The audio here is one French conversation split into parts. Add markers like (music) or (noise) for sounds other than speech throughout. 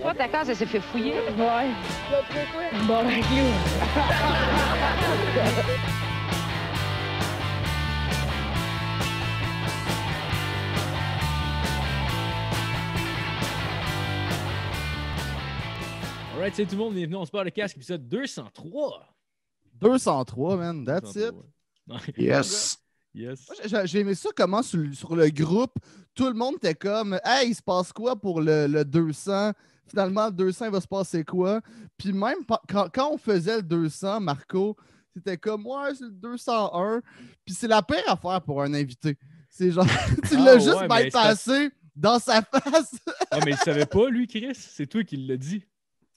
fois, ta case, s'est fait fouiller. Ouais. Bon, ben, avec right, c'est tout le monde, bienvenue, on se parle de casque, épisode 203. 203, man, that's it. (laughs) Yes. Yes. j'ai aimé ça comment sur, le groupe, tout le monde était comme Hey, il se passe quoi pour le 200? finalement, le 200, il va se passer quoi? Puis même quand, on faisait le 200, Marco, c'était comme, ouais, c'est le 201. Puis c'est la pire affaire pour un invité. C'est genre, (laughs) tu ah l'as juste ouais, passé dans sa (laughs) face. ah, mais il savait pas, lui, Chris. C'est toi qui l'as dit.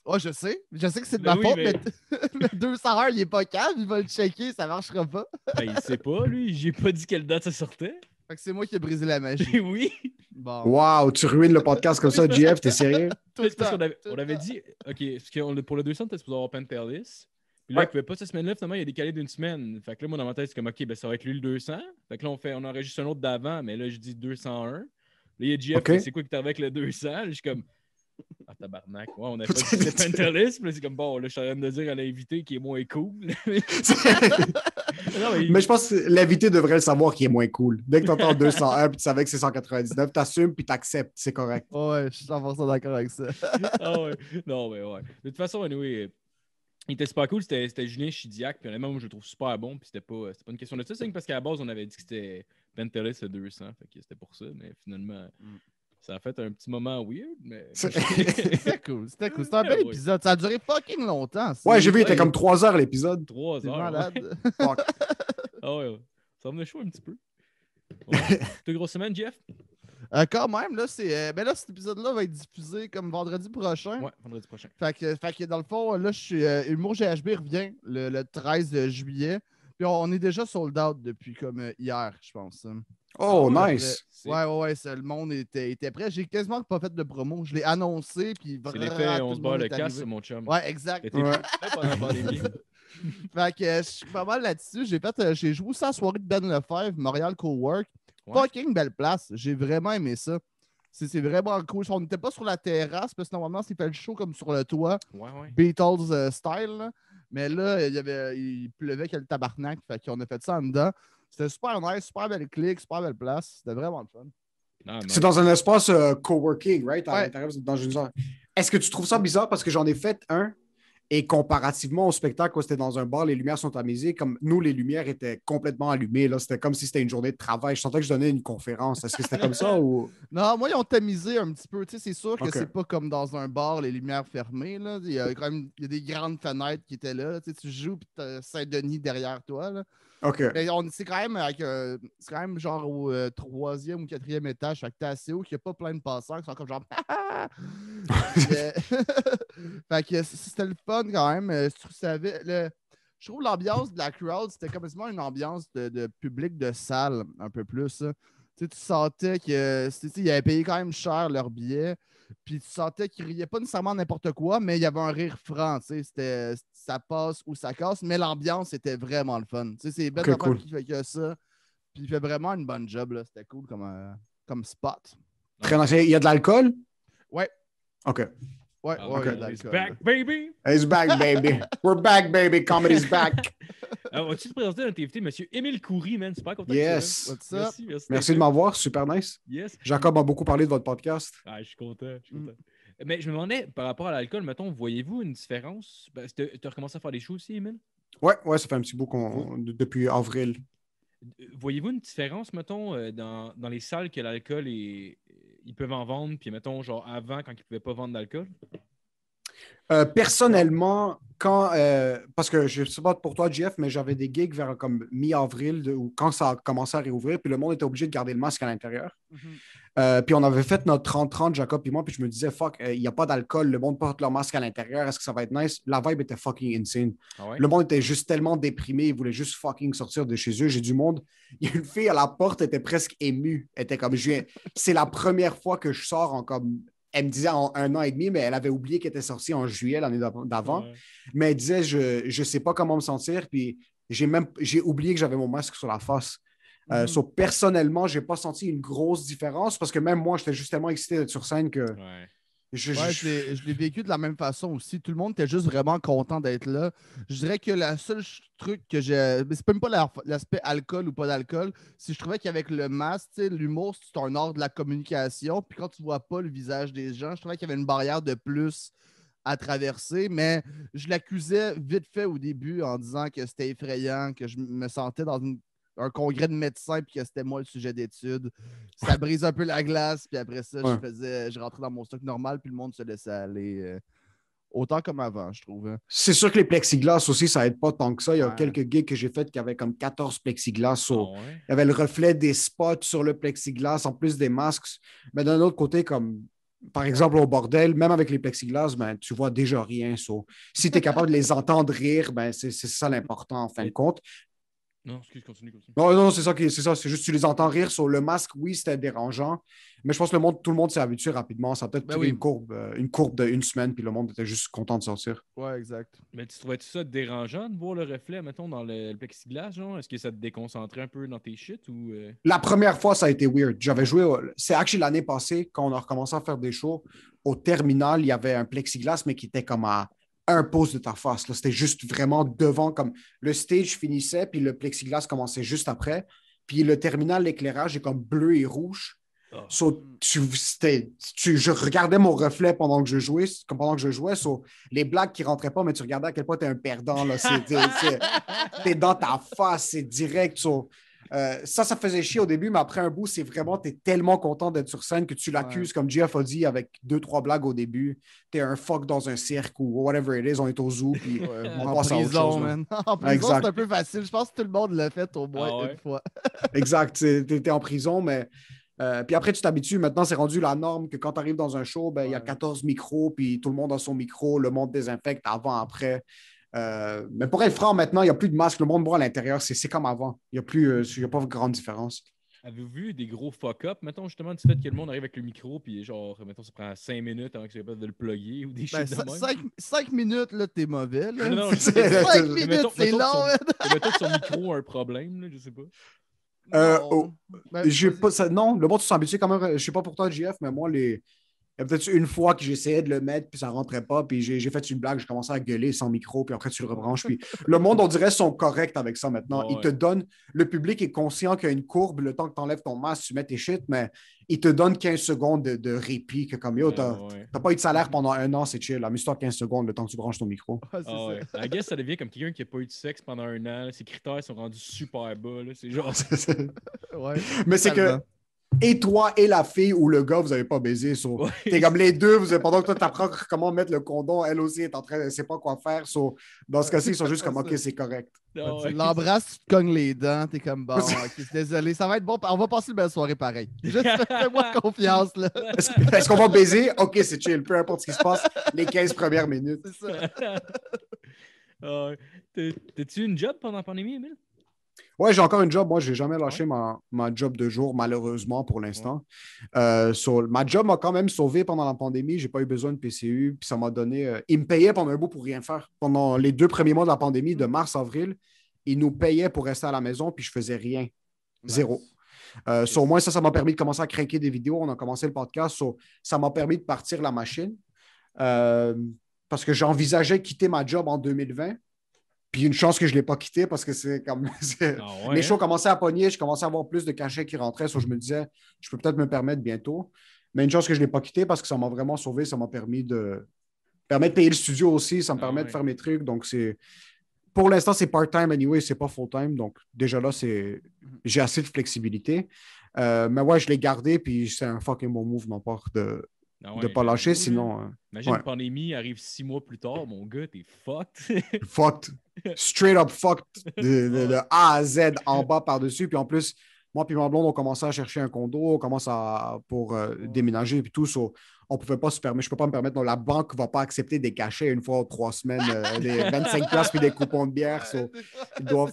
Oh, je sais. Je sais que c'est de ben ma faute, mais, (laughs) le 201, il est pas calme. Il va le checker, ça marchera pas. ben, il sait pas, lui. J'ai pas dit quelle date ça sortait. Fait que c'est moi qui ai brisé la magie. (laughs) oui. Wow, tu ruines le podcast comme ça, GF. t'es sérieux? (laughs) on avait dit, OK, parce que pour le 200, tu supposé avoir Pentelis? Puis là, ouais. il pouvait pas cette semaine-là, finalement, il a décalé d'une semaine. Fait que là, moi, dans ma tête, c'est comme, OK, ben, ça va être lui le 200. Fait que là, on, fait, on enregistre un autre d'avant, mais là, je dis 201. Là, il y a JF, c'est quoi qui t'arrive avec le 200? je suis comme, ah, tabarnak, ouais, on a pas le Pantelis. Puis c'est comme, bon, là, je suis en train de dire à l'invité qui est moins cool. (laughs) mais... je pense que l'invité devrait le savoir qui est moins cool. Dès que tu entends 201 puis tu savais que c'est 199, t'assumes puis t'acceptes, c'est correct. Ouais, je suis 100% d'accord avec ça. (laughs) ah ouais. Non, mais ouais. De toute façon, il était super cool, c'était Julien Chidiac, puis honnêtement, moi, je le trouve super bon, puis c'était pas, euh, pas une question de ça, parce qu'à la base, on avait dit que c'était Ben à 200, fait que c'était pour ça, mais finalement, mm. Ça a fait un petit moment weird, mais. (laughs) C'était cool. C'était cool. C'était un eh bel épisode. Ça a duré fucking longtemps. Ouais, j'ai vu, il était comme trois heures l'épisode. Trois heures. malade. (laughs) Ah ouais. ah ouais, Ça me chaud un petit peu. Ouais. (laughs) Deux grosses semaines, Jeff? Euh, quand même, là, c'est. Euh, ben là, cet épisode-là va être diffusé comme vendredi prochain. Ouais, vendredi prochain. Fait que, dans le fond, là, je suis. Euh, Humour GHB revient le, 13 juillet. Puis on, on est déjà sold out depuis comme hier, je pense. Hein. Ah oh, nice! ouais, ouais, ouais, le monde était, était prêt. J'ai quasiment pas fait de promo. Je l'ai annoncé, puis vraiment. C'est l'effet, on se bat le casse, mon chum. Ouais, exact. (laughs) (laughs) fait que euh, je suis pas mal là-dessus. J'ai euh, j'ai joué ça à la soirée de Ben Lefebvre, Montréal Cowork. Fucking belle place. J'ai vraiment aimé ça. C'est vraiment cool. On n'était pas sur la terrasse parce que normalement, c'est fait le show comme sur le toit. Ouais, ouais. Beatles euh, style. Mais là, il, y avait, il pleuvait le tabarnak. Fait qu'on a fait ça en dedans. C'était super nice, super belle clique, super belle place. C'était vraiment le fun. Ah, c'est dans un espace euh, coworking, right? Est-ce que tu trouves ça bizarre parce que j'en ai fait un et comparativement au spectacle, c'était dans un bar, les lumières sont amusées. Comme nous, les lumières étaient complètement allumées. c'était comme si c'était une journée de travail. Je sentais que je donnais une conférence. Est-ce que c'était comme ça ou (laughs) Non, moi ils ont tamisé un petit peu. c'est sûr que c'est pas comme dans un bar, les lumières fermées. Il y a quand même des grandes fenêtres qui étaient là. Tu, sais, tu joues Saint Denis derrière toi on c'est quand même avec, euh, c'est quand même genre au euh, troisième ou quatrième étage. Fait que assez haut qu'il n'y a pas plein de passants qui sont comme genre. (laughs) Euh, (laughs) fait que c'était le fun quand même. tu savais, le, je trouve l'ambiance de la crowd, c'était complètement une ambiance de, public de salle, un peu plus. Hein. Tu sentais que avaient payé quand même cher leur billet. Puis tu sentais qu'il riait pas nécessairement n'importe quoi, mais il y avait un rire franc. C'était ça passe ou ça casse, mais l'ambiance était vraiment le fun. C'est Ben okay, qui fait que ça. Puis il fait vraiment une bonne job. C'était cool comme, euh, comme spot. Très Il y a de l'alcool? Ouais. OK. Uh, ouais, oh, ouais, He's back, baby! He's back, baby! We're back, baby! Comedy's back! (laughs) Ah, on va tu te présenter notre monsieur Émile Coury, man? Super content. Yes! What's up? Merci, merci, merci de m'avoir, super nice. Yes. Jacob a beaucoup parlé de votre podcast. Ah, je suis content, je suis mm. content. Mais je me demandais, par rapport à l'alcool, mettons, voyez-vous une différence? Ben, tu as recommencé à faire des shows aussi, Émile? Ouais, ouais, ça fait un petit bout depuis avril. Euh, voyez-vous une différence, mettons, euh, dans, dans les salles que l'alcool est, ils peuvent en vendre, puis mettons, genre avant, quand ils ne pouvaient pas vendre d'alcool? Euh, personnellement, quand euh, parce que je ne sais pas pour toi, Jeff, mais j'avais des gigs vers comme mi-avril ou quand ça a commencé à réouvrir, puis le monde était obligé de garder le masque à l'intérieur. Mhm. Euh, puis on avait fait notre 30-30, Jacob et moi, puis je me disais, fuck, euh, il n'y a pas d'alcool, le monde porte leur masque à l'intérieur, est-ce que ça va être nice? La vibe était fucking insane. Ah le monde était juste tellement déprimé, ils voulaient juste fucking sortir de chez eux. J'ai du monde. (laughs) Il y a une fille à la porte, était presque émue. était comme, c'est la première fois que je sors en comme elle me disait en un an et demi, mais elle avait oublié qu'elle était sortie en juillet l'année d'avant. Mais elle disait, je ne sais pas comment me sentir, puis j'ai même j'ai oublié que j'avais mon masque sur la face. Euh, mm. personnellement, j'ai pas senti une grosse différence parce que même moi, j'étais justement excité d'être sur scène que. Je, l'ai vécu de la même façon aussi. Tout le monde était juste vraiment content d'être là. Je dirais que le seul truc que j'ai. C'est même pas l'aspect alcool ou pas d'alcool. Si je trouvais qu'avec le masque, l'humour, c'est un art de la communication. Puis quand tu vois pas le visage des gens, je trouvais qu'il y avait une barrière de plus à traverser, mais je l'accusais vite fait au début en disant que c'était effrayant, que je me sentais dans une un congrès de médecins puis que c'était moi le sujet d'étude. Ça brise un peu la glace, puis après ça, je faisais, je rentrais dans mon stock normal, puis le monde se laissait aller. Euh, autant comme avant, je trouve. Hein. C'est sûr que les plexiglas aussi, ça aide pas tant que ça. Il y a quelques gigs que j'ai fait qui avaient comme 14 plexiglas. Ah sur... Il y avait le reflet des spots sur le plexiglas, en plus des masques. Mais d'un autre côté, comme par exemple, au bordel, même avec les plexiglas, ben, tu vois déjà rien. Si tu es capable de les entendre rire, ben, c'est ça l'important en fin de compte. Non, excuse, continue. Non, non, c'est ça, c'est ça. C'est juste tu les entends rire sur le masque. Oui, c'était dérangeant. Mais je pense que le monde, tout le monde s'est habitué rapidement. Ça a peut-être ben une courbe, euh, une courbe d'une semaine, puis le monde était juste content de sortir. Ouais, exact. Mais tu trouvais tout ça dérangeant de voir le reflet, mettons, dans le, plexiglas, genre? Est-ce que ça te déconcentrait un peu dans tes shit ou. Euh? La première fois, ça a été weird. J'avais joué. C'est actually l'année passée, quand on a recommencé à faire des shows, au terminal, il y avait un plexiglas, mais qui était comme à un pouce de ta face. C'était juste vraiment devant, comme le stage finissait, puis le plexiglas commençait juste après. Puis le terminal l'éclairage est comme bleu et rouge. Ah. tu, je regardais mon reflet pendant que je jouais, pendant que je jouais. sur les blagues qui rentraient pas, mais tu regardais à quel point tu es un perdant. (laughs) T'es dans ta face, c'est direct. Euh, ça, ça faisait chier au début, mais après un bout, c'est vraiment, tu es tellement content d'être sur scène que tu l'accuses, comme Jeff a dit, avec deux, trois blagues au début. Tu es un fuck dans un cirque ou whatever it is, on est au zoo, puis on en passe prison, (laughs) En prison, c'est un peu facile. Je pense que tout le monde l'a fait au moins ah une fois. (laughs) exact. Tu en prison, mais. Euh, puis après, tu t'habitues. Maintenant, c'est rendu la norme que quand tu arrives dans un show, ben, il y a 14 micros, puis tout le monde a son micro, le monde désinfecte avant, après. Euh, mais pour être franc, maintenant, il n'y a plus de masque. Le monde boit à l'intérieur. C'est comme avant. Il n'y a, plus, euh, y a pas de grande différence. Avez-vous vu des gros fuck-up? Mettons justement du fait que le monde arrive avec le micro, puis genre, mettons, ça prend 5 minutes avant que tu pas de le plugger ou des choses. 5, 5, minutes, là, t'es mauvais. Là. 5 (laughs) minutes, c'est long. Mettons que son micro a un problème, là, je sais pas. Euh, non. Oh, ben, pas non, le monde, tu habitué quand même. Je sais pas pour toi, JF, mais moi, les, il y a peut-être une fois que j'essayais de le mettre, puis ça rentrait pas, puis j'ai fait une blague, j'ai commencé à gueuler sans micro, puis après tu le rebranches. Puis le monde, on dirait, sont corrects avec ça maintenant. te donnent, le public est conscient qu'il y a une courbe, le temps que tu enlèves ton masque, tu mets tes shit, mais il te donne 15 secondes de, de répit, comme yo, t'as pas eu de salaire mm-hmm. pendant un an, c'est chill. Amuse-toi 15 secondes le temps que tu branches ton micro. Ah, ah, guess ça devient comme quelqu'un qui n'a pas eu de sexe pendant un an, ses critères sont rendus super bas, c'est genre. (laughs) ouais, mais c'est que et toi et la fille ou le gars, vous n'avez pas baisé. So. T'es comme les deux, vous, pendant que toi, t'apprends comment mettre le condom, elle aussi est en train, de, sait pas quoi faire. Dans ce cas-ci, ils sont juste comme, OK, c'est correct. L'embrasse, tu te cognes les dents, t'es comme, bon, (laughs) désolé, ça va être bon, on va passer une belle soirée pareil. Juste (laughs) fais-moi confiance, là. Est-ce, qu'on va baiser? OK, c'est chill, peu importe ce qui se passe, les 15 premières minutes. C'est ça. (laughs) euh, t'es, une job pendant la pandémie, Emile? Oui, j'ai encore une job. Moi, je n'ai jamais lâché ma, job de jour, malheureusement, pour l'instant. Euh, ma job m'a quand même sauvé pendant la pandémie. Je n'ai pas eu besoin de PCU. Puis ça m'a donné. Euh, ils me payaient pendant un bout pour rien faire. Pendant les deux premiers mois de la pandémie, de mm. mars, avril, ils nous payaient pour rester à la maison, puis je faisais rien. Zéro. Euh, au moins, ça, ça m'a permis de commencer à craquer des vidéos. On a commencé le podcast. ça m'a permis de partir la machine. parce que j'envisageais quitter ma job en 2020 puis une chance que je ne l'ai pas quitté parce que c'est comme. (laughs) Ah mes Les shows commençaient à pogner, je commençais à avoir plus de cachets qui rentraient, so je me disais, je peux peut-être me permettre bientôt. Mais une chance que je ne l'ai pas quitté parce que ça m'a vraiment sauvé, ça m'a permis de permettre de payer le studio aussi, ça me ah permet de faire mes trucs. Donc, c'est. Pour l'instant, c'est part-time anyway, c'est pas full-time. Donc, déjà là, c'est. J'ai assez de flexibilité. Euh, mais ouais, je l'ai gardé, puis c'est un fucking bon move mon de, ah de ne pas lâcher, sinon. Euh, imagine une pandémie arrive six mois plus tard, mon gars, t'es fucked. fucked. (laughs) Straight up fucked. de A à Z en bas par-dessus. Puis en plus, moi puis ma blonde, on commençait à chercher un condo, on commence à pour euh, déménager puis tout. on pouvait pas se permettre, je peux pas me permettre, non, la banque va pas accepter des cachets une fois trois semaines, euh, des 25 (laughs) places puis des coupons de bière. (laughs) ils, doivent,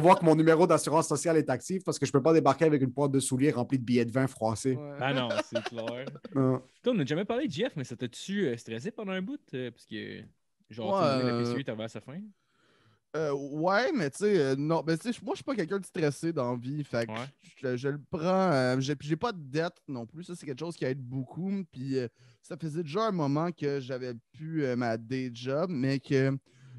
voir que mon numéro d'assurance sociale est actif parce que je peux pas débarquer avec une porte de souliers remplie de billets de vin froissés. Ah non, c'est clair. Toi, on n'a jamais parlé de Jeff, mais ça t'a-tu euh, stressé pendant un bout? parce que, genre, tu la à sa fin? Euh, ouais, mais tu sais, euh, non, mais moi je suis pas quelqu'un de stressé dans vie, fait je, le prends, euh, j'ai, pas de dette non plus, ça c'est quelque chose qui aide beaucoup, puis ça faisait déjà un moment que j'avais pu ma day job, mais que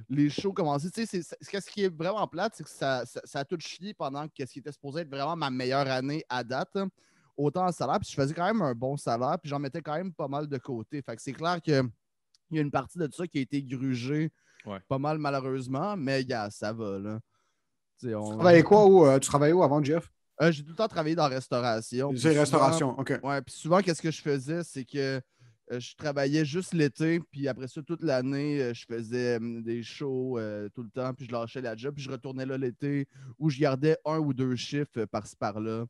les shows commençaient, tu sais, ce qui est vraiment plate, c'est que ça, a tout chié pendant que ce qui était supposé être vraiment ma meilleure année à date, autant en salaire, puis je faisais quand même un bon salaire, puis j'en mettais quand même pas mal de côté, fait que c'est clair que il y a une partie de tout ça qui a été grugée pas mal, malheureusement, mais ça va. Tu travaillais quoi où, euh, Tu travaillais où avant, Jeff euh, J'ai tout le temps travaillé dans la restauration. C'est restauration, OK. puis souvent, qu'est-ce que je faisais C'est que euh, je travaillais juste l'été, puis après ça, toute l'année, je faisais hum, des shows tout le temps, puis je lâchais la job, puis je retournais là l'été où je gardais un ou deux chiffres par-ci par-là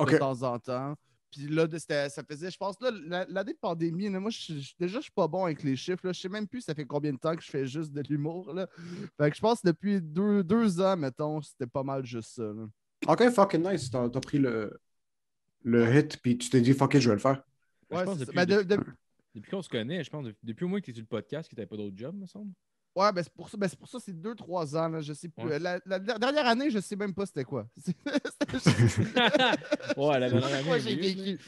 de temps en temps. Puis là, ça faisait, je pense, l'année de pandémie, là, moi, je, je, déjà, je suis pas bon avec les chiffres. Là. Je sais même plus ça fait combien de temps que je fais juste de l'humour. Fait que je pense que depuis deux, ans, mettons, c'était pas mal juste ça. Ok, fucking nice. T'as, as pris le, le hit, puis tu t'es dit, fuck it, je vais le faire. Ouais, je pense depuis, ben, depuis qu'on se connaît, je pense, depuis, au moins que tu es sur le podcast, que t'avais pas d'autre job, me semble. Ouais, ben c'est pour ça, ben c'est pour ça, c'est deux, trois ans. Là, je sais plus. La, dernière année, je sais même pas c'était quoi. (laughs) (laughs) ouais, la dernière année.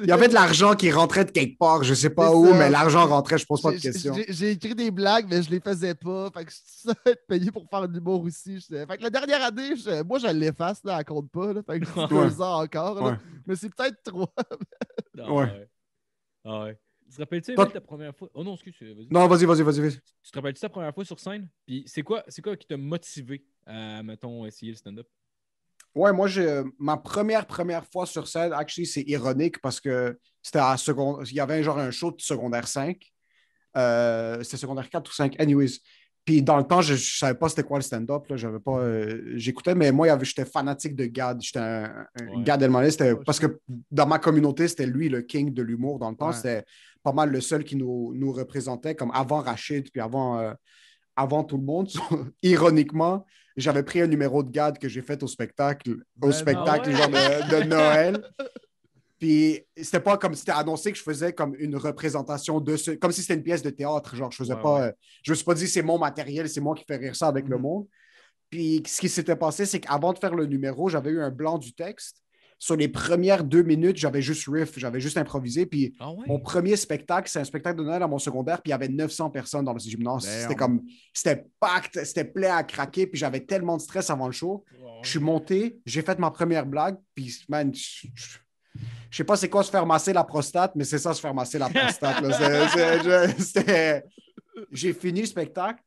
Il y avait de l'argent qui rentrait de quelque part, je sais pas où, mais l'argent rentrait, je pose pas de questions. J'ai, écrit des blagues, mais je les faisais pas. Fait que je suis payé pour faire de l'humour aussi. Fait que la dernière année, moi, je l'efface, là, ne compte pas. Là, fait que (laughs) deux ans encore. Mais c'est peut-être trois. Ah ouais. ouais. Ah tu te rappelles-tu ta première fois Oh non, excuse. Euh, Vas non, vas-y, vas-y, vas-y. tu te rappelles-tu ta première fois sur scène Puis c'est quoi, c'est quoi qui t'a motivé à, mettons, essayer le stand-up Ouais, moi, j'ai euh, ma première première fois sur scène, actually, c'est ironique parce que c'était à seconde, il y avait genre un show de secondaire 5. Euh, c'était secondaire 4 ou 5, anyways. Puis dans le temps, je savais pas c'était quoi le stand-up. J'avais pas, euh, j'écoutais, mais moi, j'étais fanatique de Gad. J'étais un, un Gad Parce que dans ma communauté, c'était lui le king de l'humour. Dans le temps, c'était pas mal le seul qui nous, représentait, comme avant Rachid, puis avant, euh, avant tout le monde. (laughs) Ironiquement, j'avais pris un numéro de garde que j'ai fait au spectacle, au ben spectacle de, (laughs) Noël. Puis c'était pas comme c'était annoncé que je faisais comme une représentation de ce. Comme si c'était une pièce de théâtre. Genre, je faisais pas. Euh, je me suis pas dit c'est mon matériel, c'est moi qui fais rire ça avec le mhm. monde. Puis ce qui s'était passé, c'est qu'avant de faire le numéro, j'avais eu un blanc du texte sur les premières deux minutes, j'avais juste riff, j'avais juste improvisé. Puis ah mon premier spectacle, c'est un spectacle de Noël à mon secondaire, puis il y avait 900 personnes dans le gymnase. Ben, c'était comme, c'était pacte, c'était plein à craquer, puis j'avais tellement de stress avant le show. Je suis monté, j'ai fait ma première blague, puis man, je, sais pas c'est quoi se faire masser la prostate, mais c'est ça se faire masser la prostate. J'ai fini le spectacle,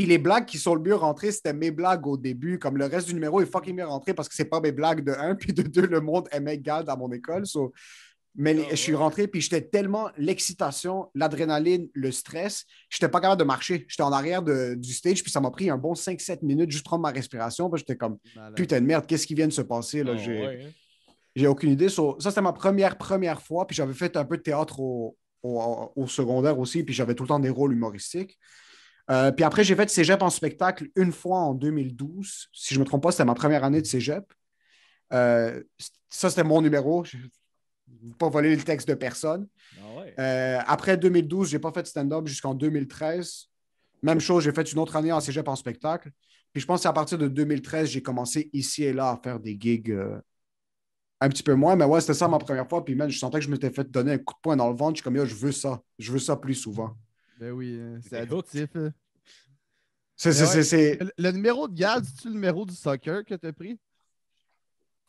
puis les blagues qui sont le mieux rentrées, c'était mes blagues au début. Comme le reste du numéro est fucking bien rentré parce que c'est pas mes blagues de un, (laughs) puis de deux, le monde aimait Gad à mon école. Mais ah je suis rentré, puis j'étais tellement l'excitation, l'adrénaline, le stress, j'étais pas capable de marcher. J'étais en arrière du stage, puis ça m'a pris un bon 5-7 minutes juste prendre ma respiration. j'étais comme, putain de merde, qu'est-ce qui vient de se passer? Là? Ah hein. j'ai, aucune idée. ça, c'était ma première, première fois, puis j'avais fait un peu de théâtre au secondaire aussi, puis j'avais tout le temps des rôles humoristiques. Euh, puis après, j'ai fait cégep en spectacle une fois en 2012. Si je ne me trompe pas, c'était ma première année de cégep. Euh, ça, c'était mon numéro. Je ne pas voler le texte de personne. Ah euh, après 2012, je n'ai pas fait de stand-up jusqu'en 2013. Même chose, j'ai fait une autre année en cégep en spectacle. Puis je pense qu'à partir de 2013, j'ai commencé ici et là à faire des gigs un petit peu moins. Mais ouais, c'était ça ma première fois. Puis même, je sentais que je m'étais fait donner un coup de poing dans le ventre. Je suis comme, je veux ça. Je veux ça plus souvent. Ben oui, hein, c'est addictif. Hein. C'est, ben Le numéro de Gad, c'est-tu le numéro du soccer que tu as pris?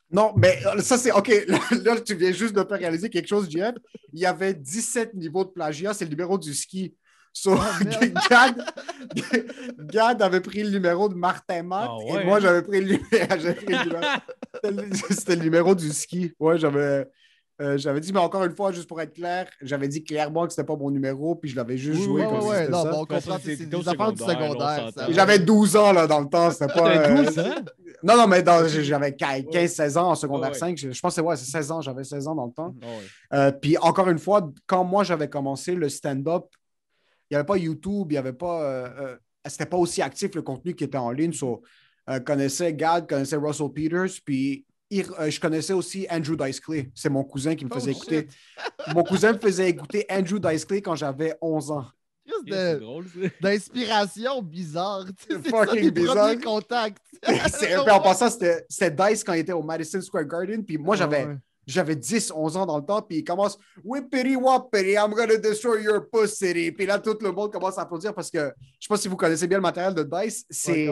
Non, mais ben, ça, c'est OK. (laughs) Là, tu viens juste de pas réaliser quelque chose, Jeb. Il y avait 17 niveaux de plagiat. C'est le numéro du ski. So, ah, (laughs) (laughs) Gad, avait pris le numéro de Martin Matt ah, et moi, j'avais pris le, numéro. C'était le numéro du ski. Ouais, j'avais. Euh, j'avais dit, mais encore une fois, juste pour être clair, j'avais dit clairement que c'était pas mon numéro, puis je l'avais juste joué comme non, on comprend, c'est des affaires du secondaire. J'avais 12 ans, là, dans le temps, c'était pas... Euh, ans? Non, non, mais j'avais 15-16 ans en secondaire 5. Je, pense que ouais, c'est 16 ans, j'avais 16 ans dans le temps. Euh, puis encore une fois, quand moi, j'avais commencé le stand-up, il n'y avait pas YouTube, il n'y avait pas... c'était pas aussi actif le contenu qui était en ligne, Je connaissait Gad, connaissait Russell Peters, puis euh, je connaissais aussi Andrew Dice Clay. C'est mon cousin qui me oh, faisait écouter. mon cousin me faisait écouter Andrew Dice Clay quand j'avais 11 ans. D'inspiration bizarre. C'est fucking ça, bizarre. contact. (laughs) en passant, c'était Dice quand il était au Madison Square Garden. Puis moi, ah j'avais. J'avais 10, 11 ans dans le temps, puis il commence Whippity Whoppity, I'm gonna destroy your pussy. Puis là, tout le monde commence à applaudir parce que je sais pas si vous connaissez bien le matériel de Dice. C'est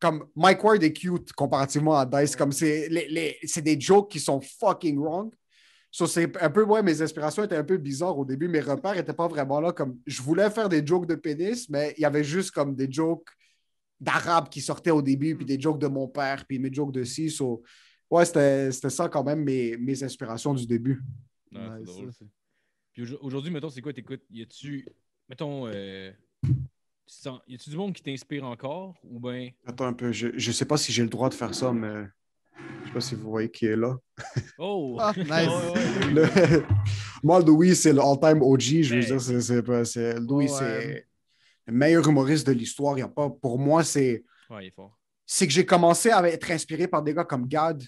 comme Mike Ward est cute comparativement à Dice. Comme c'est, des jokes qui sont fucking wrong. So, c'est un peu, ouais, mes inspirations étaient un peu bizarres au début. Mes repères n'étaient pas vraiment là. Comme je voulais faire des jokes de pénis, mais il y avait juste comme des jokes d'arabe qui sortaient au début, puis mm. des jokes de mon père, puis mes jokes de cis. So, ouais, c'était, ça quand même mes, mes inspirations du début. c'est Puis aujourd'hui, mettons, c'est quoi t'écoutes? Y a-tu, mettons, euh, y a-tu du monde qui t'inspire encore ou ben... Attends un peu, je ne sais pas si j'ai le droit de faire ça, mais je sais pas si vous voyez qui est là. Oh! Ah, (laughs) nice! (laughs) Moi, Louis, c'est le all-time OG. Je veux ben. dire, c'est, Louis, oh, c'est le meilleur humoriste de l'histoire. pas... Pour moi, c'est. C'est que j'ai commencé à être inspiré par des gars comme Gad,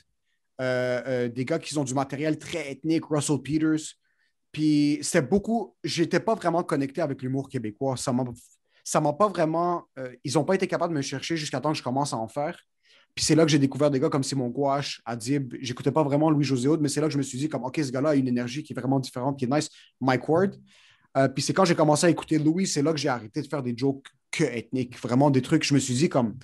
euh, euh, des gars qui ont du matériel très ethnique, Russell Peters. Puis c'était beaucoup. J'étais pas vraiment connecté avec l'humour québécois. Ça m'a ça m'a pas vraiment. Euh, ils n'ont pas été capables de me chercher jusqu'à temps que je commence à en faire. Puis c'est là que j'ai découvert des gars comme Simon Gouache, Adib. J'écoutais pas vraiment Louis-José Aude, mais c'est là que je me suis dit, comme, OK, ce gars-là a une énergie qui est vraiment différente, qui est nice. Mike Ward. Euh, puis c'est quand j'ai commencé à écouter Louis, c'est là que j'ai arrêté de faire des jokes que ethniques, vraiment des trucs. Je me suis dit, comme,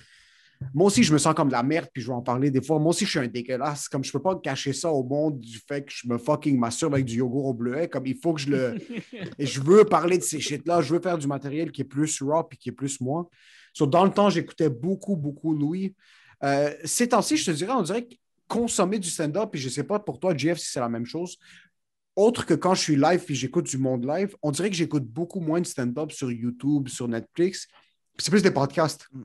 moi aussi, je me sens comme de la merde, puis je vais en parler des fois. Moi aussi, je suis un dégueulasse. Comme je peux pas cacher ça au monde du fait que je me fucking m'assure avec du yogourt au bleuet. Comme il faut que je le. Et (laughs) je veux parler de ces shit-là. Je veux faire du matériel qui est plus raw et qui est plus moi. dans le temps, j'écoutais beaucoup, beaucoup Louis. Euh, ces temps-ci, je te dirais, on dirait que consommer du stand-up, et je ne sais pas pour toi, Jeff, si c'est la même chose. Autre que quand je suis live et j'écoute du monde live, on dirait que j'écoute beaucoup moins de stand-up sur YouTube, sur Netflix. C'est plus des podcasts. Mm.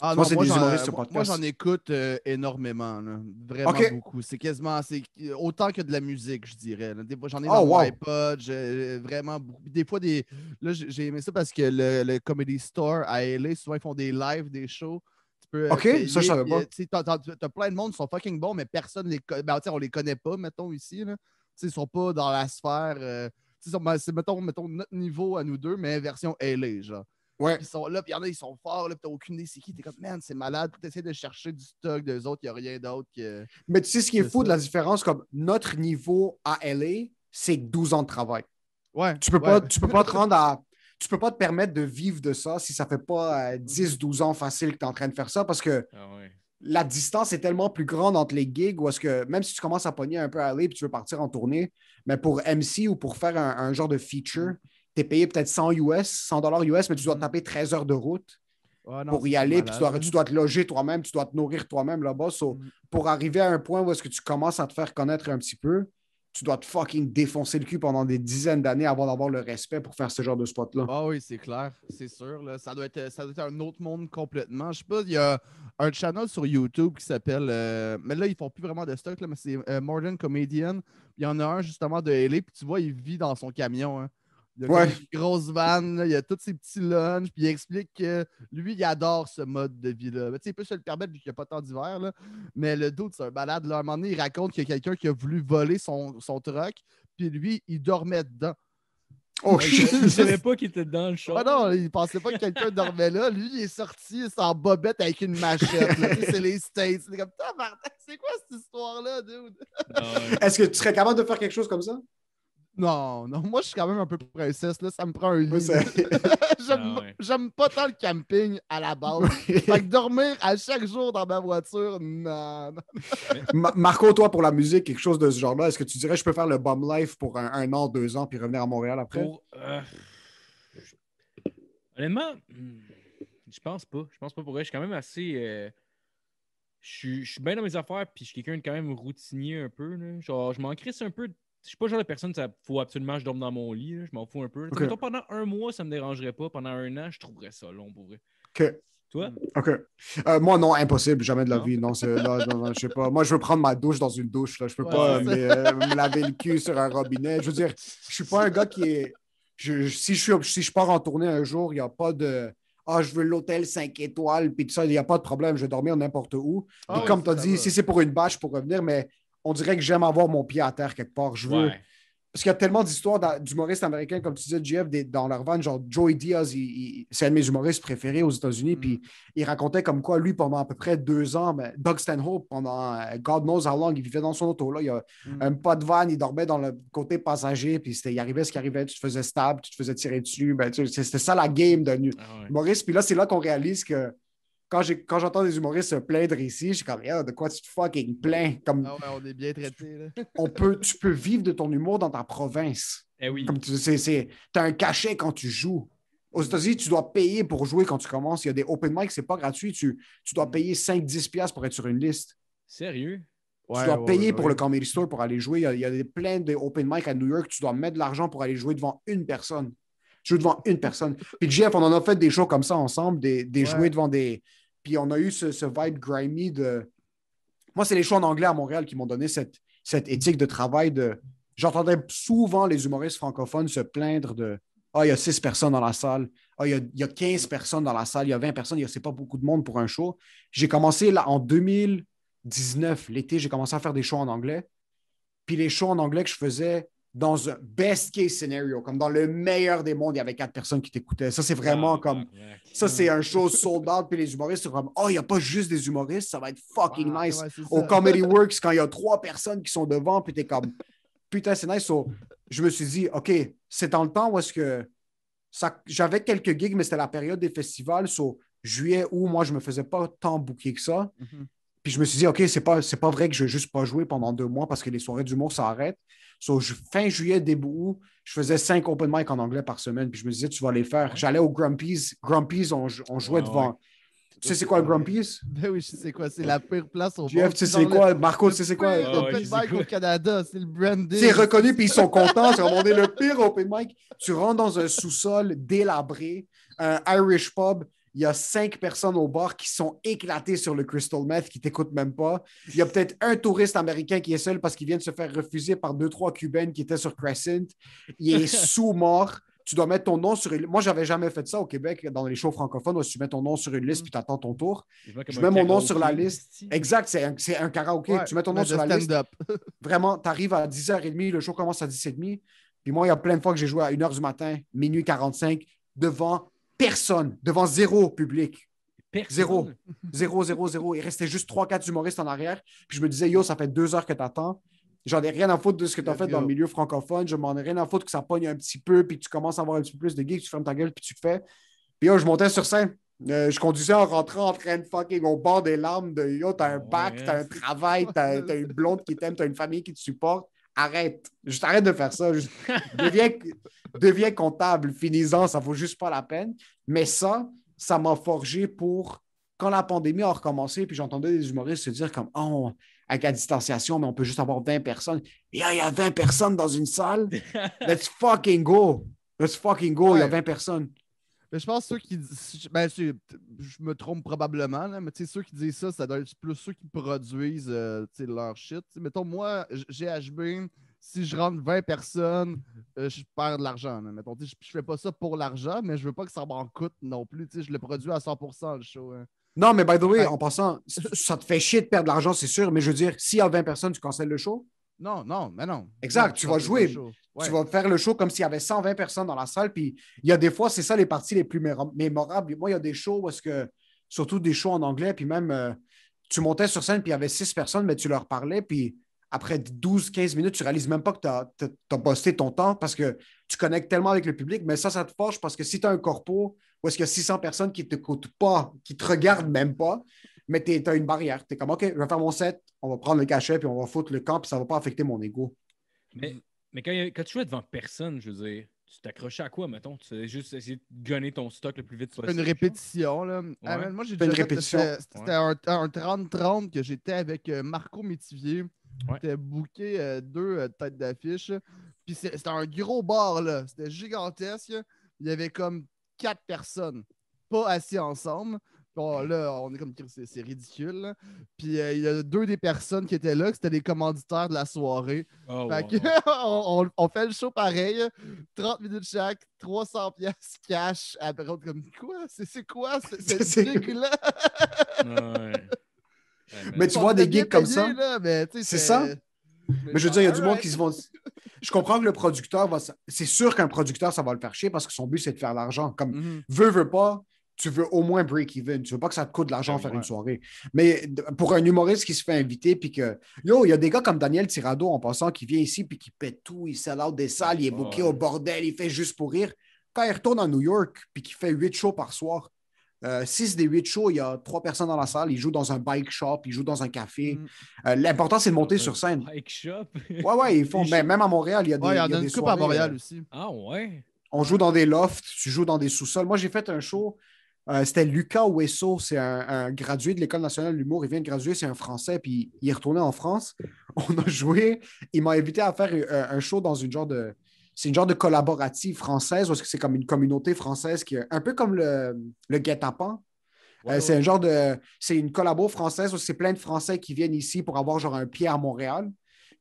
Ah moi, j'en, écoute euh, énormément. Vraiment beaucoup. C'est quasiment autant que de la musique, je dirais. j'en ai oh, dans mon iPod. vraiment beaucoup. Des fois, des... là, j'ai aimé ça parce que le, Comedy Store à LA, souvent, ils font des lives, des shows. Tu euh, OK, ça, je savais pas. Euh, tu as, plein de monde qui sont fucking bons, mais personne les connaît. Ben, on les connaît pas, mettons, ici. ils sont pas dans la sphère. Ben, c'est, mettons, notre niveau à nous deux, mais version LA, genre. Ils sont là, puis il y en a, ils sont forts, là, puis t'as aucune idée c'est qui. T'es comme, man, c'est malade. Tu essaies de chercher du stock d'eux autres, il n'y a rien d'autre que. Mais tu sais ce qui est fou de la différence, comme notre niveau à LA, c'est 12 ans de travail. Ouais. Tu peux pas, tu peux pas te rendre à. Tu peux pas te permettre de vivre de ça si ça fait pas 10-12 euh, mm. ans facile que tu es en train de faire ça parce que ah la distance est tellement plus grande entre les gigs ou est-ce que même si tu commences à pogner un peu à aller puis tu veux partir en tournée, mais pour MC ou pour faire un, genre de feature, mm tu es payé peut-être 100 US, 100 dollars US, mais tu dois te mm. taper 13 heures de route pour y aller, puis tu dois, te loger toi-même, tu dois te nourrir toi-même là-bas. Mm. Pour arriver à un point où est-ce que tu commences à te faire connaître un petit peu, tu dois te fucking défoncer le cul pendant des dizaines d'années avant d'avoir le respect pour faire ce genre de spot-là. Ah oui, c'est clair, c'est sûr. Euh, ça, doit être, un autre monde complètement. Je sais pas, il y a un channel sur YouTube qui s'appelle. Euh, mais là, ils font plus vraiment de stock, mais c'est euh, Morgan Comedian. Il y en a un justement de LA, puis tu vois, il vit dans son camion. Hein. Il a une grosse van, il y a tous ces petits lunchs, puis il explique que lui, il adore ce mode de vie-là. sais, il peut se le permettre vu qu'il n'y a pas tant d'hiver, là, mais le doute, c'est un balade. Là, à un moment donné, il raconte qu'il y a quelqu'un qui a voulu voler son, son truck, puis lui, il dormait dedans. Oh, je ne savais pas qu'il était dedans, le show. Ah non, il pensait pas que quelqu'un dormait là. Lui, il est sorti il en bobette avec une machette. c'est les States. C'est comme, c'est quoi cette histoire-là, dude? Ah Est-ce que tu serais capable de faire quelque chose comme ça? Non, non, moi je suis quand même un peu princesse, là, ça me prend un lit. (laughs) (laughs) Ah, j'aime pas tant le camping à la base. fait que dormir à chaque jour dans ma voiture, non. (laughs) Marco, toi, pour la musique, quelque chose de ce genre-là, est-ce que tu dirais que je peux faire le Bum life pour un, an, deux ans, puis revenir à Montréal après? Euh, honnêtement, hmm, je pense pas. Je pense pas pour vrai. Je suis quand même assez. Euh, je suis, bien dans mes affaires, puis je suis quelqu'un de quand même routinier un peu. Là. Genre, je m'en un peu de je suis pas le genre de personne, ça faut absolument que je dorme dans mon lit, je m'en fous un peu. pendant un mois, ça me dérangerait pas. Pendant un an, je trouverais ça long pour OK. Toi? OK. Euh, moi, non, impossible, jamais de la vie. Non, je sais pas. Moi, je veux prendre ma douche dans une douche. Là. Je peux pas euh, me, laver le cul sur un robinet. Je veux dire, je suis pas un gars qui est. si, je suis, si je pars en tournée un jour, il n'y a pas de ah, je veux l'hôtel 5 étoiles, puis tout ça, il n'y a pas de problème, je vais dormir n'importe où. Ah comme tu as dit, si c'est pour une bâche, pour revenir, mais on dirait que j'aime avoir mon pied à terre quelque part. Je veux. Parce qu'il y a tellement d'histoires d'humoristes américains, comme tu disais, Jeff dans leur van, genre Joey Diaz, c'est un de mes humoristes préférés aux États-Unis, mm. puis il racontait comme quoi, lui, pendant à peu près deux ans, ben, Doug Stanhope, pendant euh, God knows how long, il vivait dans son auto, là, il y a mm. un pas de van, il dormait dans le côté passager, puis il arrivait ce qui arrivait, tu te faisais stable, tu te faisais tirer dessus, ben, c'était ça la game de... ah puis là, c'est là qu'on réalise que quand, j'entends des humoristes se plaindre ici, je suis comme, ah, de quoi tu te fucking plains? Comme, ah on est bien traité (laughs) peut, tu peux vivre de ton humour dans ta province. Eh oui. tu c'est, as un cachet quand tu joues. Aux États-Unis, tu dois payer pour jouer quand tu commences. Il y a des open mic, c'est pas gratuit. Tu, dois mm. payer 5-10$ pour être sur une liste. Sérieux? tu dois payer pour le Comedy Store pour aller jouer. Il y a, plein d'open mic à New York. Tu dois mettre de l'argent pour aller jouer devant une personne joue devant une personne. Puis Jeff, on en a fait des shows comme ça ensemble, des, jouets devant des. Puis on a eu ce, vibe grimy de. Moi, c'est les shows en anglais à Montréal qui m'ont donné cette, cette éthique de travail de. J'entendais souvent les humoristes francophones se plaindre de Ah, il y a six personnes dans la salle. Ah, il, il y, a, 15 personnes dans la salle. Il y a 20 personnes. Il c'est pas beaucoup de monde pour un show. J'ai commencé là en 2019, l'été, j'ai commencé à faire des shows en anglais. Puis les shows en anglais que je faisais, dans un best case scenario, comme dans le meilleur des mondes, il y avait quatre personnes qui t'écoutaient. Ça, c'est vraiment ah, comme. Ça, c'est un show sold out. Puis les humoristes sont comme, oh, il n'y a pas juste des humoristes, ça va être fucking ah, nice. Au Comedy Works, quand il y a trois personnes qui sont devant, puis t'es comme, putain, c'est nice. je me suis dit, OK, c'est dans le temps où est-ce que. J'avais quelques gigs, mais c'était la période des festivals. So, juillet, où moi, je me faisais pas tant bouquer que ça. Mhm. Puis je me suis dit, OK, c'est pas, pas vrai que je vais juste pas jouer pendant deux mois parce que les soirées d'humour s'arrêtent. So, fin juillet, début août, je faisais cinq open mic en anglais par semaine. Puis je me disais, tu vas les faire. J'allais au Grumpy's. Grumpy's, on, jouait devant. Tu sais, c'est quoi le Grumpy's? Ben oui, je sais quoi. C'est la pire place au monde. tu sais quoi? Marco, tu sais c'est quoi? Le open mic au Canada, c'est le branding. C'est reconnu, puis ils sont contents. C'est on est le pire open mic. Tu rentres dans un sous-sol délabré, un Irish pub il y a cinq personnes au bar qui sont éclatées sur le crystal meth, qui t'écoutent même pas. Il y a peut-être un touriste américain qui est seul parce qu'il vient de se faire refuser par deux, trois Cubaines qui étaient sur Crescent. Il est (laughs) sous-mort. Tu dois mettre ton nom sur une Moi, j'avais jamais fait ça au Québec, dans les shows francophones, où tu mets ton nom sur une liste mm. puis tu attends ton tour. Je mets mon nom sur la liste. Exact, c'est un, un karaoké. tu mets ton nom sur la liste. (laughs) Vraiment, tu arrives à 10h30, le show commence à 10 h 30 Puis moi, il y a plein de fois que j'ai joué à 1h du matin, minuit 45, devant Personne, devant zéro public. Zéro. Zéro, zéro, zéro. Il restait juste trois, quatre humoristes en arrière. Puis je me disais, yo, ça fait deux heures que t'attends. J'en ai rien à foutre de ce que tu as fait dans le milieu francophone. Je m'en ai rien à foutre que ça pogne un petit peu, puis tu commences à avoir un petit peu plus de geeks, tu fermes ta gueule, puis tu fais. Puis yo, je montais sur scène. Euh, je conduisais en rentrant en train de fucking au bord des larmes de yo, t'as un bac, t'as un travail, t'as une blonde qui t'aime, t'as une famille qui te supporte arrête, juste arrête de faire ça, (laughs) deviens, comptable, finis-en, ça vaut juste pas la peine. Mais ça, ça m'a forgé pour quand la pandémie a recommencé, puis j'entendais des humoristes se dire comme Oh, avec la distanciation, mais on peut juste avoir 20 personnes. Il y a 20 personnes dans une salle. (laughs) Let's fucking go. Let's fucking go. Il y a 20 personnes je pense que ceux qui disent. je, me trompe probablement, là, mais ceux qui disent ça, ça doit être plus ceux qui produisent euh, leur shit. mettons, moi, GHB, si je rentre 20 personnes, euh, je perds de l'argent. Mettons, je, je fais pas ça pour l'argent, mais je veux pas que ça m'en coûte non plus. Je le produis à 100 le show. Hein. Non, mais by the way, en passant, ça te fait chier de perdre de l'argent, c'est sûr, mais je veux dire, s'il y a 20 personnes, tu cancelles le show? Non, non, mais non. Exact, tu, vas jouer. Tu vas faire le show comme s'il y avait 120 personnes dans la salle. Puis il y a des fois, c'est ça les parties les plus mémorables. Moi, il y a des shows où est que, surtout des shows en anglais, puis même euh, tu montais sur scène, puis il y avait six personnes, mais tu leur parlais, puis après 12-15 minutes, tu réalises même pas que tu as, bossé ton temps parce que tu connectes tellement avec le public, mais ça, ça te forge parce que si tu as un corpo où est-ce qu'il y a 600 personnes qui ne t'écoutent pas, qui te regardent même pas, mais tu as une barrière. Tu es comme, OK, je vais faire mon set, on va prendre le cachet, puis on va foutre le camp, puis ça ne va pas affecter mon ego. Mais, quand, tu jouais devant personne, je veux dire, tu t'accrochais à quoi, mettons? Tu sais, juste essayer de gagner ton stock le plus vite possible. Une répétition, là. Ah, une répétition. C'était un 30-30 que j'étais avec euh, Marco Métivier. Ouais. J'étais booké euh, deux euh, têtes d'affiche. Puis c'était un gros bar, là. C'était gigantesque. Il y avait comme quatre personnes pas assis ensemble. Oh, là, on est comme c'est ridicule. Puis euh, il y a deux des personnes qui étaient là, qui étaient des commanditaires de la soirée. Ah, fait (laughs) on, fait le show pareil, 30 minutes chaque, 300 pièces cash. Après, on est comme quoi C'est quoi C'est (laughs) ridicule (laughs) mais, tu vois des geeks comme ça. C'est ça. Mais, je veux dire, il y a du monde qui se vont. Je comprends que le producteur va. C'est sûr qu'un producteur, ça va le faire chier parce que son but, c'est de faire l'argent. Comme mhm. veut, veut pas, tu veux au moins break-even. Tu veux pas que ça te coûte de l'argent ben faire une soirée. Mais pour un humoriste qui se fait inviter, puis que. Yo, il y a des gars comme Daniel Tirado, en passant, qui vient ici, puis qui pète tout, il sell out des salles, il est ben bouqué au bordel, il fait juste pour rire. Quand il retourne à New York, puis qu'il fait huit shows par soir, euh, six des huit shows, il y a trois personnes dans la salle, il joue dans un bike shop, il joue dans un café. Mm. Euh, l'important, c'est de monter sur scène. Bike shop? ouais, ouais, ils font. même, (laughs) ben, même à Montréal, il y a des. il y a, à Montréal euh, aussi. Ah, ouais. On joue dans des lofts, tu joues dans des sous-sols. Moi, j'ai fait un show euh, c'était Lucas Wesso, c'est un, gradué de l'École nationale de l'humour. Il vient de graduer, c'est un Français, puis il est retourné en France. (laughs) On a joué. Il m'a invité à faire euh, un, show dans une genre de. C'est une genre de collaborative française, parce que c'est comme une communauté française qui est un peu comme le, le guet-apens. Euh, c'est un genre de. C'est une collabo française où c'est plein de Français qui viennent ici pour avoir genre un pied à Montréal.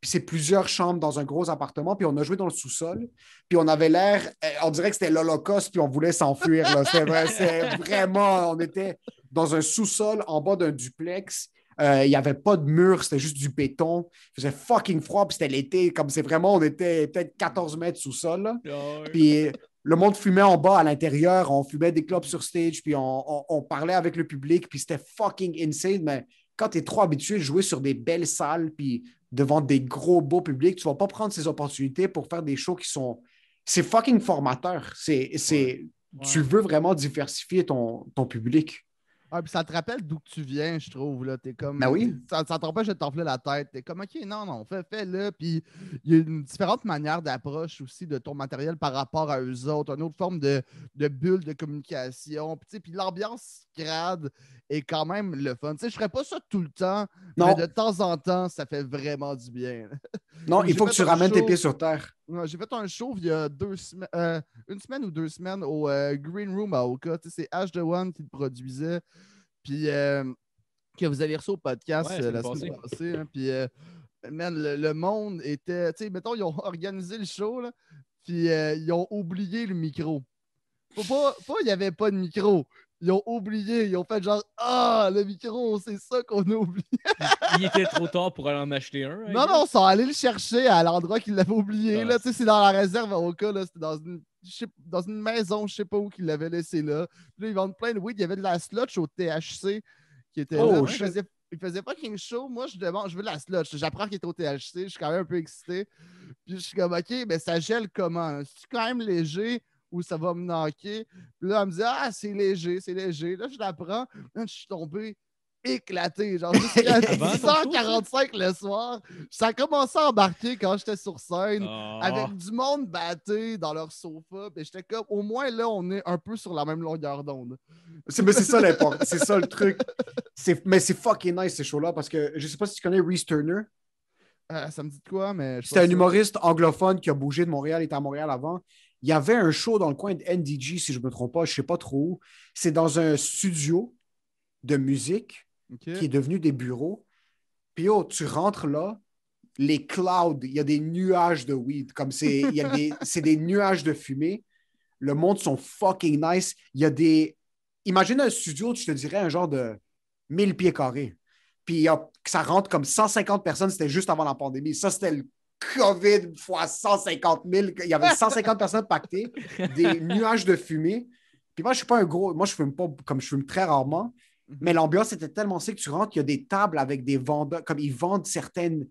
Puis c'est plusieurs chambres dans un gros appartement. Puis on a joué dans le sous-sol. Puis on avait l'air, eh, on dirait que c'était l'Holocauste, puis on voulait s'enfuir. C'est vrai, (laughs) vraiment, on était dans un sous-sol en bas d'un duplex. Euh, il n'y avait pas de mur, c'était juste du béton. Il faisait fucking froid, puis c'était l'été. Comme c'est vraiment, on était peut-être 14 mètres sous sol. Ah puis le monde fumait en bas à l'intérieur, on fumait des clubs sur stage, puis on, on parlait avec le public, puis c'était fucking insane. Mais quand tu es trop habitué de jouer sur des belles salles puis devant des gros beaux publics, tu vas pas prendre ces opportunités pour faire des shows qui sont. C'est fucking formateur. C'est, c'est... Tu veux vraiment diversifier ton, ton public. Ah, puis ça te rappelle d'où tu viens, je trouve. Là. T'es comme, ben oui. Euh, ça, ça t'empêche de t'enfler la tête. T'es comme, OK, non, non, fais, fais-le. Puis il y a une différente manière d'approche aussi de ton matériel par rapport à eux autres. Une autre forme de, de bulle de communication. Puis, puis l'ambiance grade est quand même le fun. sais je ferais pas ça tout le temps, mais de temps en temps, ça fait vraiment du bien. (laughs) Non, il faut que tu ramènes tes pieds sur terre. J'ai fait un show il y a deux euh, une semaine ou deux semaines au euh, Green Room à Oka. C'est H. One qui le produisait. Puis euh, que vous avez reçu au podcast euh, la semaine passée. Hein. puis, euh, le, monde était. Tu sais, mettons, ils ont (laughs) organisé le show, puis ils ont oublié le micro. Pourquoi il n'y avait pas de micro ils ont oublié, ils ont fait genre Ah, le micro, c'est ça qu'on a oublié. (laughs) il était trop tard pour aller en acheter un. Hein, non, non, ça s'est allé le chercher à l'endroit qu'il l'avaient oublié. là, tu sais, c'est dans la réserve au cas, c'était dans une, maison, je ne sais pas où qu'il l'avait laissé là. Puis là, ils vendent plein de weed. Il y avait de la slotch au THC qui était là. Oh, il faisait pas King Show. Moi, je demande, je veux de la sludge. J'apprends qu'il est au THC. Je suis quand même un peu excité. Puis je suis comme, OK, mais ça gèle comment? C'est quand même léger où ça va me manquer. Puis là, elle me dit Ah, c'est léger, c'est léger. Là, je la Là, je suis tombé éclaté. Genre, jusqu'à (laughs) 10 le soir, ça a commencé à embarquer quand j'étais sur scène ah. avec du monde batté dans leur sofa. Puis j'étais comme, au moins là, on est un peu sur la même longueur d'onde. C'est, mais c'est ça l'important. c'est ça le truc. mais c'est fucking nice ces shows-là parce que je sais pas si tu connais Reese Turner. Euh, ça me dit quoi, mais. C'était un humoriste anglophone qui a bougé de Montréal, il était à Montréal avant. Il y avait un show dans le coin de NDG, si je ne me trompe pas, je ne sais pas trop où. C'est dans un studio de musique qui est devenu des bureaux. Puis oh, tu rentres là, les clouds, il y a des nuages de weed, comme c'est, (laughs) des, nuages de fumée. Le monde sont fucking nice. Il y a des. Imagine un studio, tu te dirais un genre de 1000 pieds carrés. Puis ça rentre comme 150 personnes, c'était juste avant la pandémie. Ça, c'était le COVID fois 150 000. Il y avait 150 (laughs) personnes pactées, des (laughs) nuages de fumée. Puis moi, je suis pas un gros. Moi, je fume pas comme je fume très rarement. Mhm. Mais l'ambiance était tellement sick que tu rentres, il y a des tables avec des vendeurs, comme ils vendent certaines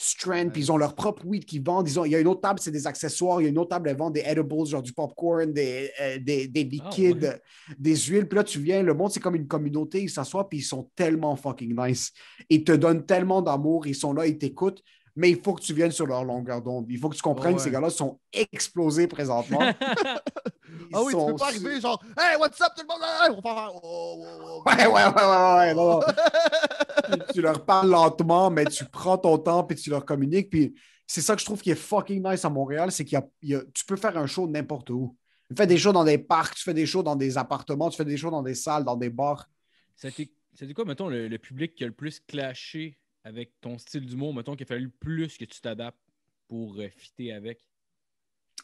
strands, puis ils ont leur propre weed qu'ils vendent. Ils il y a une autre table, c'est des accessoires. Il y a une autre table, ils vendent des edibles, genre du popcorn, des, euh, des, ah, liquides, des huiles. Puis là, tu viens, le monde, c'est comme une communauté. Ils s'assoient, puis ils sont tellement fucking nice. Ils te donnent tellement d'amour. Ils sont là, ils t'écoutent mais il faut que tu viennes sur leur longueur d'onde. Il faut que tu comprennes que ces gars-là sont explosés présentement. ah oui, tu peux pas arriver genre Hey, what's up tout le monde? ouais, ouais, ouais, ouais, ouais. tu leur parles lentement, mais tu prends ton temps puis tu leur communiques. Puis c'est ça que je trouve qui est fucking nice à Montréal, c'est qu'il y, a, tu peux faire un show n'importe où. Tu fais des shows dans des parcs, tu fais des shows dans des appartements, tu fais des shows dans des salles, dans des bars. C'était quoi, mettons, le, le public qui a le plus clashé avec ton style d'humour, mettons, qu'il a fallu plus que tu t'adaptes pour euh, fitter avec?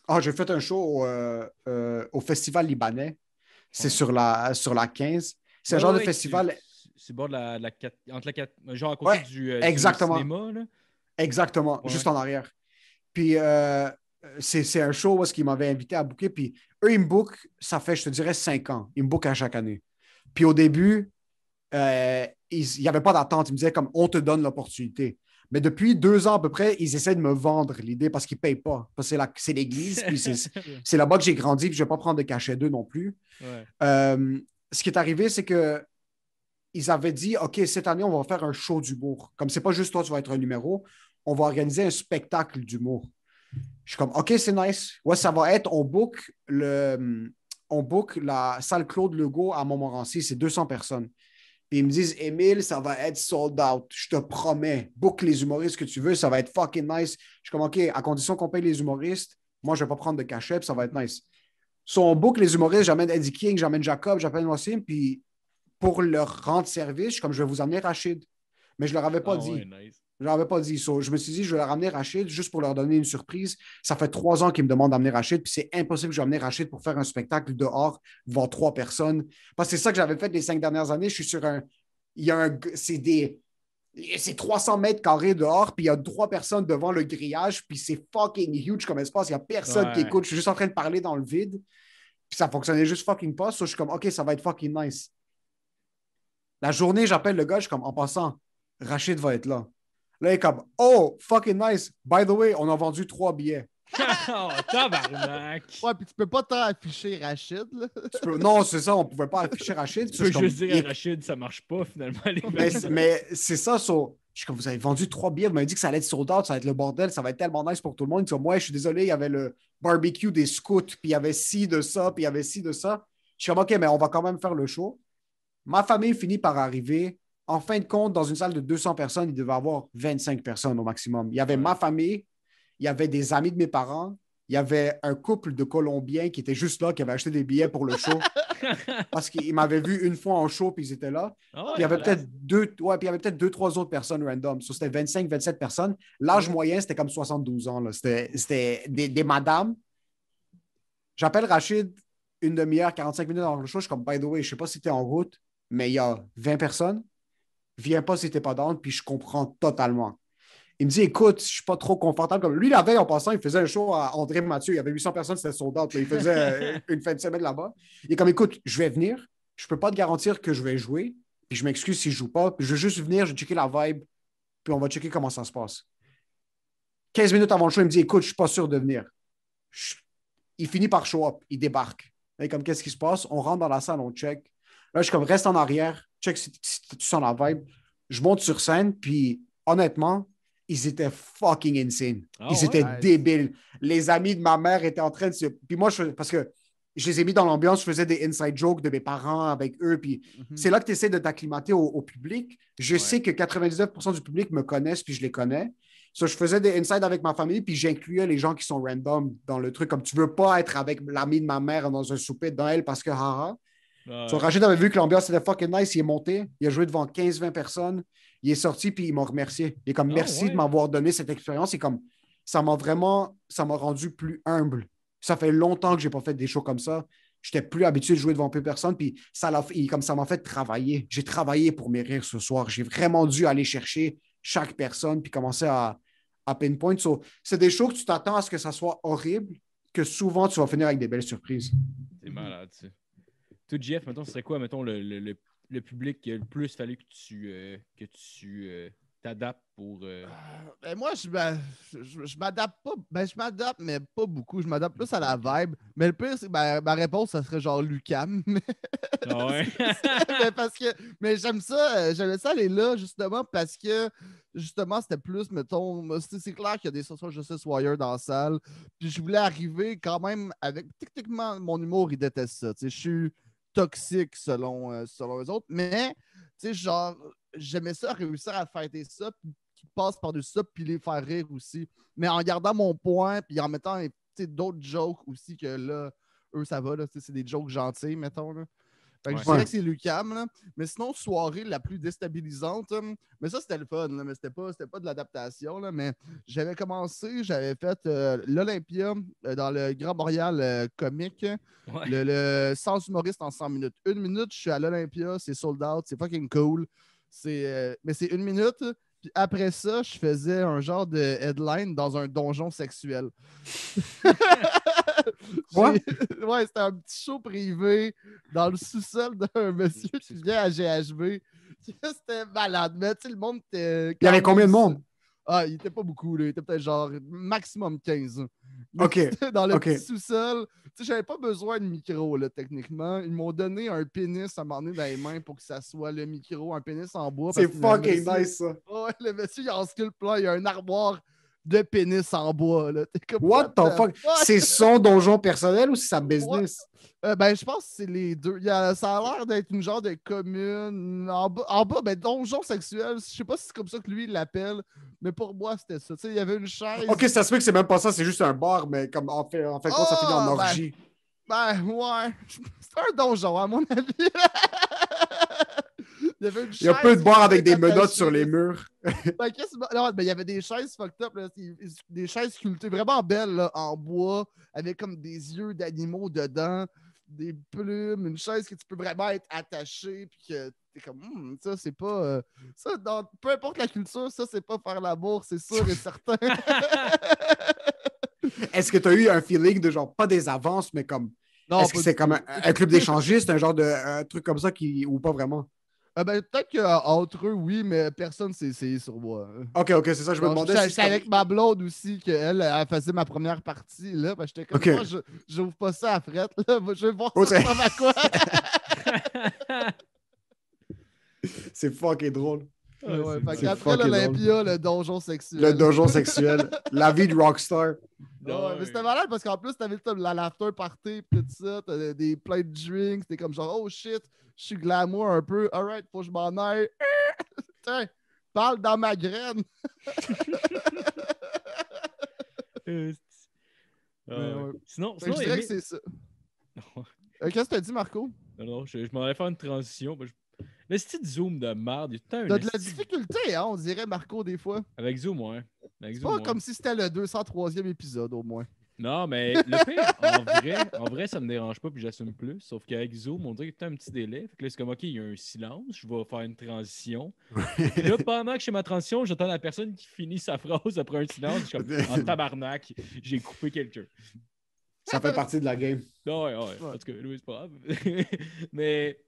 Ah, j'ai fait un show au euh, euh, Festival libanais. C'est sur, la, sur la 15. C'est un genre de festival. C'est bord de la, entre la genre à côté du, exactement. cinéma. Là. Exactement, juste en arrière. Puis c'est un show où qu'ils m'avaient invité à booker. Puis eux, ils me bookent, ça fait, je te dirais, cinq ans. Ils me bookent à chaque année. Puis au début, il n'y avait pas d'attente. Ils me disaient comme on te donne l'opportunité. Mais depuis deux ans à peu près, ils essaient de me vendre l'idée parce qu'ils ne payent pas. Parce que c'est l'église, puis (laughs) c'est là-bas que j'ai grandi, je ne vais pas prendre de cachet d'eux non plus. Euh, ce qui est arrivé, c'est que ils avaient dit OK, cette année, on va faire un show d'humour. Comme c'est pas juste toi, tu vas être un numéro, on va organiser un spectacle d'humour. Je suis comme OK, c'est nice. Ouais, ça va être, on book le. On book la salle Claude Legault à Montmorency, c'est 200 personnes ils me disent, Émile, ça va être sold out. Je te promets, book les humoristes que tu veux, ça va être fucking nice. Je suis comme, OK, à condition qu'on paye les humoristes, moi, je vais pas prendre de cachet, puis ça va être nice. Son on book, les humoristes, j'amène Eddie King, j'amène Jacob, j'appelle Wassim, puis pour leur rendre service, je suis comme, je vais vous amener Rachid. Mais je leur avais pas ah dit. Je n'avais pas dit ça. je me suis dit, je vais leur ramener Rachid juste pour leur donner une surprise. Ça fait trois ans qu'ils me demandent d'amener Rachid, puis c'est impossible que je vais amener Rachid pour faire un spectacle dehors devant trois personnes. Parce que c'est ça que j'avais fait les cinq dernières années. Je suis sur un. Il y a un. C'est des. C'est 300 mètres carrés dehors, puis il y a trois personnes devant le grillage, puis c'est fucking huge comme espace. Il n'y a personne qui écoute. Je suis juste en train de parler dans le vide. Puis ça fonctionnait juste fucking pas. So, je suis comme, OK, ça va être fucking nice. La journée, j'appelle le gars, je suis comme, en passant, Rachid va être là. Là, il est comme Oh, fucking nice. By the way, on a vendu trois billets. (laughs) oh, tabarnak! Ouais, puis tu peux pas t'afficher afficher Rachid, là. Non, c'est ça, on pouvait pas afficher Rachid. Tu peux juste dire Rachid, ça marche pas, finalement. mais, mais c'est ça, je suis comme, vous avez vendu trois billets, vous m'avez dit que ça allait être sur out, ça va être le bordel, ça va être tellement nice pour tout le monde. moi, je suis désolé, il y avait le barbecue des scouts, puis il y avait ci de ça, puis il y avait ci de ça. Je suis comme, OK, mais on va quand même faire le show. Ma famille finit par arriver en fin de compte, dans une salle de 200 personnes, il devait avoir 25 personnes au maximum. Il y avait ma famille, il y avait des amis de mes parents, il y avait un couple de Colombiens qui était juste là, qui avait acheté des billets pour le show. (laughs) parce qu'ils m'avaient vu une fois en show, puis ils étaient là. Ah il y avait peut-être deux, puis il y avait peut-être deux, trois autres personnes random. So, c'était 25, 27 personnes. L'âge moyen, c'était comme 72 ans. C'était des, madames. J'appelle Rachid une demi-heure, 45 minutes avant le show. Je suis comme, by the way, je sais pas si tu es en route, mais il y a 20 personnes viens pas si t'es pas down, puis je comprends totalement. Il me dit, écoute, je suis pas trop confortable. Comme lui, la veille, en passant, il faisait un show à André Mathieu. Il y avait 800 personnes, c'était son date. Il faisait euh, une fin de semaine là-bas. Il est comme, écoute, je vais venir. Je peux pas te garantir que je vais jouer. Puis je m'excuse si je joue pas. je veux juste venir, je vais checker la vibe. Puis on va checker comment ça se passe. 15 minutes avant le show, il me dit, écoute, je suis pas sûr de venir. Il finit par show up. Il débarque. Et comme, qu'est-ce qui se passe? On rentre dans la salle, on check. Là, je suis comme, reste en arrière check tu sens la vibe. Je monte sur scène, puis honnêtement, ils étaient fucking insane. Ah ils étaient débiles. Les amis de ma mère étaient en train de se. Puis moi, je parce que je les ai mis dans l'ambiance, je faisais des inside jokes de mes parents avec eux. Puis mhm. c'est là que tu essaies de t'acclimater au, public. Je sais que 99% du public me connaissent, puis je les connais. je faisais des inside avec ma famille, puis j'incluais les gens qui sont random dans le truc. Comme tu veux pas être avec l'ami de ma mère dans un souper dans elle parce que haha. Ouais. So, avait vu que l'ambiance était fucking nice, il est monté, il a joué devant 15-20 personnes, il est sorti, puis il m'a remercié. Il est comme, ah merci de m'avoir donné cette expérience. et comme, ça m'a vraiment, ça m'a rendu plus humble. Ça fait longtemps que j'ai pas fait des shows comme ça. J'étais plus habitué de jouer devant peu de personnes, puis ça comme ça m'a fait travailler. J'ai travaillé pour mes rires ce soir. J'ai vraiment dû aller chercher chaque personne, puis commencer à, à pinpoint. c'est des shows que tu t'attends à ce que ça soit horrible, que souvent tu vas finir avec des belles surprises. C'est malade, ça. Toi, Jeff, maintenant, ce serait quoi, mettons, le, public qui a le plus fallu que tu euh, que tu euh, t'adaptes pour. Euh? Ben moi, ben, je, je, m'adapte pas. Ben, je m'adapte, mais pas beaucoup. Je m'adapte plus à la vibe. Mais le pire, c'est ma, réponse, ça serait genre Lucam. (laughs) Ah (laughs) mais parce que. Mais j'aime ça. J'aime ça aller là, justement, parce que justement, c'était plus, mettons, c'est clair qu'il y a des social justice warriors dans la salle. Puis je voulais arriver quand même avec. Techniquement, mon humour, il déteste ça. Je suis toxique selon, euh, selon eux autres. Mais, tu sais, genre, j'aimais ça réussir à fêter ça, puis qui passent par-dessus ça, puis les faire rire aussi. Mais en gardant mon point, puis en mettant d'autres jokes aussi que là, eux, ça va, là, c'est des jokes gentils, mettons. Là. Je dirais que c'est Lucam. Mais sinon, soirée la plus déstabilisante, hum, mais ça, c'était le fun. mais c'était pas, pas de l'adaptation. mais j'avais commencé, j'avais fait euh, l'Olympia euh, dans le Grand Montréal euh, comique. Le, sens humoriste en 100 minutes. Une minute, je suis à l'Olympia, c'est sold out, c'est fucking cool. C'est, mais c'est une minute, puis après ça, je faisais un genre de headline dans un donjon sexuel. (laughs) Quoi? ouais, c'était un petit show privé dans le sous-sol d'un monsieur qui vient à GHB. (laughs) C'était malade, mais tu sais, le monde était. Il y avait combien de monde? Ah, il était pas beaucoup, là. Il était peut-être genre maximum 15. (laughs) OK. Dans le petit sous-sol. Tu sais, j'avais pas besoin de micro, là, techniquement. Ils m'ont donné un pénis à m'emmener dans les mains pour que ça soit le micro, un pénis en bois. C'est fucking nice, ça. Ouais, le monsieur, il en sculpte plein. Il y a un armoire de pénis en bois. Là. What the fuck? C'est son donjon personnel ou c'est sa business? Euh, ben, je pense que c'est les deux. ça a l'air d'être une genre de commune. En bas, en ben, donjon sexuel, je sais pas si c'est comme ça que lui l'appelle, mais pour moi, c'était ça. il y avait une chaise. Ok, ça se peut que c'est même pas ça, c'est juste un bar, mais comme en fait, en fait quoi, ça finit en oh, ben, orgie. ben ouais, (laughs) c'est un donjon, à mon avis. (laughs) Il y a peu de boire avec des menottes sur les murs. (laughs) Ben, il y avait des chaises fucked up, des chaises sculptées vraiment belles en bois, avec comme des yeux d'animaux dedans, des plumes, une chaise que tu peux vraiment être attaché, puis que t'es comme, hmm, ça, c'est pas. Euh, peu importe la culture, ça, c'est pas faire l'amour, c'est sûr et certain. (laughs) Est-ce que tu as eu un feeling de genre, pas des avances, mais comme. Est-ce que c'est comme un, un club d'échangistes, un genre de truc comme ça qui, ou pas vraiment? Ah ben, peut-être qu'entre eux, oui, mais personne s'est essayé sur moi. Hein. Ok, ok, c'est ça, je me demandais. C'est avec ma blonde aussi, qu'elle elle faisait ma première partie, là. Ben, j'étais comme, moi, ah, je, j'ouvre pas ça à frette, là. (laughs) Je vais voir ça à quoi. (laughs) (laughs) c'est fucking drôle. Ah après l'Olympia, le donjon sexuel. Le donjon sexuel. la vie de rockstar. c'était malade parce qu'en plus, t'avais la laughter party, puis tout ça, des plein de drinks, c'était comme genre, oh shit, je suis glamour un peu, alright, faut que je m'en aille. (laughs) Tiens, parle dans ma graine. (laughs) (laughs) Ah sinon, que c'est ça. Euh, qu'est-ce que t'as dit, Marco? Non, je, m'en vais faire une transition. Le style zoom de merde, il y a de la difficulté, hein, on dirait Marco des fois. Avec zoom, ouais. Avec pas comme si c'était le 203e épisode au moins. Non, mais le pire, en vrai, en vrai, ça me dérange pas puis j'assume plus. Sauf qu'avec Zoom, on dirait que t'as un petit délai. là, c'est comme, OK, il y a un silence, je vais faire une transition. Et là, pendant que je ma transition, j'attends la personne qui finit sa phrase après un silence. Je suis comme, en tabarnak, j'ai coupé quelqu'un. Ça fait partie de la game. Non, ouais, ouais. En tout cas, Louis, c'est pas grave. (laughs) mais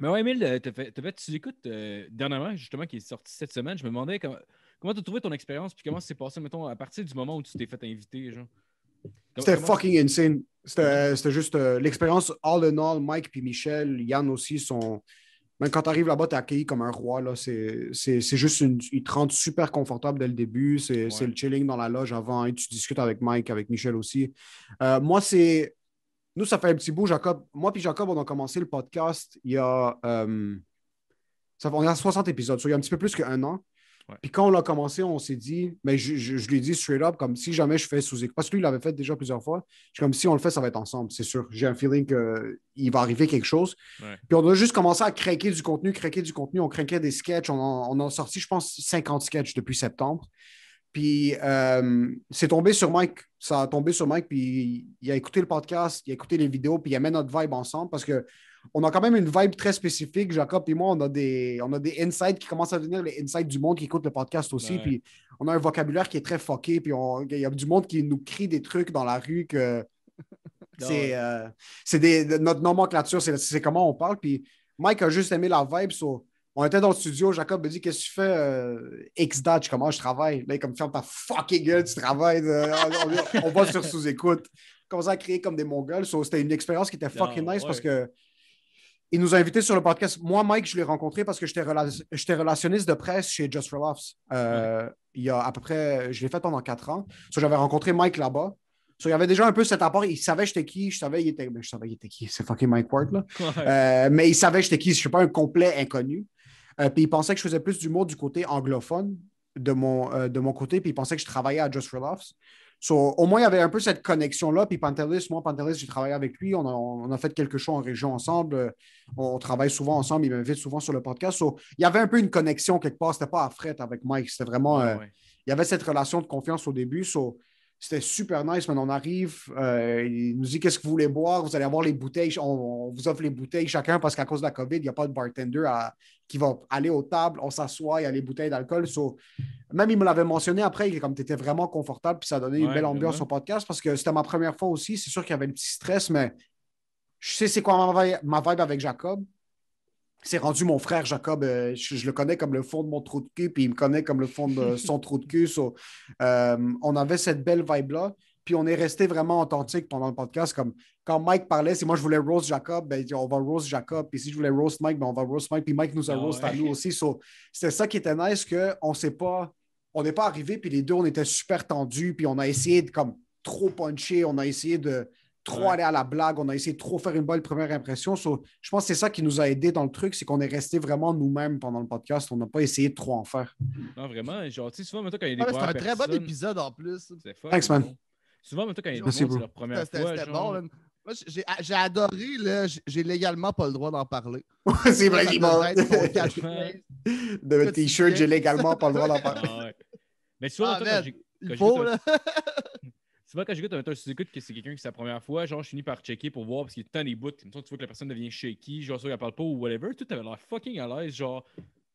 mais ouais, Emile, euh, tu écoutes euh, dernièrement, justement, qui est sorti cette semaine. Je me demandais comment tu as trouvé ton expérience, puis comment c'est passé, mettons, à partir du moment où tu t'es fait inviter, genre. C'était fucking insane. C'était juste euh, l'expérience all in all. Mike puis Michel, Yann aussi sont. Même quand tu arrives là-bas, tu accueilli comme un roi. là. C'est juste une. Ils te rendent super confortable dès le début. C'est le chilling dans la loge avant. Et tu discutes avec Mike, avec Michel aussi. moi, c'est nous, ça fait un petit bout, Jacob. Moi et Jacob, on a commencé le podcast il y a. Euh, on 60 épisodes, il y a un petit peu plus qu'un an. Puis quand on l'a commencé, on s'est dit, mais je, lui ai dit straight up, comme si jamais je fais sous écoute. Parce que lui, il l'avait fait déjà plusieurs fois. Je suis comme si on le fait, ça va être ensemble, c'est sûr. J'ai un feeling qu'il va arriver quelque chose. Puis on a juste commencé à craquer du contenu, craquer du contenu. On craquait des sketchs. On a sorti, je pense, 50 sketchs depuis septembre. Puis euh, c'est tombé sur Mike. Ça a tombé sur Mike, puis il a écouté le podcast, il a écouté les vidéos, puis il a mis notre vibe ensemble parce que on a quand même une vibe très spécifique. Jacob et moi, on a des, on a des insights qui commencent à devenir les insights du monde qui écoute le podcast aussi. Puis on a un vocabulaire qui est très fucké, Puis il y a du monde qui nous crie des trucs dans la rue que (laughs) c'est euh, notre nomenclature, c'est comment on parle. Puis Mike a juste aimé la vibe. sur... On était dans le studio, Jacob me dit Qu'est-ce que tu fais euh, X je ah, je travaille. Là, il comme ferme ta fucking gueule, tu travailles. Euh, on, va sur sous-écoute. ça a créer comme des Mongols. c'était une expérience qui était ah, fucking nice parce que il nous a invités sur le podcast. Moi, Mike, je l'ai rencontré parce que j'étais relationniste de presse chez Just for euh, Il y a à peu près, je l'ai fait pendant quatre ans. J'avais rencontré Mike là-bas. il y avait déjà un peu cet apport. Il savait j'étais qui, je savais il était, je savais qui. C'est fucking Mike Ward là. mais il savait j'étais qui. Je suis pas un complet inconnu. Euh, puis il pensait que je faisais plus d'humour du côté anglophone de mon, euh, de mon côté, puis il pensait que je travaillais à Just for au moins, il y avait un peu cette connexion-là. Puis Pantelis, moi, Pantelis, j'ai travaillé avec lui. On a, fait quelque chose en région ensemble. Euh, on, travaille souvent ensemble. Il m'invite souvent sur le podcast. il y avait un peu une connexion quelque part. C'était pas à fret avec Mike. C'était vraiment. Il y avait cette relation de confiance au début. C'était super nice, mais on arrive, euh, il nous dit qu'est-ce que vous voulez boire, vous allez avoir les bouteilles, on, vous offre les bouteilles chacun parce qu'à cause de la COVID, il n'y a pas de bartender qui va aller aux tables, on s'assoit, il y a les bouteilles d'alcool. même il me l'avait mentionné après, comme tu étais vraiment confortable, puis ça donnait une belle ambiance au podcast parce que c'était ma première fois aussi, c'est sûr qu'il y avait un petit stress, mais je sais c'est quoi ma vibe avec Jacob, c'est rendu mon frère Jacob. Euh, je, le connais comme le fond de mon trou de cul, puis il me connaît comme le fond de son trou de cul. Euh, on avait cette belle vibe-là, puis on est resté vraiment authentique pendant le podcast. Comme quand Mike parlait, si moi je voulais roast Jacob, ben, on va roast Jacob. Puis si je voulais roast Mike, ben, on va roast Mike. Puis Mike nous a ah roast à nous aussi. So, c'est ça qui était nice, qu'on s'est pas. On n'est pas arrivé, puis les deux, on était super tendus, puis on a essayé de comme trop puncher, on a essayé de trop aller à la blague, on a essayé de trop faire une bonne première impression. je pense que c'est ça qui nous a aidé dans le truc, c'est qu'on est resté vraiment nous-mêmes pendant le podcast. On n'a pas essayé de trop en faire. Non, vraiment. Genre, souvent, maintenant, quand il y a des ah, C'est un très bon épisode en plus. C'est Thanks, man. Souvent, maintenant, quand il y a des c'est leur première fois. C'était bon, Moi, j'ai, adoré, là, j'ai légalement pas le droit d'en parler. (laughs) c'est vrai qu'il (laughs) De tes t-shirt, j'ai légalement pas le droit d'en parler. Ah mais souvent, ah, quand j'ai, là. (laughs) C'est vois, quand j'écoute un sous-écoute, que c'est quelqu'un qui c'est sa première fois, genre, je finis par checker pour voir parce qu'il y a tant bouts. tu vois que la personne devient shaky, genre, soit elle parle pas ou whatever. Tout avait l'air fucking à l'aise, genre,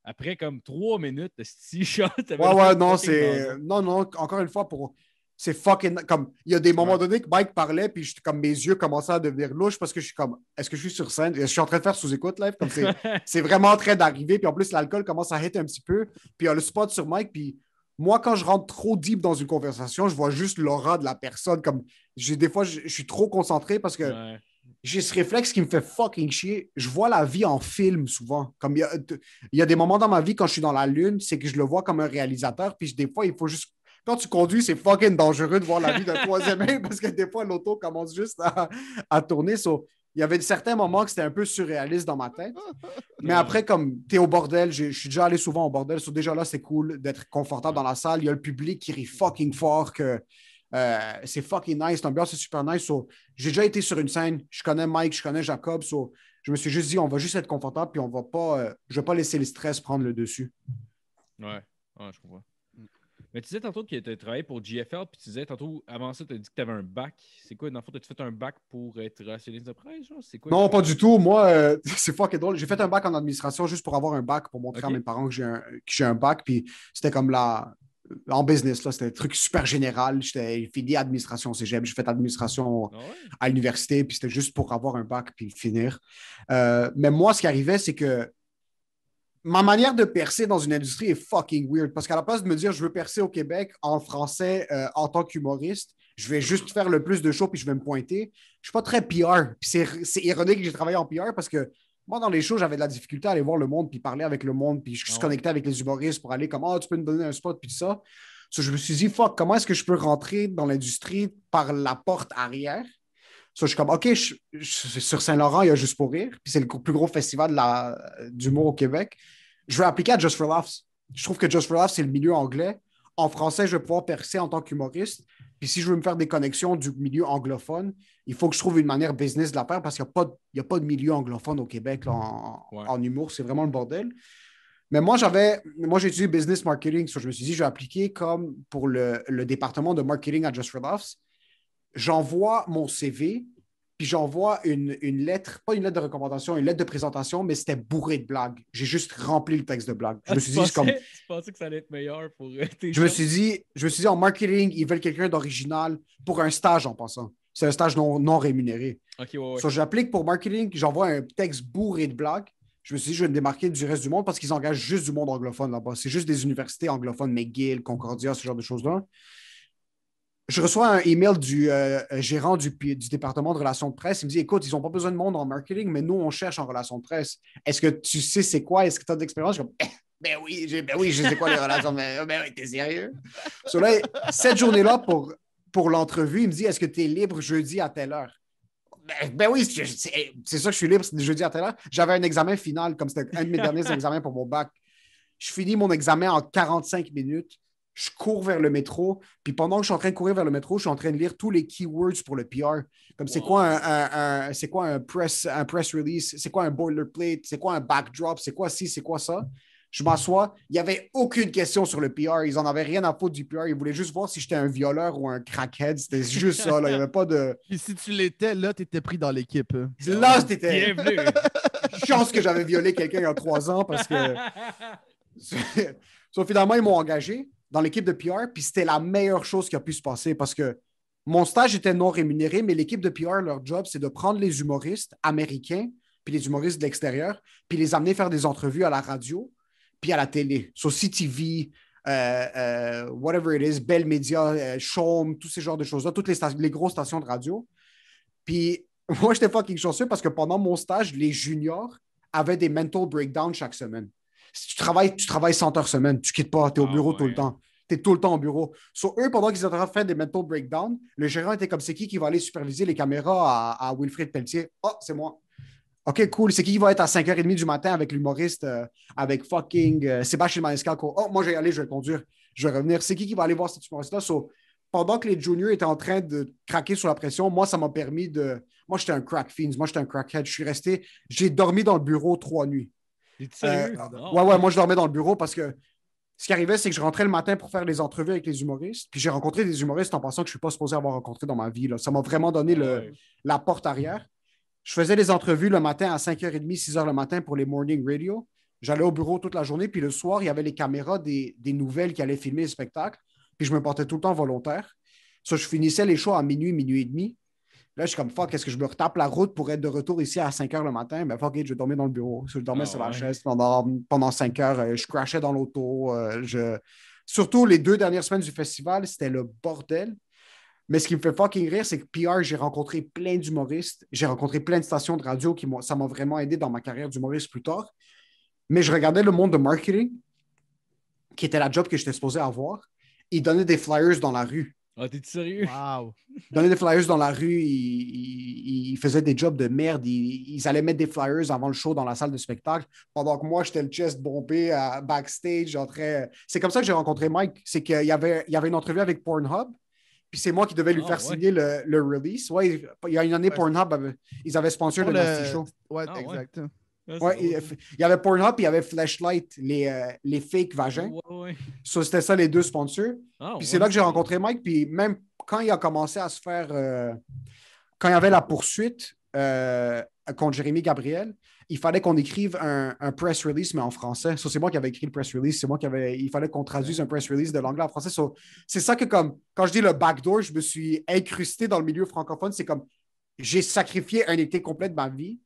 après comme trois minutes de six shots. (laughs) Ouais, ouais, non, c'est. Non, non, encore une fois, pour. C'est fucking. Comme, il y a des moments donnés que Mike parlait, puis je, comme mes yeux commençaient à devenir louches parce que je suis comme, est-ce que je suis sur scène? Je suis en train de faire sous-écoute live. Comme c'est, (laughs) c'est vraiment en train d'arriver, puis en plus, l'alcool commence à hit un petit peu, puis il y a le spot sur Mike, puis moi, quand je rentre trop deep dans une conversation, je vois juste l'aura de la personne. Comme des fois, je, suis trop concentré parce que j'ai ce réflexe qui me fait fucking chier. Je vois la vie en film souvent. Comme il y a, des moments dans ma vie quand je suis dans la lune, c'est que je le vois comme un réalisateur. Puis des fois, il faut juste quand tu conduis, c'est fucking dangereux de voir la vie d'un troisième (laughs) parce que des fois, l'auto commence juste à, tourner. sur il y avait certains moments que c'était un peu surréaliste dans ma tête. Mais après, comme tu es au bordel, je suis déjà allé souvent au bordel. So déjà là, c'est cool d'être confortable dans la salle. Il y a le public qui rit fucking fort que euh, c'est fucking nice. L'ambiance c'est super nice. j'ai déjà été sur une scène. Je connais Mike, je connais Jacob. So, je me suis juste dit, on va juste être confortable puis on va pas, euh, je vais pas laisser le stress prendre le dessus. Ouais, ouais je comprends. Mais tu disais tantôt que tu travaillé pour GFL, puis tu disais tantôt, avant ça, tu as dit que tu avais un bac. C'est quoi, dans le fond, as-tu fait un bac pour être relationniste de presse? Quoi, non, pas du tout. Moi, c'est euh, (laughs) c'est fucking drôle. J'ai fait un bac en administration juste pour avoir un bac, pour montrer à mes parents que j'ai un, un bac. Puis c'était comme la, en business, là, c'était un truc super général. J'étais fini administration au cégep, j'ai fait administration ah à l'université, puis c'était juste pour avoir un bac puis finir. Euh, mais moi, ce qui arrivait, c'est que ma manière de percer dans une industrie est fucking weird parce qu'à la place de me dire je veux percer au Québec en français euh, en tant qu'humoriste, je vais juste faire le plus de shows puis je vais me pointer. Je suis pas très PR. C'est ironique que j'ai travaillé en PR parce que moi, dans les shows, j'avais de la difficulté à aller voir le monde puis parler avec le monde puis je ah suis connecté avec les humoristes pour aller comme oh, tu peux me donner un spot puis ça. je me suis dit, fuck, comment est-ce que je peux rentrer dans l'industrie par la porte arrière? So, je suis comme, OK, sur Saint-Laurent, il y a Juste pour rire, puis c'est le plus gros festival d'humour au Québec. Je vais appliquer à Just for Laughs. Je trouve que Just for Laughs, c'est le milieu anglais. En français, je vais pouvoir percer en tant qu'humoriste. Puis si je veux me faire des connexions du milieu anglophone, il faut que je trouve une manière business de la faire parce qu'il n'y a, a, pas de milieu anglophone au Québec en, humour. C'est vraiment le bordel. Mais moi, j'avais, moi, j'ai étudié business marketing. je me suis dit, je vais appliquer comme pour le, le département de marketing à Just for Laughs j'envoie mon CV, puis j'envoie une, lettre, pas une lettre de recommandation, une lettre de présentation, mais c'était bourré de blagues. J'ai juste rempli le texte de blagues. Je ah, me suis dit, comme. Tu pensais que ça allait être meilleur pour euh, tes je me suis dit, Je me suis dit, en marketing, ils veulent quelqu'un d'original pour un stage en passant. C'est un stage non, rémunéré. J'applique pour marketing, j'envoie un texte bourré de blagues. Je me suis dit, je vais me démarquer du reste du monde parce qu'ils engagent juste du monde anglophone là-bas. C'est juste des universités anglophones, McGill, Concordia, ce genre de choses-là je reçois un email du euh, euh, gérant du, département de relations de presse. Il me dit Écoute, ils n'ont pas besoin de monde en marketing, mais nous, on cherche en relations de presse. Est-ce que tu sais c'est quoi Est-ce que tu as de l'expérience Je eh, ben, oui, ben oui, je sais quoi les relations. Mais, ben oui, t'es sérieux Cette journée-là, pour, pour l'entrevue, il me dit Est-ce que tu es libre jeudi à telle heure ben, ben oui, c'est ça que je suis libre jeudi à telle heure. J'avais un examen final, comme c'était un de mes derniers (laughs) examens pour mon bac. Je finis mon examen en 45 minutes je cours vers le métro, puis pendant que je suis en train de courir vers le métro, je suis en train de lire tous les keywords pour le PR. Comme c'est quoi un, c'est quoi un press, un press release, c'est quoi un boilerplate, c'est quoi un backdrop, c'est quoi ci, c'est quoi ça. Je m'assois, il n'y avait aucune question sur le PR, ils n'en avaient rien à foutre du PR, ils voulaient juste voir si j'étais un violeur ou un crackhead, c'était juste ça, là. il n'y avait pas de... (laughs) Puis si tu l'étais, là, tu étais pris dans l'équipe. Hein. Là, t'étais... (laughs) Chance que j'avais violé quelqu'un il y a trois ans parce que... (laughs) sauf finalement, ils m'ont engagé dans l'équipe de PR, puis c'était la meilleure chose qui a pu se passer parce que mon stage était non rémunéré, mais l'équipe de PR, leur job, c'est de prendre les humoristes américains, puis les humoristes de l'extérieur, puis les amener faire des entrevues à la radio, puis à la télé, sur CTV, euh, euh, whatever it is, Bell Media, euh, tous ces genres de choses-là, toutes les, les grosses stations de radio. Puis (laughs) moi, j'étais fucking chanceux parce que pendant mon stage, les juniors avaient des mental breakdowns chaque semaine tu travailles, tu travailles 100 heures semaine, tu quittes pas, tu es au ah bureau tout le temps. Tu es tout le temps au bureau. Sur eux, pendant qu'ils étaient en train de faire des mental breakdowns, le gérant était comme c'est qui qui va aller superviser les caméras à, à Pelletier? oh, c'est moi. OK, cool. C'est qui qui va être à 5h30 du matin avec l'humoriste, euh, avec fucking euh, Sébastien Maniscalco? Oh, moi, je vais aller, je vais conduire, je vais revenir. C'est qui qui va aller voir cet humoriste-là? pendant que les juniors étaient en train de craquer sous la pression, moi, ça m'a permis de. Moi, j'étais un crack fiend, moi, j'étais un crackhead. Je suis resté. J'ai dormi dans le bureau trois nuits. Euh, ah, oui, ouais, ouais, moi je dormais dans le bureau parce que ce qui arrivait, c'est que je rentrais le matin pour faire les entrevues avec les humoristes. Puis j'ai rencontré des humoristes en pensant que je ne suis pas supposé avoir rencontré dans ma vie. Ça m'a vraiment donné le, la porte arrière. Je faisais les entrevues le matin à 5h30, 6h le matin pour les morning radio. J'allais au bureau toute la journée. Puis le soir, il y avait les caméras des, des nouvelles qui allaient filmer les spectacles. Puis je me portais tout le temps volontaire. Ça, je finissais les shows à minuit, minuit et demi. Là, je suis comme, fuck, est-ce que je me retape la route pour être de retour ici à 5 h le matin? Mais ben, fuck, je vais dormir dans le bureau. Je dormais ah sur la chaise pendant, pendant 5 heures. Euh, je crachais dans l'auto. Euh, surtout les deux dernières semaines du festival, c'était le bordel. Mais ce qui me fait fucking rire, c'est que PR, j'ai rencontré plein d'humoristes. J'ai rencontré plein de stations de radio qui ça m'a vraiment aidé dans ma carrière d'humoriste plus tard. Mais je regardais le monde de marketing, qui était la job que j'étais supposé avoir. Ils donnaient des flyers dans la rue. Ah, t'es sérieux? Wow! (laughs) Donner des flyers dans la rue, ils, faisaient des jobs de merde. Ils, allaient mettre des flyers avant le show dans la salle de spectacle, pendant que moi, j'étais le chest bombé à backstage. C'est comme ça que j'ai rencontré Mike. C'est qu'il y avait, y avait une entrevue avec Pornhub, puis c'est moi qui devais lui ah, faire signer le, release. Ouais, il y a une année, Pornhub, ils avaient sponsor le, Show. Ouais, exactement. Ah, exact il, y avait Pornhub et il y avait Flashlight, les, euh, les fake vagins. c'était ça les deux sponsors. Ah, c'est là que j'ai rencontré Mike. Puis même quand il a commencé à se faire. Euh, quand il y avait la poursuite euh, contre Jérémy Gabriel, il fallait qu'on écrive un, un, press release, mais en français. c'est moi qui avais écrit le press release. C'est moi qui avait. Il fallait qu'on traduise un press release de l'anglais en français. c'est ça que, comme. Quand je dis le backdoor, je me suis incrusté dans le milieu francophone. C'est comme. J'ai sacrifié un été complet de ma vie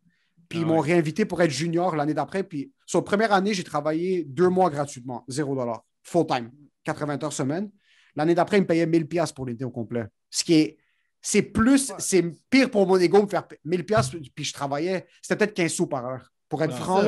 puis ah ils m'ont réinvité pour être junior l'année d'après. Puis sur la première année, j'ai travaillé deux mois gratuitement, zéro dollar, full time, 80 heures semaine. L'année d'après, ils me payaient 1000 pièces pour l'été au complet. Ce qui est c'est plus, c'est pire pour mon ego de faire 1000 pièces puis je travaillais, c'était peut-être 15 sous par heure. Pour être ah, franc,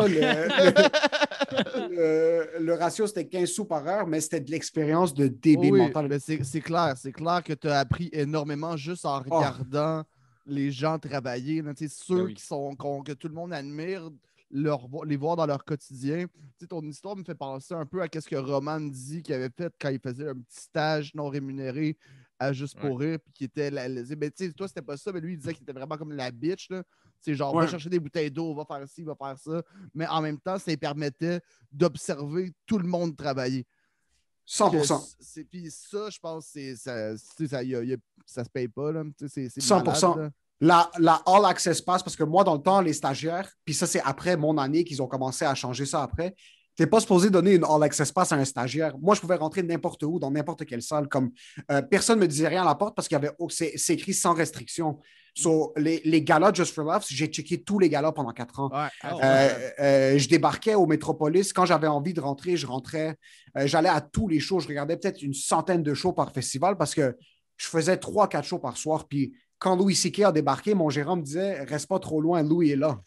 le, ratio, c'était 15 sous par heure, mais c'était de l'expérience de débit mental. C'est clair, c'est clair que tu as appris énormément juste en ah. regardant les gens travailler, ben ceux qui sont, que tout le monde admire, leur, les voir dans leur quotidien. ton histoire me fait penser un peu à ce que Roman dit qu'il avait fait quand il faisait un petit stage non rémunéré à Juste pour rire, puis qui était la, ben, tu sais, toi, c'était pas ça, mais lui, il disait qu'il était vraiment comme la bitch, là. C'est genre, va chercher des bouteilles d'eau, va faire ci, va faire ça. Mais en même temps, ça permettait d'observer tout le monde travailler. 100 Puis ça, je pense ça, ça, se paye pas. 100 La, la, All Access Pass, parce que moi, dans le temps, les stagiaires, puis ça, c'est après mon année qu'ils ont commencé à changer ça après. Tu n'es pas supposé donner une All Access Pass à un stagiaire. Moi, je pouvais rentrer n'importe où, dans n'importe quelle salle. Comme euh, personne ne me disait rien à la porte parce qu'il y avait c'est écrit sans restriction les, galas Just for Laughs, j'ai checké tous les galas pendant quatre ans. Ah, euh, euh, je débarquais au Métropolis. Quand j'avais envie de rentrer, je rentrais. Euh, j'allais à tous les shows. Je regardais peut-être une centaine de shows par festival parce que je faisais trois, quatre shows par soir. Puis quand Louis C.K. a débarqué, mon gérant me disait Reste pas trop loin, Louis est là.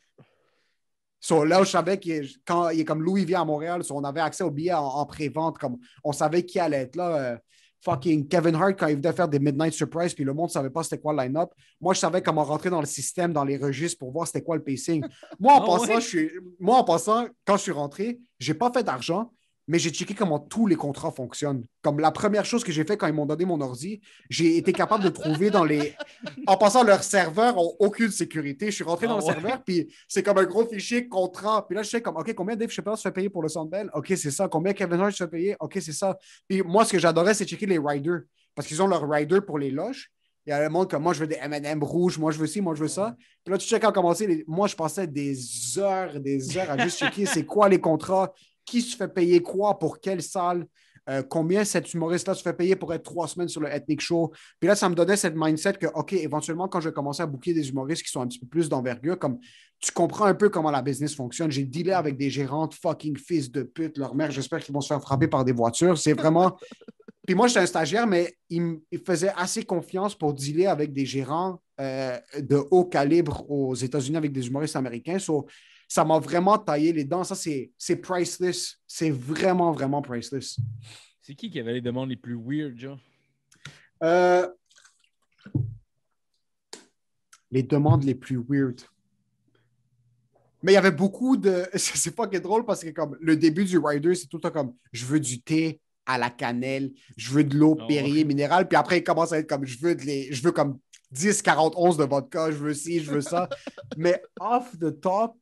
So, là, je savais que quand il est comme Louis vient à Montréal, on avait accès aux billets en, en pré-vente, comme on savait qui allait être là fucking Kevin Hart quand il venait faire des Midnight Surprise, puis le monde ne savait pas c'était quoi le line-up. Moi, je savais comment rentrer dans le système, dans les registres pour voir c'était quoi le pacing. Moi, en, ah passant, quand je suis... Moi, quand je suis rentré, j'ai pas fait d'argent, mais j'ai checké comment tous les contrats fonctionnent. Comme la première chose que j'ai fait quand ils m'ont donné mon ordi, j'ai été capable de trouver dans les. (laughs) En passant, leurs serveurs n'ont aucune sécurité. Je suis rentré dans le ah serveur, puis c'est comme un gros fichier contrat. Puis là, je sais comme, OK, combien Dave Chappelle se fait payer pour le Sandbell? OK, c'est ça. Combien Kevin Hart se payer? OK, c'est ça. Puis moi, ce que j'adorais, c'est checker les riders, parce qu'ils ont leur rider pour les loges. Il y a le monde comme moi, je veux des MM rouges, moi, je veux ci, moi, je veux ça. Puis là, tu checkes à commencer. Moi, je passais des heures, des heures à juste checker c'est quoi les contrats, qui se fait payer quoi pour quelle salle, euh, combien cet humoriste-là se fait payer pour être trois semaines sur le Ethnic Show. Puis là, ça me donnait cette mindset que, OK, éventuellement, quand je vais commencer à booker des humoristes qui sont un petit peu plus d'envergure, comme tu comprends un peu comment la business fonctionne. J'ai dealé avec des gérantes fucking fils de pute, leur mère, j'espère qu'ils vont se faire frapper par des voitures. C'est vraiment. (laughs) Puis moi, j'étais un stagiaire, mais il me faisait assez confiance pour dealer avec des gérants euh, de haut calibre aux États-Unis avec des humoristes américains. sur ça m'a vraiment taillé les dents. Ça, c'est priceless. C'est vraiment, vraiment priceless. C'est qui qui avait les demandes les plus weird, genre? Euh, les demandes les plus weird. Mais il y avait beaucoup de. (laughs) C'est pas que drôle parce que comme le début du Rider, c'est tout le temps comme je veux du thé à la cannelle, je veux de l'eau ah Perrier minérale. Puis après, il commence à être comme je veux les. Je veux comme 10, 40, 11 de vodka, je veux ci, je veux ça. (laughs) Mais off the top,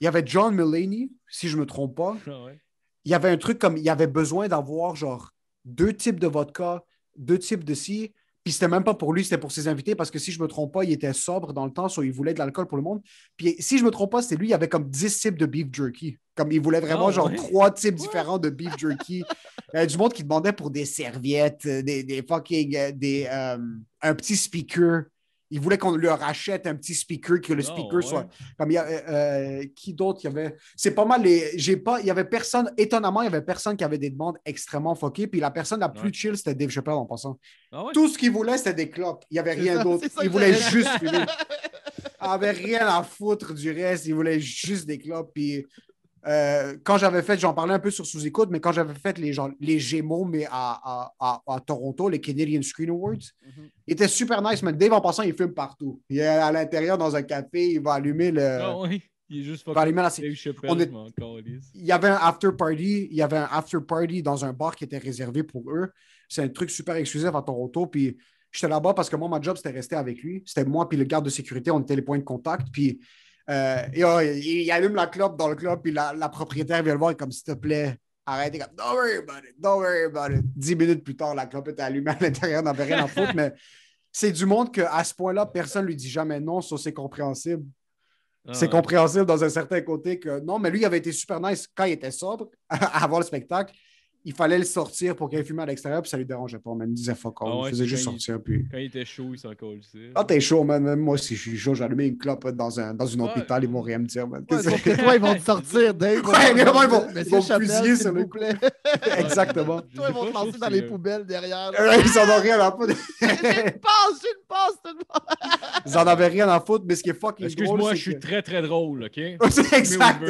il y avait John Mulaney, si je ne me trompe pas. Ah il y avait un truc comme il y avait besoin d'avoir genre deux types de vodka, deux types de si Puis c'était même pas pour lui, c'était pour ses invités parce que si je me trompe pas, il était sobre dans le temps, soit il voulait de l'alcool pour le monde. Puis si je me trompe pas, c'est lui, il avait comme 10 types de beef jerky. Comme il voulait vraiment ah genre trois types différents de beef jerky. avait euh, du monde qui demandait pour des serviettes, euh, des, fucking. Euh, des, un petit speaker il voulait qu'on leur achète un petit speaker, que le ah, speaker soit. Comme il y euh, euh, qui d'autre il y avait. C'est pas mal J'ai pas. Il y avait personne. Étonnamment, il y avait personne qui avait des demandes extrêmement foquées. Puis la personne la plus chill, c'était Dave Chappelle en passant. Ah Tout ce qu'il voulait, c'était des clopes. Il n'y avait rien d'autre. Il voulait juste Il avait rien à foutre du reste. Il voulait juste des clopes. Puis euh, quand j'avais fait, j'en parlais un peu sur sous-écoute, mais quand j'avais fait les, gens, les Gémeaux, mais à, Toronto, les Canadian Screen Awards, mhm. était super nice, mais Dave, en passant, il fume partout. Il est à l'intérieur dans un café, il va allumer le. Ah il est juste allumer la... Il y avait un after party, il y avait un after party dans un bar qui était réservé pour eux. C'est un truc super exclusif à Toronto. Puis j'étais là-bas parce que moi, ma job, c'était rester avec lui. C'était moi, puis le garde de sécurité, on était les points de contact. Puis euh, oh, il, allume la clope dans le club, puis la, propriétaire vient le voir comme s'il te plaît, arrête. comme Don't worry about it, don't Dix minutes plus tard, la clope était allumée à l'intérieur, n'avait rien à foutre, mais c'est du monde qu'à ce point-là, personne ne lui dit jamais non, ça c'est compréhensible. Ah c'est compréhensible dans un certain côté que non, mais lui, il avait été super nice quand il était sobre (laughs) avant le spectacle il fallait le sortir pour qu'il fume à l'extérieur, puis ça lui dérangeait pas, man. me disait fuck ah il faisait juste sortir. Puis... Quand il était chaud, il s'en colle. Ah, t'es chaud, man, même moi, si je suis chaud, j'allumais une clope hein, dans, un, dans une hôpital, ils vont rien me dire, man. que toi, ils vont te sortir, (laughs) Dave. Ouais, ils vont, te fusiller, s'il vous plaît. (laughs) Exactement. Toi, ils vont te lancer dans les euh, poubelles derrière. ils en ont rien à foutre. (laughs) une passe, une passe, tout le monde. Ils en avaient rien à foutre, mais ce qui est fucking drôle. Excuse-moi, je suis très, très drôle, OK? C'est exact.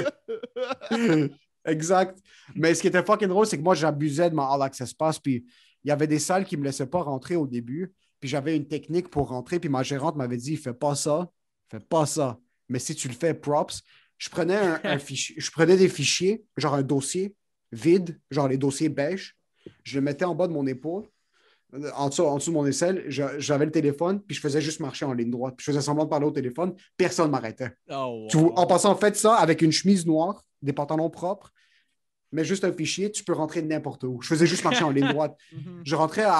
Exact. Mais ce qui était fucking drôle, c'est que moi, j'abusais de mon All Access Pass. Puis il y avait des salles qui ne me laissaient pas rentrer au début. Puis j'avais une technique pour rentrer. Puis ma gérante m'avait dit fais pas ça, fais pas ça. Mais si tu le fais, props. Je prenais, un, (laughs) fichier, je prenais des fichiers, genre un dossier vide, genre les dossiers beige. Je le mettais en bas de mon épaule, en dessous, en de mon aisselle. J'avais le téléphone, puis je faisais juste marcher en ligne droite. Puis je faisais semblant de parler au téléphone. Personne m'arrêtait. Oh, En passant, faites ça avec une chemise noire des pantalons propres, mais juste un fichier, tu peux rentrer n'importe où. Je faisais juste marcher en ligne (laughs) droite. Mhm. Je rentrais à,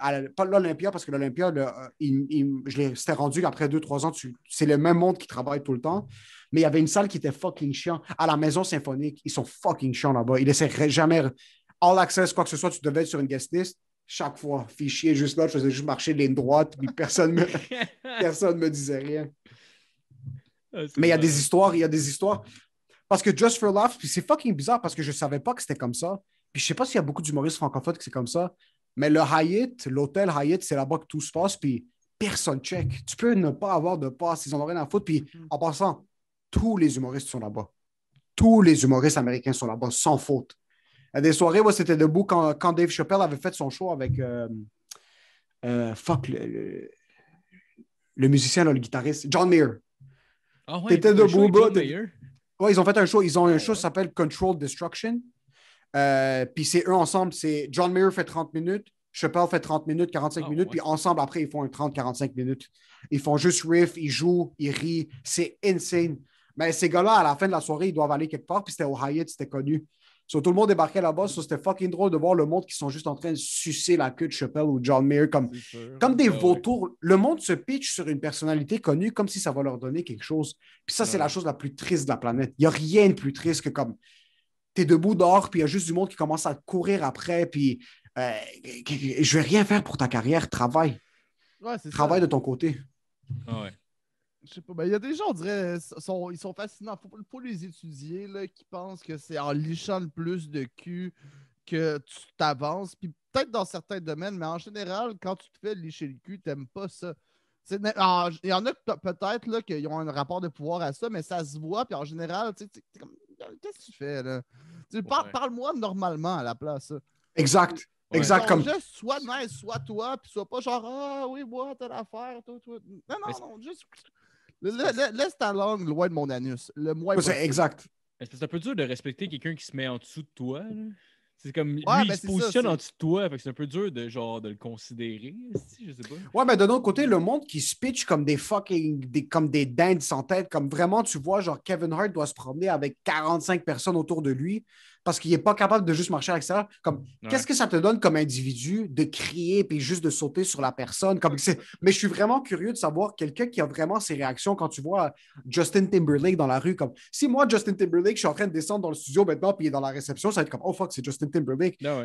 à, l'Olympia, parce que l'Olympia, je c'était rendu après deux, trois ans, c'est le même monde qui travaille tout le temps. Mais il y avait une salle qui était fucking chiant. À la maison symphonique, ils sont fucking chiants là-bas. Ils laissaient jamais all access, quoi que ce soit, tu devais être sur une guest list. Chaque fois, fichier juste là, je faisais juste marcher ligne droite, puis personne ne (laughs) personne me disait rien. Ah, mais il y a des histoires, il y a des histoires. Parce que Just for Laughs, puis c'est fucking bizarre parce que je savais pas que c'était comme ça. Puis je sais pas s'il y a beaucoup d'humoristes francophones qui c'est comme ça. Mais le Hyatt, l'hôtel Hyatt, c'est là-bas que tout se passe. Puis personne check. Tu peux ne pas avoir de passe. Ils ont rien à foutre. Puis mhm. en passant, tous les humoristes sont là-bas. Tous les humoristes américains sont là-bas, sans faute. Il des soirées où c'était debout quand, Dave Chappelle avait fait son show avec. Euh, euh, fuck, le, musicien, le guitariste, John Mayer. Ah ouais, T'étais debout, Ouais, ils ont fait un show. Ils ont un ah show qui s'appelle Controlled Destruction. Euh, puis c'est eux ensemble, c'est John Mayer fait 30 minutes, Chappelle fait 30 minutes, 45 ah minutes, puis ensemble, après, ils font un 30-45 minutes. Ils font juste riff, ils jouent, ils rient. C'est insane. Mais ces gars-là, à la fin de la soirée, ils doivent aller quelque part, puis c'était au Hyatt, c'était connu tout le monde débarquait là-bas. c'était fucking drôle de voir le monde qui sont juste en train de sucer la queue de Chappelle ou John Mayer comme, comme des ben vautours. Le monde se pitch sur une personnalité connue comme si ça va leur donner quelque chose. Puis ça, c'est la chose la plus triste de la planète. Il n'y a rien de plus triste que comme t'es debout dehors, puis il y a juste du monde qui commence à courir après, puis euh, je vais rien faire pour ta carrière, travaille. Ouais, travaille de ton côté. Ah ouais. Je sais pas. Ben, il y a des gens, on dirait, ils sont fascinants. Faut, faut les étudier, là, qui pensent que c'est en lichant le plus de cul que tu t'avances. Puis peut-être dans certains domaines, mais en général, quand tu te fais licher le cul, t'aimes pas ça. Ah, il y en a peut-être là, qui ont un rapport de pouvoir à ça, mais ça se voit. Puis en général, tu comme, ah, qu'est-ce que tu fais là? Parle-moi normalement à la place. Exact. Exact comme. soit nice, soit toi, puis soit pas genre, ah oui, moi, t'as l'affaire, toi, Non, non, non, juste. Laisse ta langue loin de mon anus. Le moins. C'est exact. C'est un peu dur de respecter quelqu'un qui se met en dessous de toi. C'est comme lui, il ben, se positionne en dessous de toi, c'est un peu dur de genre de le considérer, je sais pas. Ouais, mais d'un autre côté, le monde qui se pitch comme des fucking des, comme des dindes sans tête, comme vraiment tu vois genre Kevin Hart doit se promener avec 45 personnes autour de lui, parce qu'il n'est pas capable de juste marcher à l'extérieur. Comme, qu'est-ce que ça te donne comme individu de crier puis juste de sauter sur la personne? Comme, (laughs) mais je suis vraiment curieux de savoir quelqu'un qui a vraiment ses réactions quand tu vois euh, Justin Timberlake dans la rue. Comme, si moi, Justin Timberlake, je suis en train de descendre dans le studio maintenant puis il est dans la réception, ça va être comme, oh fuck, c'est Justin Timberlake. Ah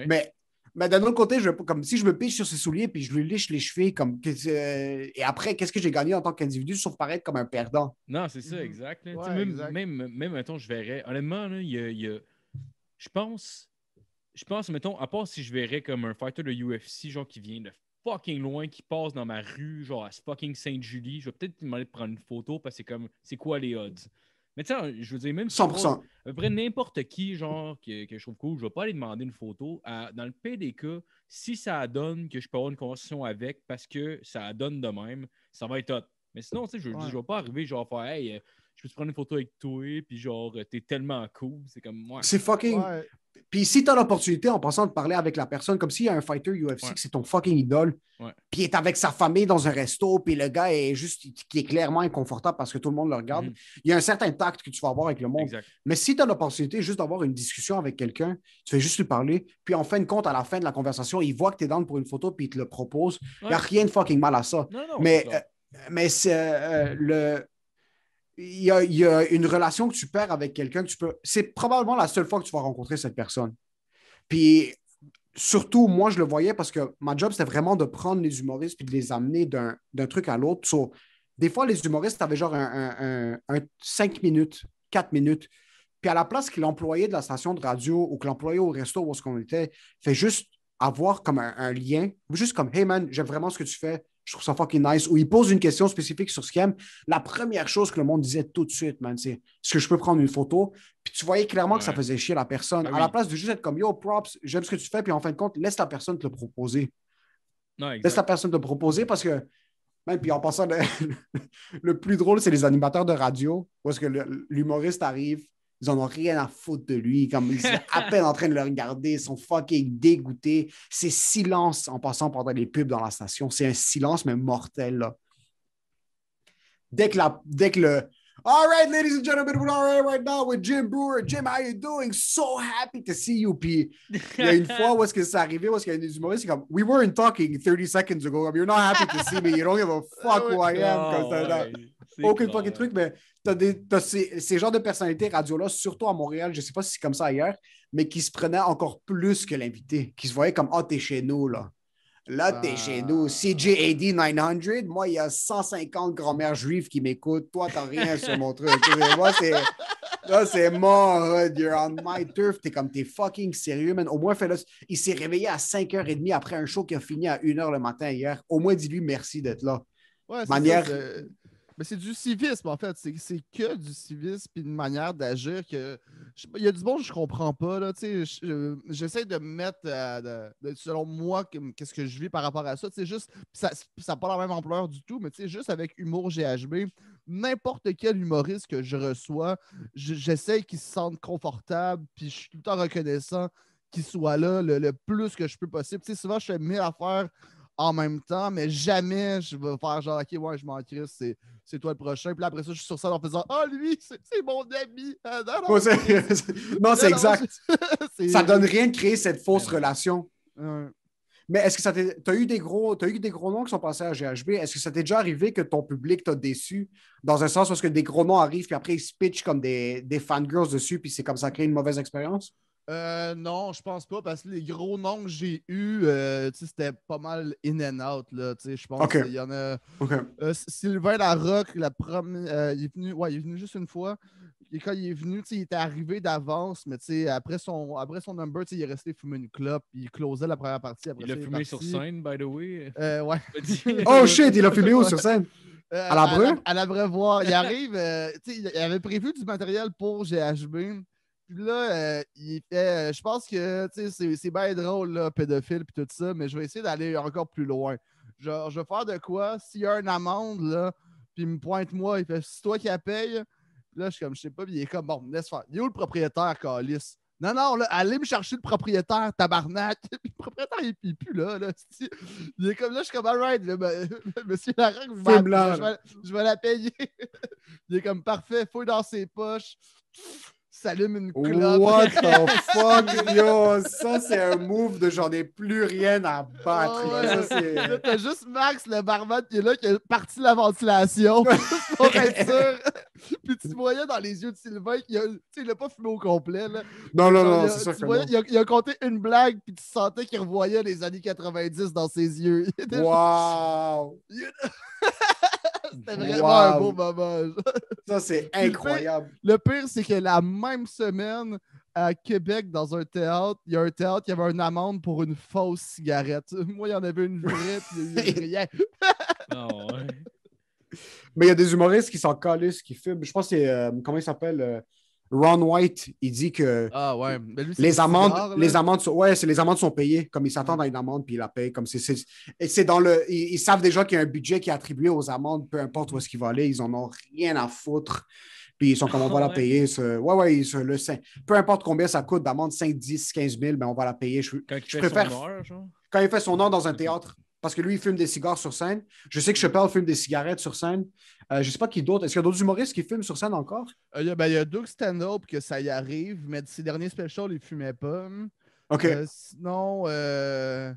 mais d'un autre côté, je, comme si je me piche sur ses souliers puis je lui liche les cheveux, comme, euh, et après, qu'est-ce que j'ai gagné en tant qu'individu sauf paraître comme un perdant? Non, c'est ça, mm-hmm. exact. même, mettons, je verrais, honnêtement, il y a je pense, je pense, mettons, à part si je verrais comme un fighter de UFC, genre qui vient de fucking loin, qui passe dans ma rue, genre à fucking Saint julie je vais peut-être demander de prendre une photo parce que c'est comme, c'est quoi les odds? Mais tiens, je veux dire, même 100%. vrai à peu n'importe qui, genre, que, je trouve cool, je vais pas aller demander une photo. dans le pire des cas, si ça donne que je peux avoir une conversation avec parce que ça donne de même, ça va être hot. Mais sinon, tu sais, je, ne je vais pas arriver, genre, faire, hey, euh, je peux prendre une photo avec toi, puis genre, euh, t'es tellement cool. C'est comme moi. C'est fucking. Puis si t'as l'opportunité en passant de parler avec la personne, comme s'il y a un fighter UFC c'est ton fucking idole, puis il est avec sa famille dans un resto, puis le gars est juste, qui est clairement inconfortable parce que tout le monde le regarde, mhm. il y a un certain tact que tu vas avoir avec le monde. Mais si t'as l'opportunité juste d'avoir une discussion avec quelqu'un, tu fais juste lui parler, puis en fin de compte, à la fin de la conversation, il voit que t'es dans pour une photo, puis il te le propose. Il n'y a rien de fucking mal à ça. Non, mais, mais c'est euh, euh, le il y, a, une relation que tu perds avec quelqu'un tu peux. C'est probablement la seule fois que tu vas rencontrer cette personne. Puis surtout, moi, je le voyais parce que ma job, c'était vraiment de prendre les humoristes puis de les amener d'un truc à l'autre. des fois, les humoristes avaient genre un, 5 minutes, 4 minutes. Puis à la place que l'employé de la station de radio ou que l'employé au resto où ce qu'on était fait juste avoir comme un, lien, juste comme Hey man, j'aime vraiment ce que tu fais, je trouve ça fucking nice. Où il pose une question spécifique sur ce qu'il aime. La première chose que le monde disait tout de suite, man, c'est est-ce que je peux prendre une photo? Puis tu voyais clairement que ça faisait chier la personne. Ben à la place de juste être comme yo, props, j'aime ce que tu fais, puis en fin de compte, laisse la personne te le proposer. laisse la personne te le proposer parce que. même puis en passant, le, (laughs) le plus drôle, c'est les animateurs de radio, parce que l'humoriste arrive, ils en ont rien à foutre de lui. Comme ils sont à peine en train de le regarder, ils sont fucking dégoûtés. C'est silence en passant pendant les pubs dans la station. C'est un silence, mais mortel. Là. Dès que, la, dès que le, All right, ladies and gentlemen, we're all right right now with Jim Brewer. Jim, how are you doing? So happy to see you. Puis il y a une fois où est-ce que c'est arrivé, où qu'il y a des humoristes comme We weren't talking 30 seconds ago. You're not happy to see me. You don't give a fuck oh who I am. Aucun euh, truc, mais t'as, des, ces, ces, genres de personnalités radio-là, surtout à Montréal, je sais pas si c'est comme ça ailleurs, mais qui se prenait encore plus que l'invité, qui se voyait comme Ah, t'es chez nous, là. Là, t'es chez ah. nous. CJAD 900, moi, il y a 150 grand-mères juives qui m'écoutent. Toi, t'as rien sur mon truc. moi, c'est. Là, c'est mort. You're on my turf. T'es comme, t'es fucking sérieux, man. Au moins, fais-le. Il s'est réveillé à 5h30 après un show qui a fini à 1h le matin hier. Au moins, dis-lui merci d'être là. Ouais, manière, c'est du civisme, en fait. C'est que du civisme et une manière d'agir que. il y a du bon, je comprends pas. j'essaie de euh, de mettre, selon moi, qu'est-ce que je vis par rapport à ça. juste, ça n'a pas la même ampleur du tout, mais juste avec Humour GHB, n'importe quel humoriste que je reçois, j'essaie qu'il se sente confortable, puis je suis tout le temps reconnaissant qu'il soit là le, plus que je peux possible. souvent, je fais mille affaires en même temps, mais jamais je vais faire genre, OK, ouais, je m'en crisse, c'est, toi le prochain. Puis après ça, je suis sur ça en faisant, ah, oh, lui, c'est, mon ami. non, c'est, exact. (laughs) ça donne rien de créer cette fausse relation. Mais est-ce que ça t'as eu des gros, as eu des gros noms qui sont passés à GHB? Est-ce que ça t'est déjà arrivé que ton public t'a déçu dans un sens parce que des gros noms arrivent puis après ils se pitchent comme des, des fangirls dessus puis c'est comme ça crée une mauvaise expérience? Euh, non, je pense pas, parce que les gros noms que j'ai eus, euh, sais c'était pas mal in and out. Je pense qu'il y en a. Okay. Euh, Sylvain Larocque, la première, euh, il, est venu, ouais, il est venu juste une fois. Et quand il est venu, il était arrivé d'avance, mais après son, après son number, il est resté fumer une clope, puis il closait la première partie. Après il a fumé sur scène, by the way. ouais. (laughs) (laughs) oh shit, il a fumé où sur scène? à l'abreu? À voir Il arrive, il avait prévu du matériel pour GHB. Puis là, euh, il fait, euh, je pense que c'est, c'est bien drôle, là, pédophile puis tout ça, mais je vais essayer d'aller encore plus loin. Genre, je vais faire de quoi? S'il y a une amende, là, puis il me pointe moi, il fait, c'est toi qui la paye. là, je suis comme, je sais pas, puis il est comme, bon, laisse faire. Il est où le propriétaire, Calis? Non, non, là, allez me chercher le propriétaire, tabarnak. (laughs) le propriétaire, il, est pue là, là. Il est comme là, je suis comme, alright, monsieur la vous je, vais, je vais la payer. (laughs) il est comme, parfait, fouille dans ses poches s'allume une clope. What (laughs) the fuck, yo? Ça, c'est un move de j'en ai plus rien à battre. T'as juste Max, le barman, qui est là, qui a parti de la ventilation (laughs) pour être (laughs) sûr. (laughs) Puis tu voyais dans les yeux de Sylvain, il n'a pas fumé au complet. Là. Non, non, non, c'est ça. Tu voyais, il, a, il, a, compté une blague, puis tu sentais qu'il revoyait les années 90 dans ses yeux. (laughs) Wow! (laughs) C'était vraiment un beau moment. ça, c'est incroyable. Le pire, c'est que la même semaine, à Québec, dans un théâtre, il y a un théâtre, qui avait une amende pour une fausse cigarette. Moi, il y en avait une vraie, puis il y a rien. non, ah ouais. Mais il y a des humoristes qui s'en ce qui fument. Je pense que c'est. Euh, comment il s'appelle euh, Ron White, il dit que ah, ben, les, amendes, les amendes, sont, les amendes sont payées, comme ils s'attendent mm. à une amende, puis ils la payent. Comme c'est, c'est, dans le, ils, savent déjà qu'il y a un budget qui est attribué aux amendes, peu importe où est-ce qu'il vont aller, ils en ont rien à foutre. Puis ils sont comme on va la (laughs) payer. Ce, ouais, ouais, ils, le, peu importe combien ça coûte d'amende, 5, 10, 15 000, on va la payer. Je, préfère. Quand il fait son nom dans un (laughs) théâtre, parce que lui, il fume des cigares sur scène. Je sais que Chappelle fume des cigarettes sur scène. Euh, je ne sais pas qui d'autre. Est-ce qu'il y a d'autres humoristes qui fument sur scène encore? Euh, ben, il y a Doug Stanhope que ça y arrive, mais ces derniers specials, il ne fumait pas. OK. Euh, sinon, euh,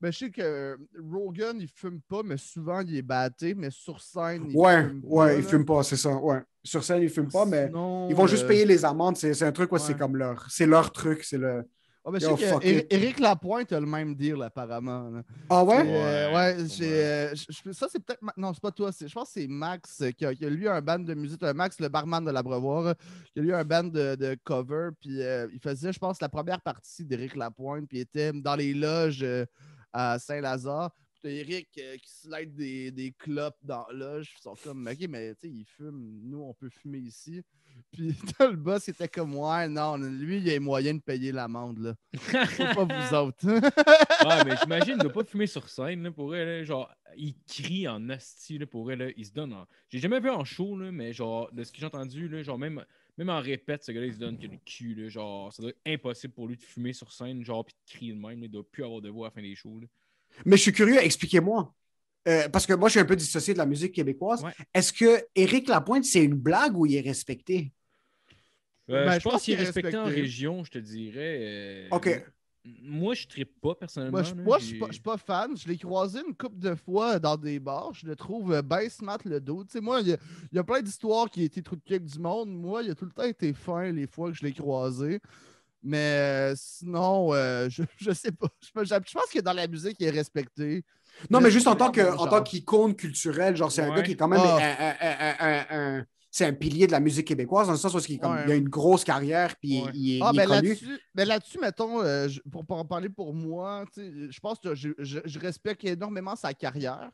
ben, je sais que Rogan, il ne fume pas, mais souvent, il est batté, mais sur scène, il ouais, fume ouais, il ne fume pas, c'est ça. Ouais. Sur scène, il ne fume pas, mais ils vont juste payer les amendes. C'est un truc, c'est comme leur... C'est leur truc, c'est le... Ah, Éric Lapointe a le même deal, apparemment. Ah ouais? Euh, ouais, euh, ça, c'est peut-être. Non, c'est pas toi. Je pense que c'est Max euh, qui a, qui lui un band de musique. Max, le barman de la l'Abreuvoir, qui a lui un band de, cover. Puis il faisait, je pense, la première partie d'Éric Lapointe. Puis il était dans les loges à Saint-Lazare. Eric euh, qui slide des, des clopes dans l'âge. Ils sont comme, OK, mais tu sais, il fume. Nous, on peut fumer ici. Puis (laughs) le boss était comme, ouais, non, lui, il a a moyen de payer l'amende, là. pas vous (laughs) autres. ouais, mais j'imagine ne pas fumer sur scène, là, pour elle. genre, il crie en asti, là, pour elle. il se donne en... J'ai jamais vu en show, là, mais genre, de ce que j'ai entendu, là, genre, même même en répète, ce gars-là, il se donne que le cul. Là, genre, ça doit être impossible pour lui de fumer sur scène, genre, puis de crier de même. il doit plus avoir de voix à la fin des shows. Mais je suis curieux, expliquez-moi. Euh, parce que moi, je suis un peu dissocié de la musique québécoise. Est-ce que Lapointe, c'est une blague ou il est respecté? Euh, ben, je, pense qu'il est respecté, en région, je te dirais. Euh, OK. Moi, je ne pas personnellement. Moi, je ne suis, pas, fan. Je l'ai croisé une couple de fois dans des bars. Je le trouve bien smart le dos. Tu moi, il y, a, plein d'histoires qui étaient été avec du monde. Moi, il a tout le temps été fin les fois que je l'ai croisé. Mais euh, sinon, euh, je, ne sais pas. Je, pense que dans la musique, il est respecté. Non, mais, euh, juste en tant, que, en tant qu'icône culturelle, genre, c'est un gars qui est quand même ah. un, c'est un pilier de la musique québécoise, dans le sens où il, a une grosse carrière, puis il, est ah, ben connu. Là-dessus, ben là-dessus, mettons, pour, en parler pour moi, je pense que je respecte énormément sa carrière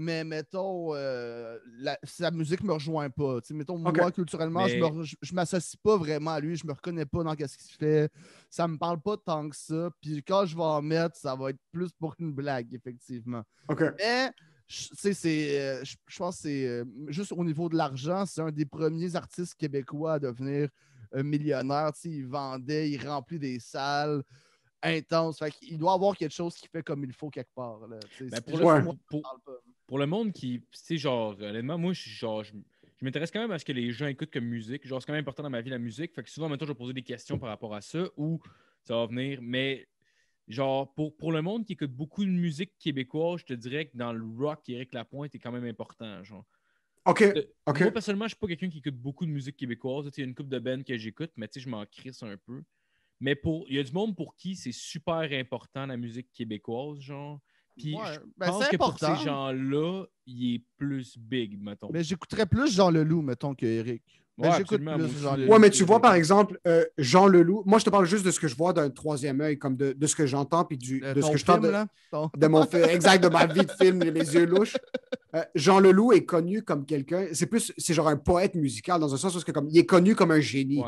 mais mettons, euh, la, sa musique ne me rejoint pas. mettons, moi, culturellement, je ne m'associe pas vraiment à lui, je me reconnais pas dans ce qu'il fait. Ça me parle pas tant que ça. Puis quand je vais en mettre, ça va être plus pour une blague, effectivement. Mais, c'est, euh, je pense que c'est euh, juste au niveau de l'argent, c'est un des premiers artistes québécois à devenir millionnaire. il vendait, il remplit des salles intenses. il doit avoir quelque chose qui fait comme il faut quelque part. Là. Ben pour, le, parle pour le monde qui, tu sais, genre, honnêtement, moi, je, genre, je, m'intéresse quand même à ce que les gens écoutent comme musique. Genre, c'est quand même important dans ma vie, la musique. Fait que souvent, maintenant, je vais poser des questions par rapport à ça ou ça va venir. Mais, genre, pour, pour le monde qui écoute beaucoup de musique québécoise, je te dirais que dans le rock, Eric Lapointe est quand même important, genre. OK. OK. Moi, personnellement, je suis pas quelqu'un qui écoute beaucoup de musique québécoise. Il y a une coupe de Ben que j'écoute, mais tu sais, je m'en crisse un peu. Mais pour il y a du monde pour qui c'est super important la musique québécoise, genre. Puis je ben, pense que pour ces gens-là, il est plus big, mettons. Mais j'écouterais plus Jean Leloup, mettons, que Eric. Mais plus Jean mais tu vois, par exemple, euh, Jean Leloup, moi, je te parle juste de ce que je vois d'un troisième œil, comme de, ce que j'entends, puis du, euh, de, ce que je tente de, mon film, exact, de ma vie de film, les yeux louches. Euh, Jean Leloup est connu comme quelqu'un, c'est plus, c'est genre un poète musical, dans un sens où comme, il est connu comme un génie.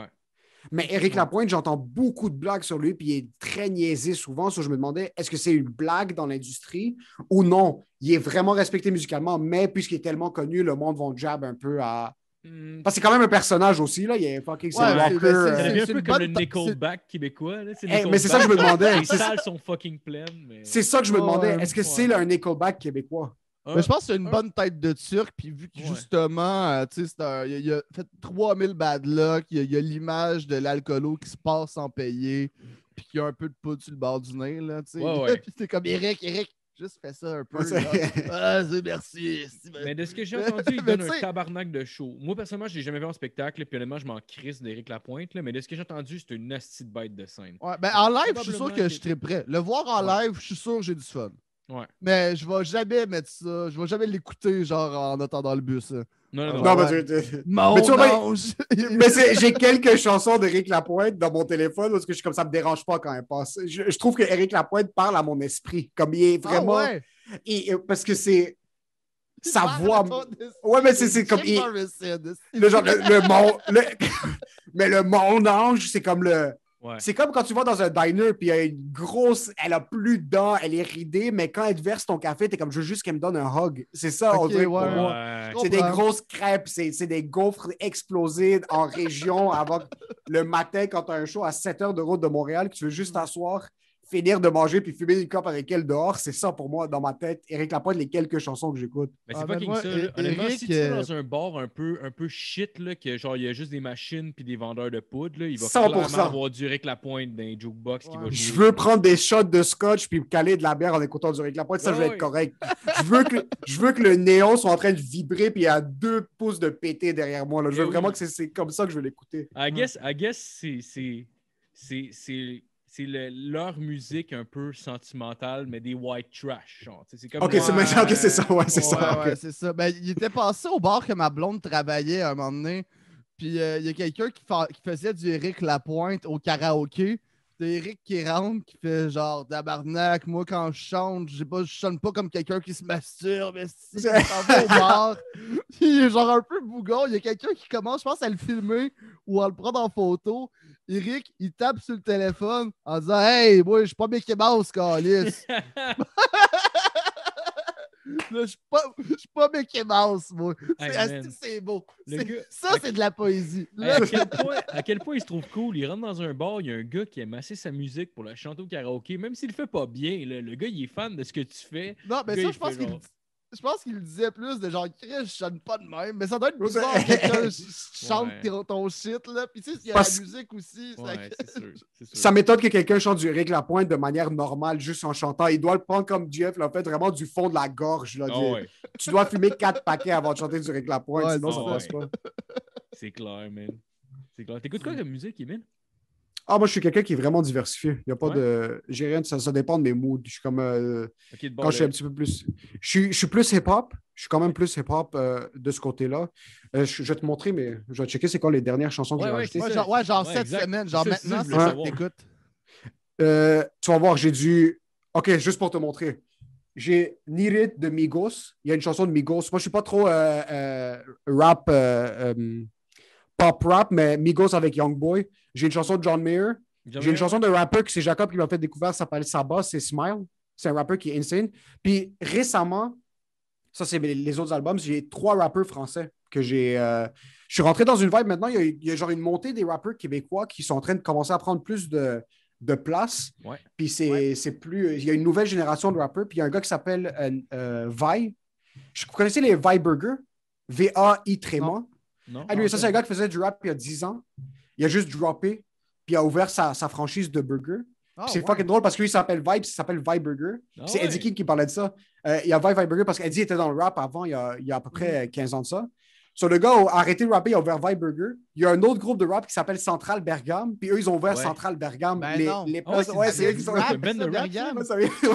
Mais Eric Lapointe, j'entends beaucoup de blagues sur lui, puis il est très niaisé souvent. je me demandais, est-ce que c'est une blague dans l'industrie ou non? Il est vraiment respecté musicalement, mais puisqu'il est tellement connu, le monde va jab un peu à. Hmm. Parce que c'est quand même un personnage aussi, là. Il est fucking C'est un peu comme le Nickelback québécois. Eh, mais c'est ça que je me demandais. Les salles sont fucking pleines. C'est ça que je me demandais. Est-ce que c'est un Nickelback québécois? Ah. mais je pense que c'est une ah. bonne tête de turc, puis vu que justement, euh, tu sais, il, y a fait 3000 bad luck, il y a l'image de l'alcoolo qui se passe sans payer, puis y a un peu de poudre sur le bord du nez, là, tu sais. (laughs) puis c'est comme Eric, Eric, juste fais ça un peu. (laughs) ah, merci. Ben. Mais de ce que j'ai (laughs) entendu, il donne un tabarnak de show. Moi, personnellement, je l'ai jamais vu en spectacle, puis honnêtement, je m'en crisse d'Eric Lapointe, là, mais de ce que j'ai entendu, c'est une nasty de bête de scène. Ouais, ben, en live, je suis sûr que je prêt. Le voir en live, je suis sûr que j'ai du fun. Mais je vais jamais mettre ça. Je vais jamais l'écouter, genre, en attendant le bus. Hein. Non, non, non. mais, tu, mais, ben, j'ai quelques chansons d'Éric Lapointe dans mon téléphone parce que je suis comme ça, me dérange pas quand elle passe. Je, trouve que Lapointe parle à mon esprit. Comme il est ah, vraiment. et, parce que c'est. Sa voix. Ouais, mais c'est comme. (laughs) mais le monde ange, c'est comme le c'est comme quand tu vas dans un diner puis il y a une grosse, elle a plus de dents, elle est ridée, mais quand elle verse ton café, t'es comme je veux juste qu'elle me donne un hug. C'est ça, pour moi. c'est des grosses crêpes, c'est des gaufres explosées en région avant le matin quand as un show à 7 heures de route de Montréal, que tu veux juste mm. t'asseoir finir de manger puis fumer une coupe avec elle dehors, c'est ça pour moi dans ma tête. Eric Lapointe, les quelques chansons que j'écoute. Mais c'est pas ah, comme ça. Honnêtement, si tu es euh, dans un bord un peu, un peu shit, là, que genre il y a juste des machines puis des vendeurs de poudre, il va 100%. avoir du Eric Lapointe dans les jukebox qui va Je veux prendre des shots de scotch puis caler de la bière en écoutant du Eric Lapointe, ça je vais être correct. je, veux que, je veux que le néon soit en train de vibrer puis il y a deux pouces de pété derrière moi. Je veux eh vraiment que c'est comme ça que je veux l'écouter. I guess, I guess c'est c'est c'est leur musique un peu sentimentale, mais des white trash. C'est comme ok, c'est ça, ouais, c'est ça. c'est ça. Ben, il était passé au bar que ma blonde travaillait à un moment donné. Puis euh, il y a quelqu'un qui, faisait du Eric Lapointe au karaoké. C'est Eric qui rentre, qui fait genre Dabarnac, moi quand je chante, je pas, chante pas comme quelqu'un qui se masturbe, mais si c'est il est genre un peu bougon. Il y a quelqu'un qui commence, je pense, à le filmer ou à le prendre en photo. Eric, il tape sur le téléphone en disant Hey, moi, je suis pas Mickey Mouse, Calis. (laughs) Je je suis pas, j'suis pas Mickey Mouse, moi. c'est, beau. ça, c'est de la poésie. à, quel (laughs) point, à, quel point, il se trouve cool. Il rentre dans un bar, il y a un gars qui aime assez sa musique pour la chanter au karaoké, même s'il le fait pas bien. le gars, il est fan de ce que tu fais. Non, mais ça, je pense qu'il je pense qu'il disait plus de genre, Chris, je chante pas de même, mais ça doit être bizarre ben, que quelqu'un (laughs) chante ton shit, là. Puis tu sais, il y a la musique aussi. Ouais, ça... Sûr, ça m'étonne que quelqu'un chante du réclapointe de manière normale, juste en chantant. Il doit le prendre comme Jeff en fait, vraiment du fond de la gorge, ah Tu dois fumer quatre paquets avant de chanter du réclapointe, sinon ça ça passe pas. C'est clair, man. C'est clair. T'écoutes quoi la musique, Emile? Ah, moi, je suis quelqu'un qui est vraiment diversifié. Il n'y a pas de. J'ai rien, ça, dépend de mes moods. Je suis comme. Euh, quand je suis un petit peu plus. Je suis, je suis plus hip-hop. Je suis quand même plus hip-hop euh, de ce côté-là. Euh, je, vais te montrer, mais je vais checker c'est quoi les dernières chansons que ouais, j'ai ouais, Genre, ouais, genre cette semaine, genre maintenant, c'est ça que tu vas voir, j'ai dû. Ok, juste pour te montrer. J'ai Nirit de Migos. Il y a une chanson de Migos. Moi, je ne suis pas trop rap pop rap, mais Migos avec Youngboy. J'ai une chanson de John Mayer. J'ai une chanson de rappeur que c'est Jacob qui m'a fait découvrir, ça s'appelle Saba, c'est Smile. C'est un rappeur qui est insane. Puis récemment, ça c'est les autres albums, j'ai trois rappeurs français que j'ai. Euh, je suis rentré dans une vibe maintenant, il y, a, genre une montée des rappeurs québécois qui sont en train de commencer à prendre plus de, place. Puis c'est plus. Il y a une nouvelle génération de rappeurs. Puis il y a un gars qui s'appelle euh, euh, Vi. Je, vous connaissez les Vi Burger? V-A-I Tréma ça, c'est un gars qui faisait du rap il y a 10 ans. Il a juste droppé, puis il a ouvert sa, franchise de burger. Ah, c'est fucking drôle parce que s'appelle Vibe, il s'appelle Vibe Burger. Ah c'est Eddie King qui parlait de ça. Euh, il y a Vibe, Burger parce qu'Eddie était dans le rap avant, il y a, à peu près 15 mhm. ans de ça. Sur le gars a arrêté de rapper, il a ouvert Vibe Burger. Il y a un autre groupe de rap qui s'appelle Central Bergam, puis eux, ils ont ouvert Central Bergam. Ben les, les ah c'est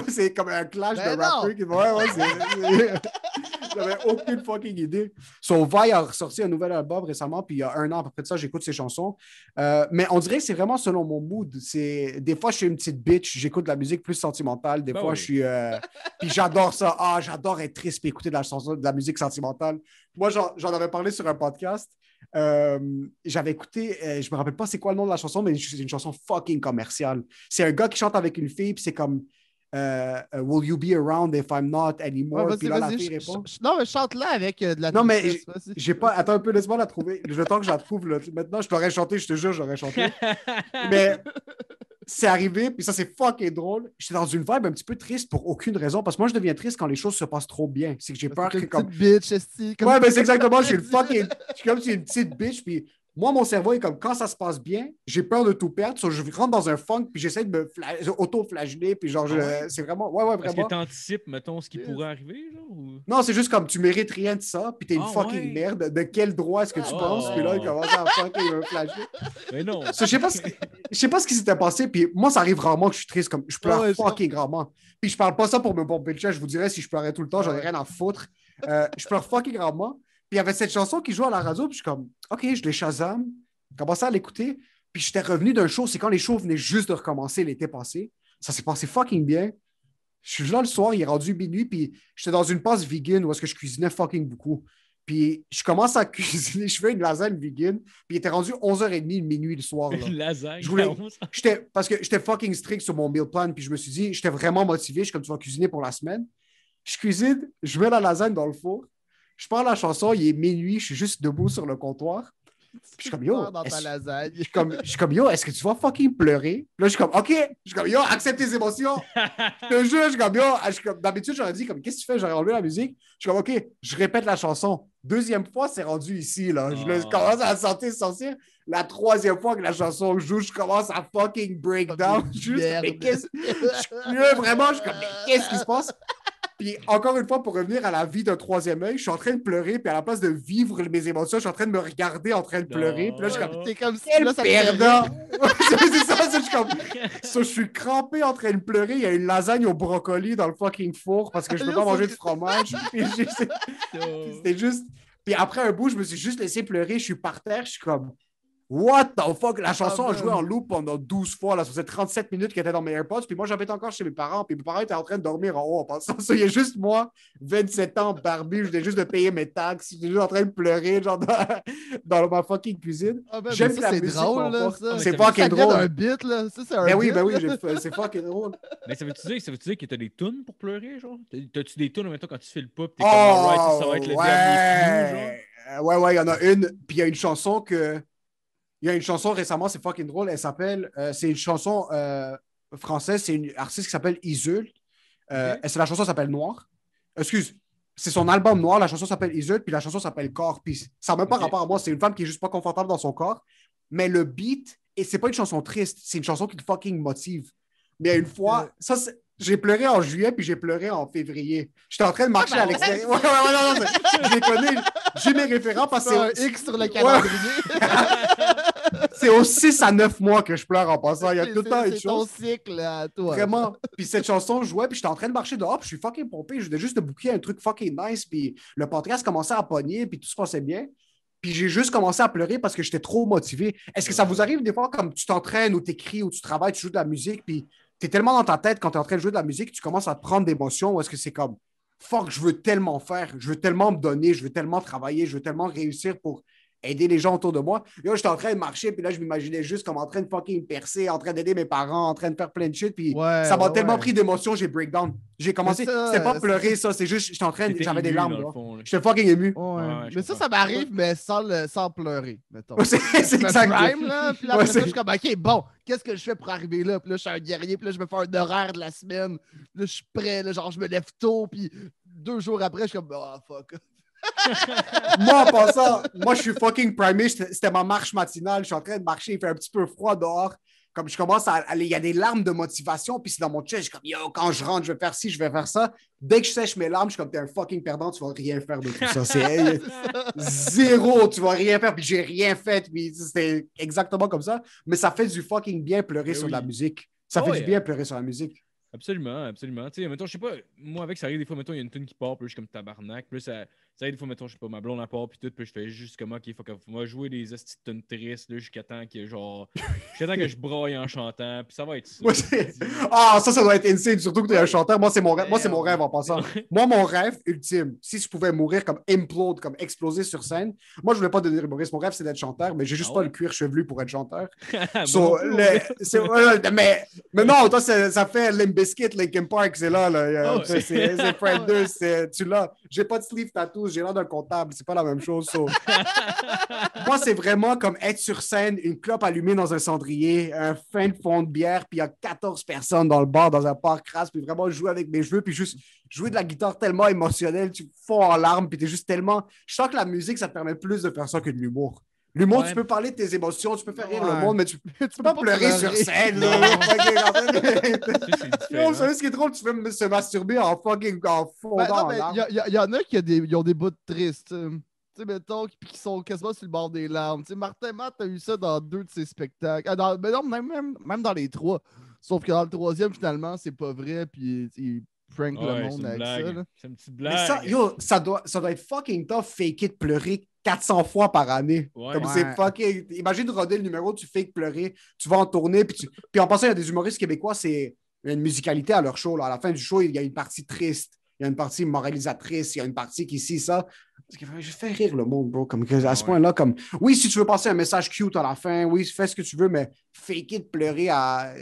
c'est (laughs) comme un clash de ben rappeurs. Ouais, (laughs) J'avais aucune fucking idée. Son Sauvaille a ressorti un nouvel album récemment, puis il y a un an à peu près de ça, j'écoute ses chansons. Euh, mais on dirait que c'est vraiment selon mon mood. Des fois, je suis une petite bitch, j'écoute de la musique plus sentimentale. Des ben fois, je suis. Euh, puis j'adore ça. Ah, j'adore être triste et écouter de la, chanson, de la musique sentimentale. Moi, j'en avais parlé sur un podcast. Euh, j'avais écouté, Je je me rappelle pas c'est quoi le nom de la chanson, mais c'est une chanson fucking commerciale. C'est un gars qui chante avec une fille, puis c'est comme euh, euh, will you be around if I'm not anymore? là, Non, mais chante là avec euh, de la. Non, mais j'ai pas. Attends un peu, laisse-moi la trouver. Le temps que je la trouve, là. maintenant, je t'aurais chanté, je te jure, j'aurais chanté. (laughs) mais c'est arrivé, puis ça, c'est fucking drôle. J'étais dans une vibe un petit peu triste pour aucune raison, parce que moi, je deviens triste quand les choses se passent trop bien. C'est que j'ai peur que, comme. bitch, Ouais, mais ben, c'est exactement, je suis (laughs) fucking. comme si une petite bitch, puis moi, mon cerveau est comme quand ça se passe bien, j'ai peur de tout perdre. je rentre dans un funk, puis j'essaie de me auto-flageller, puis genre, ah c'est vraiment. Ouais, vraiment. Est-ce que t'anticipes, mettons, ce qui euh, pourrait arriver, Non, c'est juste comme tu mérites rien de ça, puis t'es une ah fucking merde. De quel droit est-ce que tu ah penses Puis là, il commence à fucking me flageller. Mais non. je sais pas, ce... qui s'était passé, puis moi, ça arrive rarement que je suis triste, comme je pleure fucking grandement. Puis je parle pas ça pour me bomber le chat, je vous dirais, si je pleurais tout le temps, j'en rien à foutre. Euh, je pleure fucking grandement. Puis il y avait cette chanson qui jouait à la radio, puis je suis comme, OK, je l'ai Shazam. Commençais à l'écouter, puis j'étais revenu d'un show. C'est quand les shows venaient juste de recommencer l'été passé. Ça s'est passé fucking bien. Je suis là le soir, il est rendu minuit, puis j'étais dans une passe vegan où est-ce que je cuisinais fucking beaucoup. Puis je commence à (laughs) cuisiner, je fais une lasagne vegan, puis il était rendu 11h30 minuit le soir. Une lasagne je voulais, (laughs) Parce que j'étais fucking strict sur mon meal plan, puis je me suis dit, j'étais vraiment motivé, je suis comme tu vas cuisiner pour la semaine. Je cuisine, je mets la lasagne dans le four, je parle la chanson, il est minuit, je suis juste debout sur le comptoir. je suis comme yo. lasagne. Je suis comme, yo, est-ce que tu vas fucking pleurer? Là, je suis comme OK. Je suis comme yo, accepte tes émotions. je te jure, je suis comme yo. d'habitude, j'aurais dit comme qu'est-ce que tu fais? J'aurais enlevé la musique. Je suis comme OK, je répète la chanson. Deuxième fois, c'est rendu ici. là. Je commence à sentir sortir. La troisième fois que la chanson joue, je commence à fucking breakdown. Juste, mais qu'est-ce. vraiment, je suis comme, mais qu'est-ce qui se passe? Puis encore une fois, pour revenir à la vie d'un troisième œil, je suis en train de pleurer, puis à la place de vivre mes émotions, je suis en train de me regarder en train de pleurer. Puis là, je suis comme, si (laughs) ça c'est ça, je suis comme, crampé en train de pleurer. Il y a une lasagne au brocoli dans le fucking four parce que je peux pas manger de fromage. C'était (laughs) juste. Puis après un bout, je me suis juste laissé pleurer. Je suis par terre, je suis comme. What the fuck? La chanson ah, a joué en loop pendant 12 fois, là, sur 37 minutes qu'elle était dans mes AirPods. Puis moi, j'habite encore chez mes parents. Puis mes parents étaient en train de dormir en haut en passant. (laughs) Ça, il y a juste moi, 27 ans, barbu. Je venais juste de payer mes taxes. J'étais juste en train de pleurer, genre, dans, (laughs) ma fucking cuisine. Ah, J'aime la musique. C'est drôle, là. C'est fucking drôle. C'est un là. Ça, c'est un ben oui, ben oui, c'est fucking drôle. Mais ça veut-tu dire, ça veut dire que t'as des tunes pour pleurer, genre? T'as-tu des tunes, maintenant quand tu fais le pop? T'es comme, ça va être le oh, ouais. genre? Ouais, ouais, il y en a une. Puis il y a une chanson que il y a une chanson récemment, c'est fucking drôle. Elle s'appelle. Euh, c'est une chanson euh, française. C'est une artiste qui s'appelle Isult. Euh, La chanson s'appelle Noir. Excuse. C'est son album noir, la chanson s'appelle Isult, puis la chanson s'appelle Corps. Puis ça n'a même pas rapport à moi, c'est une femme qui est juste pas confortable dans son corps. Mais le beat, et c'est pas une chanson triste, c'est une chanson qui fucking motive. Mais une fois, euh. ça, j'ai pleuré en juillet, puis j'ai pleuré en février. J'étais en train de marcher ah, à bah l'extérieur. (laughs) non, non, J'ai mes référents parce que c'est un X sur le calendrier. (laughs) c'est aux 6 à 9 mois que je pleure en passant. Il y a tout le temps une C'est ton cycle toi. Vraiment. Puis cette chanson jouait, puis j'étais en train de marcher de hop, je suis fucking pompé. Je venais juste de un truc fucking nice, puis le podcast commençait à pogner, puis tout se passait bien. Puis j'ai juste commencé à pleurer parce que j'étais trop motivé. Est-ce que ça vous arrive des fois comme tu t'entraînes ou t'écris ou tu travailles, tu joues de la musique, puis t'es tellement dans ta tête quand t'es en train de jouer de la musique, tu commences à te prendre d'émotions ou est-ce que c'est comme fuck, je veux tellement faire, je veux tellement me donner, je veux tellement travailler, je veux tellement réussir pour aider les gens autour de moi. Là, j'étais en train de marcher, puis là, je m'imaginais juste comme en train de fucking percer, en train d'aider mes parents, en train de faire plein de shit. Puis ça m'a tellement pris d'émotion, j'ai breakdown. J'ai commencé, c'était pas pleurer, ça, c'est juste, j'étais en train, j'avais des larmes. J'étais fucking ému. mais ça, ça m'arrive, mais sans, pleurer, mettons. (laughs) c'est exactement puis après je suis comme, OK, bon, qu'est-ce que je fais pour arriver là? Puis là, je suis un guerrier, puis là, je me fais un horaire de la semaine. là, je suis prêt, là, genre, je me lève tôt, puis deux jours après, je suis comme, oh fuck. (laughs) moi, en passant, moi, je suis fucking primé. C'était ma marche matinale. Je suis en train de marcher. Il fait un petit peu froid dehors. Comme je commence à aller, il y a des larmes de motivation. Puis c'est dans mon chest. Je suis comme, yo, quand je rentre, je vais faire ci, je vais faire ça. Dès que je sèche mes larmes, je suis comme, t'es un fucking perdant. Tu vas rien faire de tout ça. (laughs) C'est zéro. Tu vas rien faire. Puis j'ai rien fait. Puis c'était exactement comme ça. Mais ça fait du fucking bien pleurer sur la musique. Ça oh fait du bien pleurer sur la musique. Absolument, absolument. Tu sais, mettons, je sais pas, moi, avec ça arrive des fois, il y a une tune qui part, plus je suis comme tabarnak, plus ça sais, des fois, mettons, je sais pas, ma blonde à part, puis tout, puis je fais juste comme, ok, faut que moi jouer des astuces là, jusqu'à temps que, genre, jusqu'à temps que je broye en chantant, puis ça va être ah, ça, ça doit être insane, surtout que tu es un chanteur. Moi, c'est mon, rêve, mon rêve en passant. moi, mon rêve ultime, si je pouvais mourir comme implode, comme exploser sur scène, moi, je voulais pas de humoriste. Mon rêve, c'est d'être chanteur, mais j'ai juste ah pas le cuir chevelu pour être chanteur. (laughs) (laughs) mais, mais, non, toi, ça fait Limbiskit, Linkin Park, c'est là, là. Ah c'est Fred 2, tu l'as. J'ai pas de sleeve tattoo j'ai l'air d'un comptable, c'est pas la même chose. (laughs) Moi, c'est vraiment comme être sur scène, une clope allumée dans un cendrier, un fin de fond de bière, puis il y a 14 personnes dans le bar, dans un parc crasse, puis vraiment jouer avec mes cheveux, puis juste jouer de la guitare tellement émotionnelle, tu fonds en larmes, puis t'es juste tellement. Je sens que la musique, ça te permet plus de faire ça que de l'humour. L'humour, tu peux parler de tes émotions, tu peux faire rire le monde, mais tu, peux, tu pas, peux pleurer, pleurer, sur scène. Là. non, vous savez ce qui est drôle? Tu peux se masturber en fucking en fondant. Ben, il y, y, en a qui des, ont des bouts de tristes. Euh. Tu sais, mettons, qui, qui sont quasiment sur le bord des larmes. Tu sais, Martin Matt a eu ça dans deux de ses spectacles. Ah, dans, mais ben non, même, dans les trois. Sauf que dans le troisième, finalement, c'est pas vrai. Puis il prank le monde avec ça. C'est une petite blague. Ça, yo, ça, doit, ça doit être fucking tough, fake de pleurer 400 fois par année. comme c'est fucking. Imagine roder le numéro, tu fais pleurer, tu vas en tourner. Puis, en passant, il y a des humoristes québécois, c'est une musicalité à leur show. À la fin du show, il y a une partie triste, il y a une partie moralisatrice, il y a une partie qui, sait ça. Je fais rire le monde, bro. Comme à ce point-là, comme oui, si tu veux passer un message cute à la fin, oui, fais ce que tu veux, mais fake it, pleurer à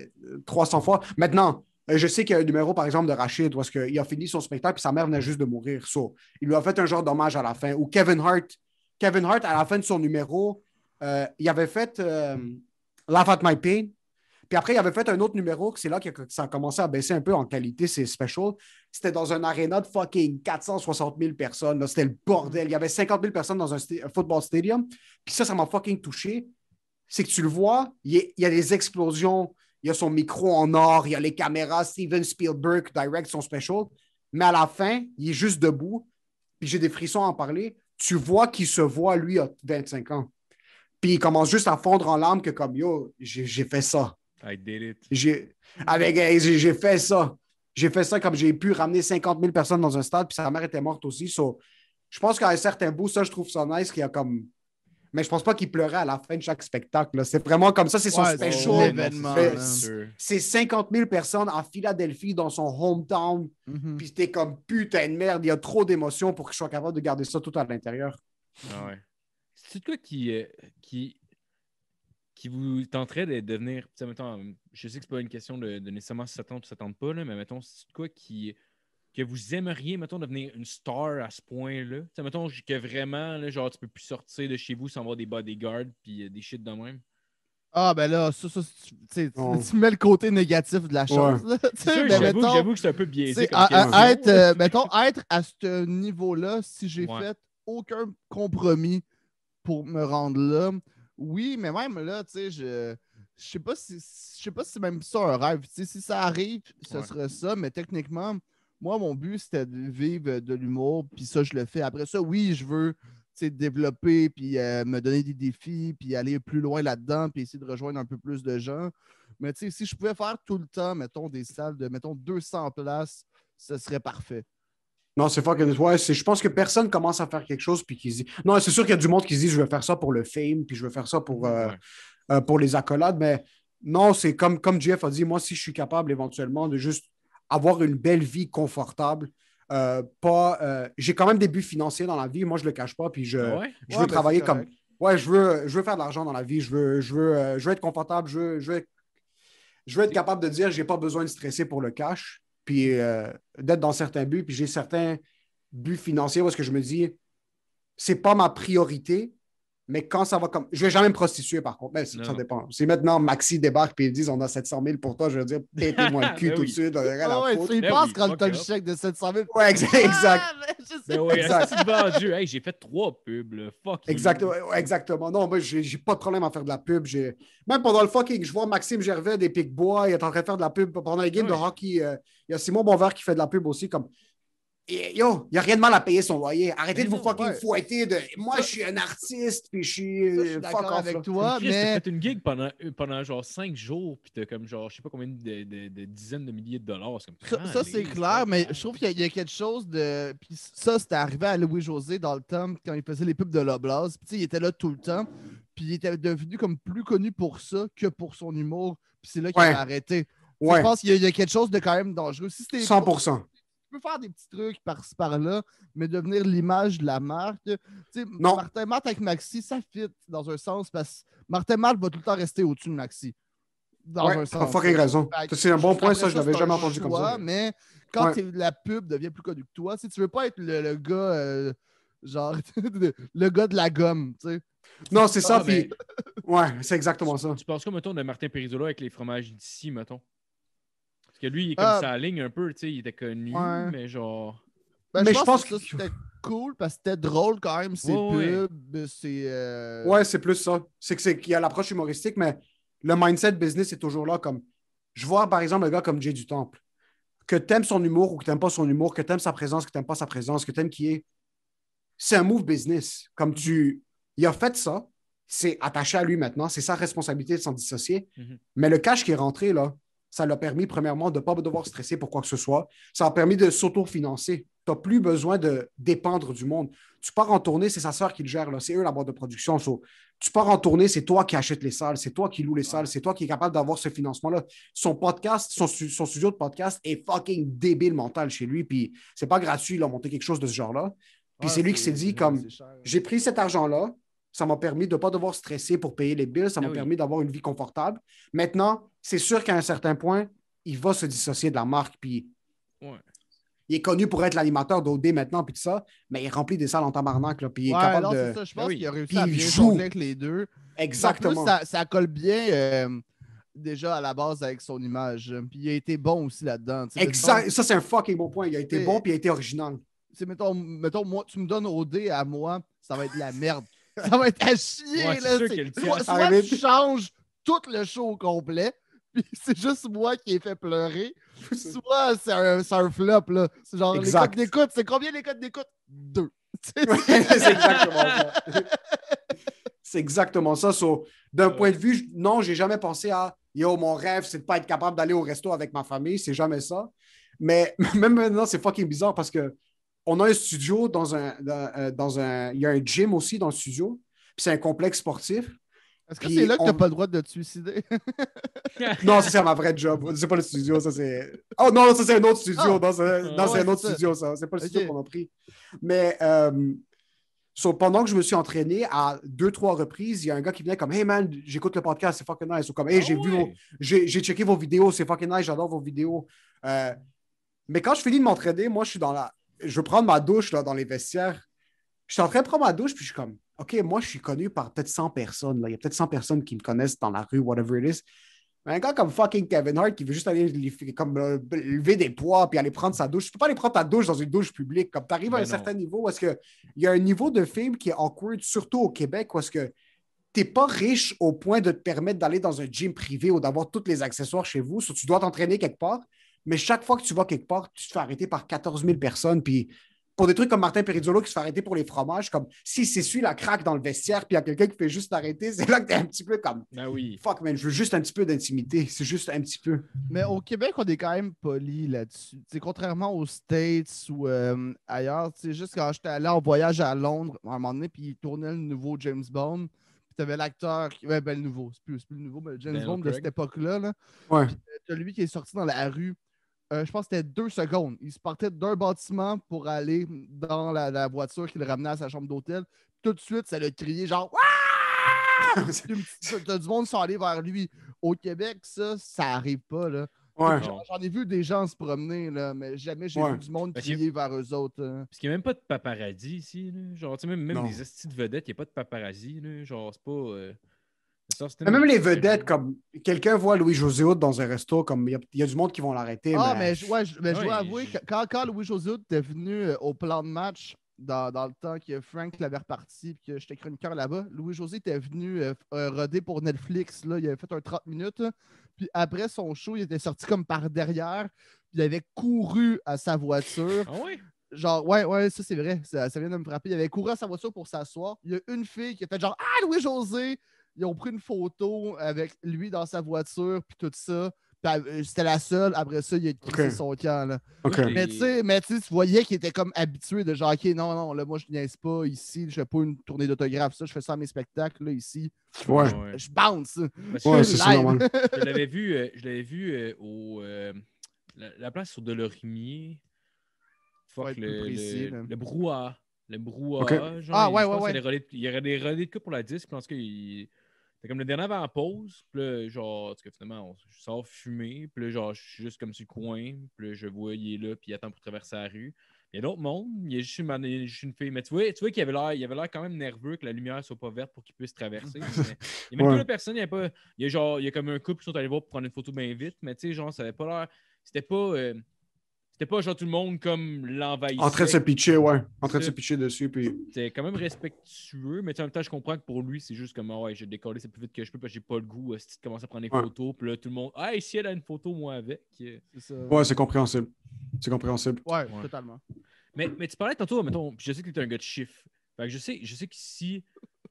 300 euh, fois. Maintenant, euh, je sais qu'il y a un numéro, par exemple, de Rachid, parce qu'il a fini son spectacle, puis sa mère venait juste de mourir. il lui a fait un genre d'hommage à la fin. Ou Kevin Hart, Kevin Hart, à la fin de son numéro, euh, il avait fait euh, Laugh at My Pain. Puis après, il avait fait un autre numéro, que c'est là que ça a commencé à baisser un peu en qualité, c'est special. C'était dans un aréna de fucking 460 000 personnes. C'était le bordel. Il y avait 50 000 personnes dans un, football stadium. Puis ça, ça m'a fucking touché. C'est que tu le vois, il y, y, a des explosions, il y a son micro en or, il y a les caméras, Steven Spielberg direct son special. Mais à la fin, il est juste debout. Puis j'ai des frissons à en parler tu vois qu'il se voit, lui, à 25 ans. Puis il commence juste à fondre en larmes que comme, yo, j'ai fait ça. I did it. J'ai fait ça. J'ai fait ça comme j'ai pu ramener 50 000 personnes dans un stade, puis sa mère était morte aussi. So, je pense qu'à un certain bout, ça, je trouve ça nice qu'il y a comme mais je pense pas qu'il pleurait à la fin de chaque spectacle. C'est vraiment comme ça, c'est son special. C'est 50 000 personnes à Philadelphie, dans son hometown. Mm-hmm. Puis t'es comme putain de merde, il y a trop d'émotions pour que je sois capable de garder ça tout à l'intérieur. Ah ouais. C'est quoi qui, euh, qui, qui vous tenterait de devenir. Mettons, je sais que c'est pas une question de, de nécessairement s'attendre ou s'attendre pas, mais mettons, c'est quoi qui que vous aimeriez, mettons, devenir une star à ce point-là? mettons que vraiment, là, genre, tu peux plus sortir de chez vous sans avoir des bodyguards puis euh, des shit de même. Ah, ben là, ça, ça (laughs) tu, mets le côté négatif de la chose. Ouais. Ben j'avoue que c'est un peu biaisé. être, euh, (laughs) mettons, être à ce niveau-là, si j'ai fait aucun compromis pour me rendre là, oui, mais même là, tu sais, je. Je sais pas si je sais pas si c'est même ça un rêve. si ça arrive, ce serait ça, mais techniquement, moi, mon but, c'était de vivre de l'humour, puis ça, je le fais. Après ça, oui, je veux développer, puis euh, me donner des défis, puis aller plus loin là-dedans, puis essayer de rejoindre un peu plus de gens. Mais si je pouvais faire tout le temps, mettons, des salles de, mettons, 200 places, ce serait parfait. Non, c'est fort que ouais, je pense que personne commence à faire quelque chose puis qu'ils dit non, c'est sûr qu'il y a du monde qui se dit je veux faire ça pour le fame puis je veux faire ça pour euh, euh, pour les accolades mais non, c'est comme comme Jeff a dit moi si je suis capable éventuellement de juste avoir une belle vie confortable. Euh, pas, euh, j'ai quand même des buts financiers dans la vie, moi je le cache pas, puis je, ah je veux ben, travailler comme. Ouais, je veux, je veux faire de l'argent dans la vie, je veux, je veux, euh, être confortable, je veux, je veux, être capable de dire j'ai pas besoin de stresser pour le cash, puis d'être dans certains buts, puis j'ai certains buts financiers parce que je me dis c'est pas ma priorité, mais quand ça va comme. Je vais jamais me prostituer, par contre. Mais ben, ça dépend. Si maintenant Maxi débarque et ils disent on a 700 000 pour toi, je veux dire, pétez-moi le (laughs) ben cul tout de suite. Ah ouais, il ben passe quand le hein. chèque de 700 000. Ouais, ah, exact. exact. Mais vendu. j'ai fait trois pubs, Fuck. Exactement. Non, moi, j'ai pas de problème à faire de la pub. Même pendant le fucking, je vois Maxime Gervais des Pic-Bois, il est en train de faire de la pub pendant les games ah de hockey. Euh, il y a Simon Bonvert qui fait de la pub aussi. comme Yo, il n'y a rien de mal à payer son loyer. Arrêtez de vous fouetter. Moi, je suis un artiste, puis je suis. avec toi, mais. fait une gig pendant, euh, pendant genre 5 jours, puis t'as comme genre, je sais pas combien de, dizaines de milliers de dollars. ça, c'est clair, mais je trouve qu'il y, a quelque chose de. ça, c'était arrivé à Louis-José dans le temps, quand il faisait les pubs de Loblaws. il était là tout le temps, puis il était devenu comme plus connu pour ça que pour son humour, puis c'est là qu'il a arrêté. Je pense qu'il y, a quelque chose de quand même dangereux. 100% peux faire des petits trucs par-ci par-là, mais devenir l'image de la marque. Martin Matt avec Maxi, ça fit dans un sens parce que Martin Matt va tout le temps rester au-dessus de Maxi. Dans un sens. fucking raison. C'est un bon point, ça, je l'avais jamais entendu comme ça. Mais quand la pub devient plus connue que toi, tu veux pas être le, gars. Euh, genre (laughs) le gars de la gomme, tu sais. Non, c'est ça, ah, puis... Ouais, c'est exactement ça. Tu penses quoi, mettons, de Martin périsolo avec les fromages d'ici, mettons? Parce que lui, il est comme ah. ça ligne un peu, tu sais, il était connu, mais genre. Ben, mais je pense, que, c'était cool parce que c'était drôle quand même, C'est ouais, c'est. Euh, ouais, c'est plus ça. C'est qu'il y a l'approche humoristique, mais le mindset business est toujours là. Comme je vois par exemple un gars comme Jay du Temple, que t'aimes son humour ou que t'aimes pas son humour, que t'aimes sa présence, que t'aimes pas sa présence, que t'aimes qui est. C'est un move business. Comme tu. Il a fait ça, c'est attaché à lui maintenant, c'est sa responsabilité de s'en dissocier. Mhm. Mais le cash qui est rentré, là, ça l'a permis, premièrement, de ne pas devoir stresser pour quoi que ce soit. Ça a permis de s'auto-financer. Tu n'as plus besoin de dépendre du monde. Tu pars en tournée, c'est sa soeur qui le gère, là. c'est eux la boîte de production. Tu pars en tournée, c'est toi qui achètes les salles, c'est toi qui loues les salles, c'est toi qui es capable d'avoir ce financement-là. Son podcast, son, studio de podcast est fucking débile mental chez lui, puis c'est pas gratuit, a monté quelque chose de ce genre-là. Puis ah, c'est lui qui s'est dit, comme, j'ai pris cet argent-là, ça m'a permis de ne pas devoir stresser pour payer les billes. Ça m'a ah permis d'avoir une vie confortable. Maintenant, c'est sûr qu'à un certain point, il va se dissocier de la marque. Puis il est connu pour être l'animateur d'OD maintenant, puis tout ça, mais il remplit des salles en tabarnak. Là, puis il est capable de. ça, je pense ben qu'il a réussi à bien jouer avec les deux. Exactement. ça, colle bien. Euh, déjà à la base avec son image. Puis il a été bon aussi là-dedans. Exact. ça, c'est un fucking bon point. Il a été bon puis il a été original. Mettons, mettons, moi, tu me donnes OD à moi, ça va être de la merde. (laughs) ça va être à chier. là, soit, tu changes tout le show au complet, (laughs) puis c'est juste moi qui ai fait pleurer, (laughs) soit c'est un, flop. là. C'est genre les codes d'écoute. C'est combien les codes d'écoute? Deux. c'est exactement ça. c'est exactement ça. D'un point de vue, non, j'ai jamais pensé à Yo, mon rêve, c'est de pas être capable d'aller au resto avec ma famille. C'est jamais ça. Mais même maintenant, c'est fucking bizarre parce que on a un studio dans un, euh, dans, un. Il y a un gym aussi dans le studio. Puis c'est un complexe sportif. Est-ce que c'est là que tu n'as pas le droit de te suicider? (laughs) (laughs) non, ça c'est ma vraie job. C'est pas le studio, ça c'est. Oh non, ça c'est un autre studio. Ah! Ah non, c'est un autre studio, ça. C'est pas le studio qu'on a pris. Mais euh, pendant que je me suis entraîné à deux, trois reprises, il y a un gars qui venait comme Hey man, j'écoute le podcast, c'est fucking nice. Ou comme Hey, ah j'ai vu vos... j'ai checké vos vidéos, c'est fucking nice, j'adore vos vidéos. Euh, mais quand je finis de m'entraîner, moi je suis dans la je veux prendre ma douche là, dans les vestiaires. Je suis en train de prendre ma douche, puis je suis comme, OK, moi, je suis connu par peut-être 100 personnes. Il y a peut-être 100 personnes qui me connaissent dans la rue, whatever it is. Mais un gars comme fucking Kevin Hart qui veut juste aller comme, euh, lever des poids puis aller prendre sa douche. Tu peux pas aller prendre ta douche dans une douche publique. Comme tu arrives à un certain niveau, est qu'il y a un niveau de film qui est awkward, surtout au Québec, parce est-ce que t'es pas riche au point de te permettre d'aller dans un gym privé ou d'avoir tous les accessoires chez vous, Soit tu dois t'entraîner quelque part. Mais chaque fois que tu vas quelque part, tu te fais arrêter par 14 000 personnes. Puis pour des trucs comme Martin Perizzolo qui se fait arrêter pour les fromages, comme si c'est celui la craque dans le vestiaire, puis il y a quelqu'un qui fait juste arrêter, (laughs) c'est là que t'es un petit peu comme ben oui. fuck man, je veux juste un petit peu d'intimité, c'est juste un petit peu. Mais au Québec, on est quand même poli là-dessus. C'est contrairement aux States ou euh, ailleurs, c'est juste quand j'étais allé en voyage à Londres à un moment donné, puis il tournait le nouveau James Bond. Puis avais l'acteur qui. Ouais, ben, le nouveau, c'est plus, le nouveau, mais James ben, Bond de cette époque-là. Là. celui euh, qui est sorti dans la rue euh, je pense que c'était deux secondes. Il se partait d'un bâtiment pour aller dans la, voiture qui le ramenait à sa chambre d'hôtel. Tout de suite, ça l'a crié, genre C'est (laughs) du monde s'en allé vers lui. Au Québec, ça, ça arrive pas. là. J'en ai vu des gens se promener, là, mais jamais j'ai vu du monde crier vers eux autres. Hein. Parce qu'il n'y a même pas de paparazzi ici. Genre, tu même, les astuces de vedettes, il n'y a pas de paparazzi. Là. Genre, c'est pas. Euh, même les vedettes, comme quelqu'un voit Louis-José dans un resto, comme il y, a du monde qui vont l'arrêter. Ah, mais, je, ouais, dois avouer que quand, Louis-José est venu euh, au plan de match, dans, le temps que Frank l'avait reparti puis que j'étais chroniqueur là-bas, Louis-José était venu euh, euh, roder pour Netflix. Là. Il avait fait un 30 minutes. Puis après son show, il était sorti comme par derrière. il avait couru à sa voiture. Ah oui? Genre, ouais, ouais, ça c'est vrai. Ça, vient de me frapper. Il avait couru à sa voiture pour s'asseoir. Il y a une fille qui a fait genre Ah, Louis-José! ils ont pris une photo avec lui dans sa voiture, puis tout ça. Euh, c'était la seule. Après ça, il a quitté son camp. Là. Mais tu sais, mais tu voyais qu'il était comme habitué de genre, OK, non, non, là, moi, je niaise pas ici. Je fais pas une tournée d'autographe. Ça, je fais ça à mes spectacles, là, ici. Ouais. Je, bounce. Ouais, c'est normal. je l'avais vu, euh, je l'avais vu euh, au... la, place sur Delorimier. Fuck, le, précis, le, le, brouhaha. Le brouhaha. ah, ouais, ouais, ouais. Il y aurait des relais de pour la disque. Je pense qu'il c'est comme le dernier avant-pause, puis genre, finalement, je sors fumer, puis là, genre, je suis juste comme sur le coin, puis je vois, il est là, puis il attend pour traverser la rue. Il y a d'autres mondes, il y a juste une, fille. Mais tu vois, tu vois qu'il avait l'air, il avait l'air quand même nerveux que la lumière soit pas verte pour qu'il puisse traverser. (laughs) il y a même de pas personne, il y a pas. Il y a genre, il y a comme un couple qui sont allés voir pour prendre une photo bien vite, mais tu sais, genre, ça avait pas l'air. C'était pas. Euh, c'était pas genre tout le monde comme l'envahissait. En train de se pitcher, ouais. En train de se pitcher dessus. Puis... C'était quand même respectueux, mais en même temps, je comprends que pour lui, c'est juste comme, ah ouais, j'ai vais décoller c'est plus vite que je peux parce que j'ai pas le goût. Si tu commences à prendre des photos, puis là, tout le monde, ah, si elle a une photo, moi avec. Ouais, c'est compréhensible. C'est compréhensible. Ouais, totalement. Mais, mais tu parlais tantôt, mettons, je sais que tu un gars de chiffre que je sais, je sais que si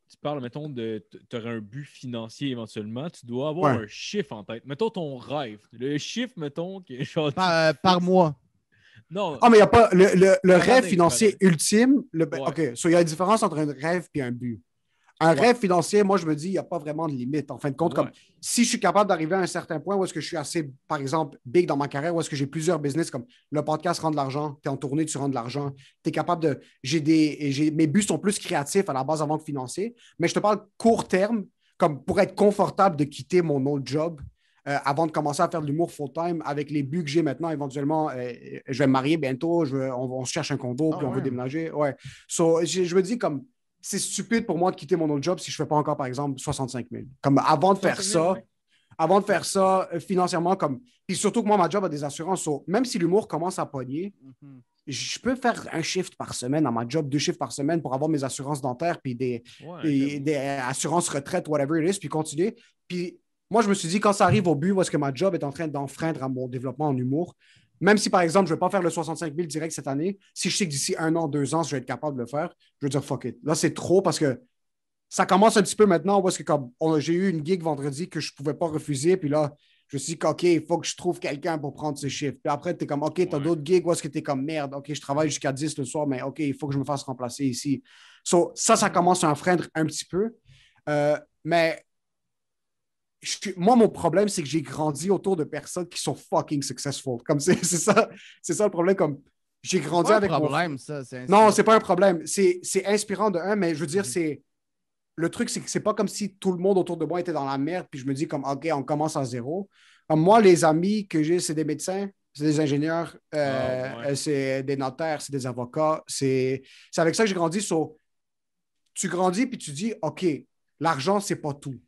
tu parles, mettons, de tu aurais un but financier éventuellement, tu dois avoir un chiffre en tête. Mettons ton rêve. Le chiffre, mettons, que par, euh, par mois. Non. Ah, mais il n'y a pas. Le, rêve financier ultime. Le, ben, il y a une différence entre un rêve et un but. Un rêve financier, moi, je me dis, il n'y a pas vraiment de limite. En fin de compte, comme si je suis capable d'arriver à un certain point où est-ce que je suis assez, par exemple, big dans ma carrière, où est-ce que j'ai plusieurs business comme le podcast rend de l'argent, tu es en tournée, tu rends de l'argent, tu es capable de. J'ai Mes buts sont plus créatifs à la base avant que financier. mais je te parle court terme, comme pour être confortable de quitter mon autre job euh, avant de commencer à faire de l'humour full-time, avec les buts que j'ai maintenant, éventuellement, euh, je vais me marier bientôt, je on, se cherche un condo, ah puis on veut déménager. Ouais. je, me dis comme, c'est stupide pour moi de quitter mon autre job si je ne fais pas encore, par exemple, 65 000. Comme avant de faire ça, avant de faire ça euh, financièrement, comme. Puis surtout que moi, ma job a des assurances. même si l'humour commence à pogner, mhm. je peux faire un shift par semaine à ma job, deux shifts par semaine pour avoir mes assurances dentaires, puis des, assurances retraite, whatever it is, puis continuer. Puis moi, je me suis dit, quand ça arrive au but, où est-ce que ma job est en train d'enfreindre à mon développement en humour, même si, par exemple, je ne vais pas faire le 65 000 direct cette année, si je sais que d'ici un an, deux ans, je vais être capable de le faire, je vais dire fuck it. Là, c'est trop parce que ça commence un petit peu maintenant où est-ce que comme j'ai eu une gig vendredi que je ne pouvais pas refuser, puis là, je me suis dit OK, il faut que je trouve quelqu'un pour prendre ces chiffres. Puis après, tu es comme OK, tu as d'autres gigs où est-ce que tu es comme merde, OK, je travaille jusqu'à 10 le soir, mais OK, il faut que je me fasse remplacer ici. ça, ça mm. commence à enfreindre un petit peu. Euh, mais moi, mon problème, c'est que j'ai grandi autour de personnes qui sont fucking successful. Comme c'est, ça, c'est ça le problème. Comme j'ai grandi pas avec. un problème, ça. non, c'est pas un problème. C'est, inspirant de un, mais je veux dire, mhm. c'est. Le truc, c'est que c'est pas comme si tout le monde autour de moi était dans la merde, puis je me dis comme, OK, on commence à zéro. moi, les amis que j'ai, c'est des médecins, c'est des ingénieurs, euh, ah, euh, c'est des notaires, c'est des avocats. C'est, avec ça que j'ai grandi. tu grandis, puis tu dis, OK, l'argent, c'est pas tout.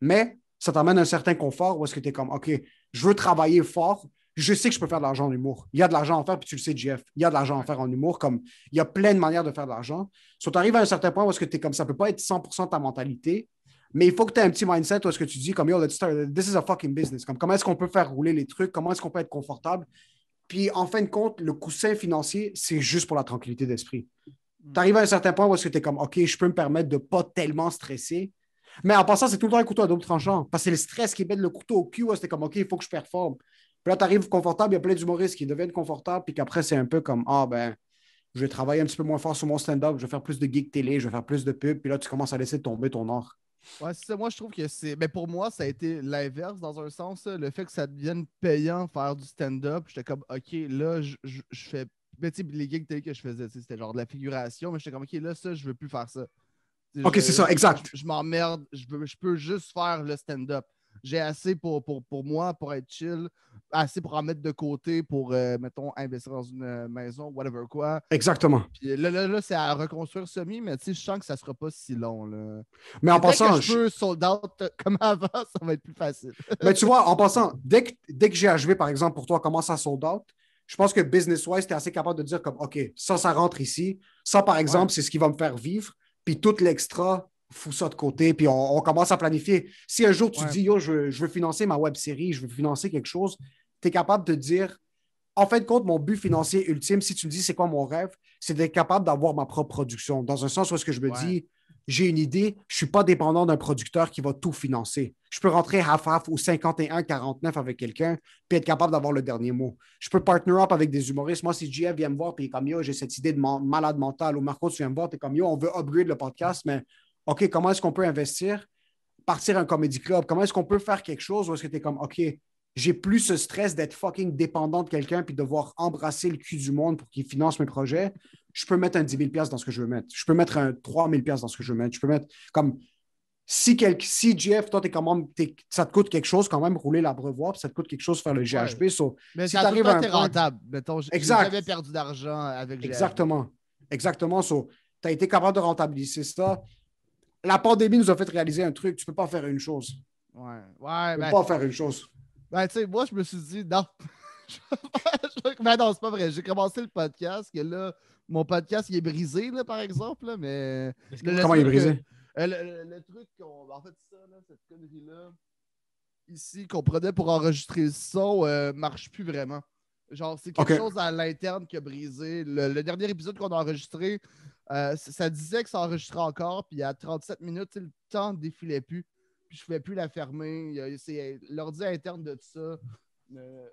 Mais ça t'amène un certain confort où est-ce que tu es comme, OK, je veux travailler fort, je sais que je peux faire de l'argent en humour. Il y a de l'argent à faire, puis tu le sais, Jeff. Il y a de l'argent à faire en humour. Comme il y a plein de manières de faire de l'argent. Soit tu arrives à un certain point où est-ce que tu es comme ça, peut pas être 100% ta mentalité, mais il faut que tu aies un petit mindset où est-ce que tu dis, comme yo, this is a fucking business. Comme, comment est-ce qu'on peut faire rouler les trucs? Comment est-ce qu'on peut être confortable? Puis en fin de compte, le coussin financier, c'est juste pour la tranquillité d'esprit. Mm. Tu arrives à un certain point où est-ce que tu es comme, OK, je peux me permettre de pas tellement stresser mais en passant, c'est tout le temps un couteau à double tranchant. Parce que c'est le stress qui met le couteau au cul. Hein, c'était comme, OK, il faut que je performe. Puis là, tu arrives confortable, il y a plein d'humoristes qui deviennent confortables, puis qu'après, c'est un peu comme, ah, ben, je vais travailler un petit peu moins fort sur mon stand-up, je vais faire plus de geek télé, je vais faire plus de pub, puis là, tu commences à laisser tomber ton art. Ouais, ça. Moi, je trouve que c'est. Mais ben, pour moi, ça a été l'inverse dans un sens. Le fait que ça devienne payant faire du stand-up, j'étais comme, OK, là, je, fais. Mais ben, tu sais, les geeks télé que je faisais, c'était genre de la figuration, mais j'étais comme, OK, là, ça, je veux plus faire ça. Ok, c'est ça, exact. Je, m'emmerde, je, peux juste faire le stand-up. J'ai assez pour, pour, moi, pour être chill, assez pour en mettre de côté, pour, euh, mettons, investir dans une euh, maison, whatever quoi. Exactement. Puis là, c'est à reconstruire semi, mais tu sais, je sens que ça ne sera pas si long. Mais en passant. Que je peux sold out (laughs) comme avant, ça va être plus facile. (laughs) mais tu vois, en passant, dès que, dès que par exemple, pour toi, commence ça sold out, je pense que business-wise, tu es assez capable de dire comme, OK, ça, ça rentre ici. Ça, par exemple, c'est ce qui va me faire vivre puis tout l'extra, fous ça de côté, puis on, commence à planifier. Si un jour tu dis, yo, je, veux financer ma web série, je veux financer quelque chose, tu es capable de dire, en fin de compte, mon but financier ultime, si tu me dis c'est quoi mon rêve, c'est d'être capable d'avoir ma propre production. Dans un sens où est-ce que je me dis, j'ai une idée, je ne suis pas dépendant d'un producteur qui va tout financer. Je peux rentrer half-half ou 51-49 avec quelqu'un puis être capable d'avoir le dernier mot. Je peux partner up avec des humoristes. Moi, si JF vient me voir puis comme yo, j'ai cette idée de malade mental ou Marco, tu viens me voir, tu es comme yo, on veut upgrade le podcast, mais OK, comment est-ce qu'on peut investir, partir un comédie club? Comment est-ce qu'on peut faire quelque chose ou est-ce que tu es comme OK, j'ai plus ce stress d'être fucking dépendant de quelqu'un puis devoir embrasser le cul du monde pour qu'il finance mes projets je peux mettre un 10 000 dans ce que je veux mettre. Je peux mettre un 3 000 dans ce que je veux mettre. Je peux mettre comme si, quel, si Jeff, toi, t'es quand même, ça te coûte quelque chose quand même rouler l'abreuvoir, puis ça te coûte quelque chose faire le GHB. mais si tu arrives rentable. Mettons, J'avais perdu d'argent avec GHB. Exactement. Exactement. So, tu as été capable de rentabiliser ça. La pandémie nous a fait réaliser un truc. Tu peux pas faire une chose. Ouais. ouais tu peux ben, pas faire une chose. Ben, tu sais, moi, je me suis dit, non. mais (laughs) ben, non, c'est pas vrai. J'ai commencé le podcast et là, mon podcast, il est brisé, par exemple, mais... comment il est brisé? Euh, le, truc qu'on... En fait, ça, cette connerie-là, ici, qu'on prenait pour enregistrer le son, euh, marche plus vraiment. Genre, c'est quelque chose à l'interne qui a brisé. Le, dernier épisode qu'on a enregistré, euh, ça disait que ça enregistrait encore, puis à 37 minutes, le temps ne défilait plus. Puis je ne pouvais plus la fermer. l'ordi interne de tout ça. Euh,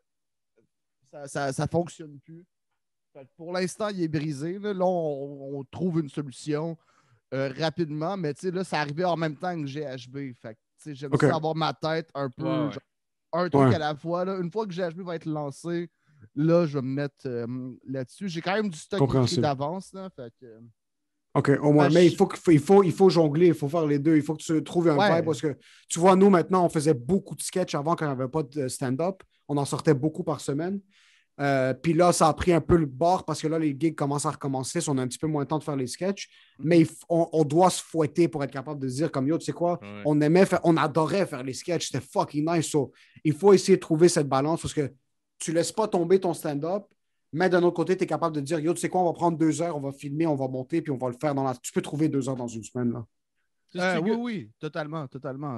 ça ne fonctionne plus. Pour l'instant, il est brisé. Là, on, trouve une solution euh, rapidement, mais là, ça arrivait en même temps que GHB. Fait j'aime okay. avoir ma tête un peu. un truc à la fois. Une fois que GHB va être lancé, là, je vais me mettre euh, là-dessus. J'ai quand même du stock d'avance. Euh, OK, au moins. Ben, mais il, faut, il, faut, il faut jongler, il faut faire les deux. Il faut que tu trouves un vibe parce que tu vois, nous, maintenant, on faisait beaucoup de sketchs avant quand on avait pas de stand-up. On en sortait beaucoup par semaine. Euh, puis là, ça a pris un peu le bord parce que là, les gigs commencent à recommencer. on a un petit peu moins de temps de faire les sketchs. Mhm. Mais on, doit se fouetter pour être capable de dire comme yo, tu sais quoi, on aimait on adorait faire les sketchs, c'était fucking nice. il faut essayer de trouver cette balance parce que tu laisses pas tomber ton stand-up, mais d'un autre côté, tu es capable de dire yo, tu sais quoi, on va prendre deux heures, on va filmer, on va monter, puis on va le faire dans la. Tu peux trouver deux heures dans une semaine. là. Euh, oui, oui, totalement, totalement.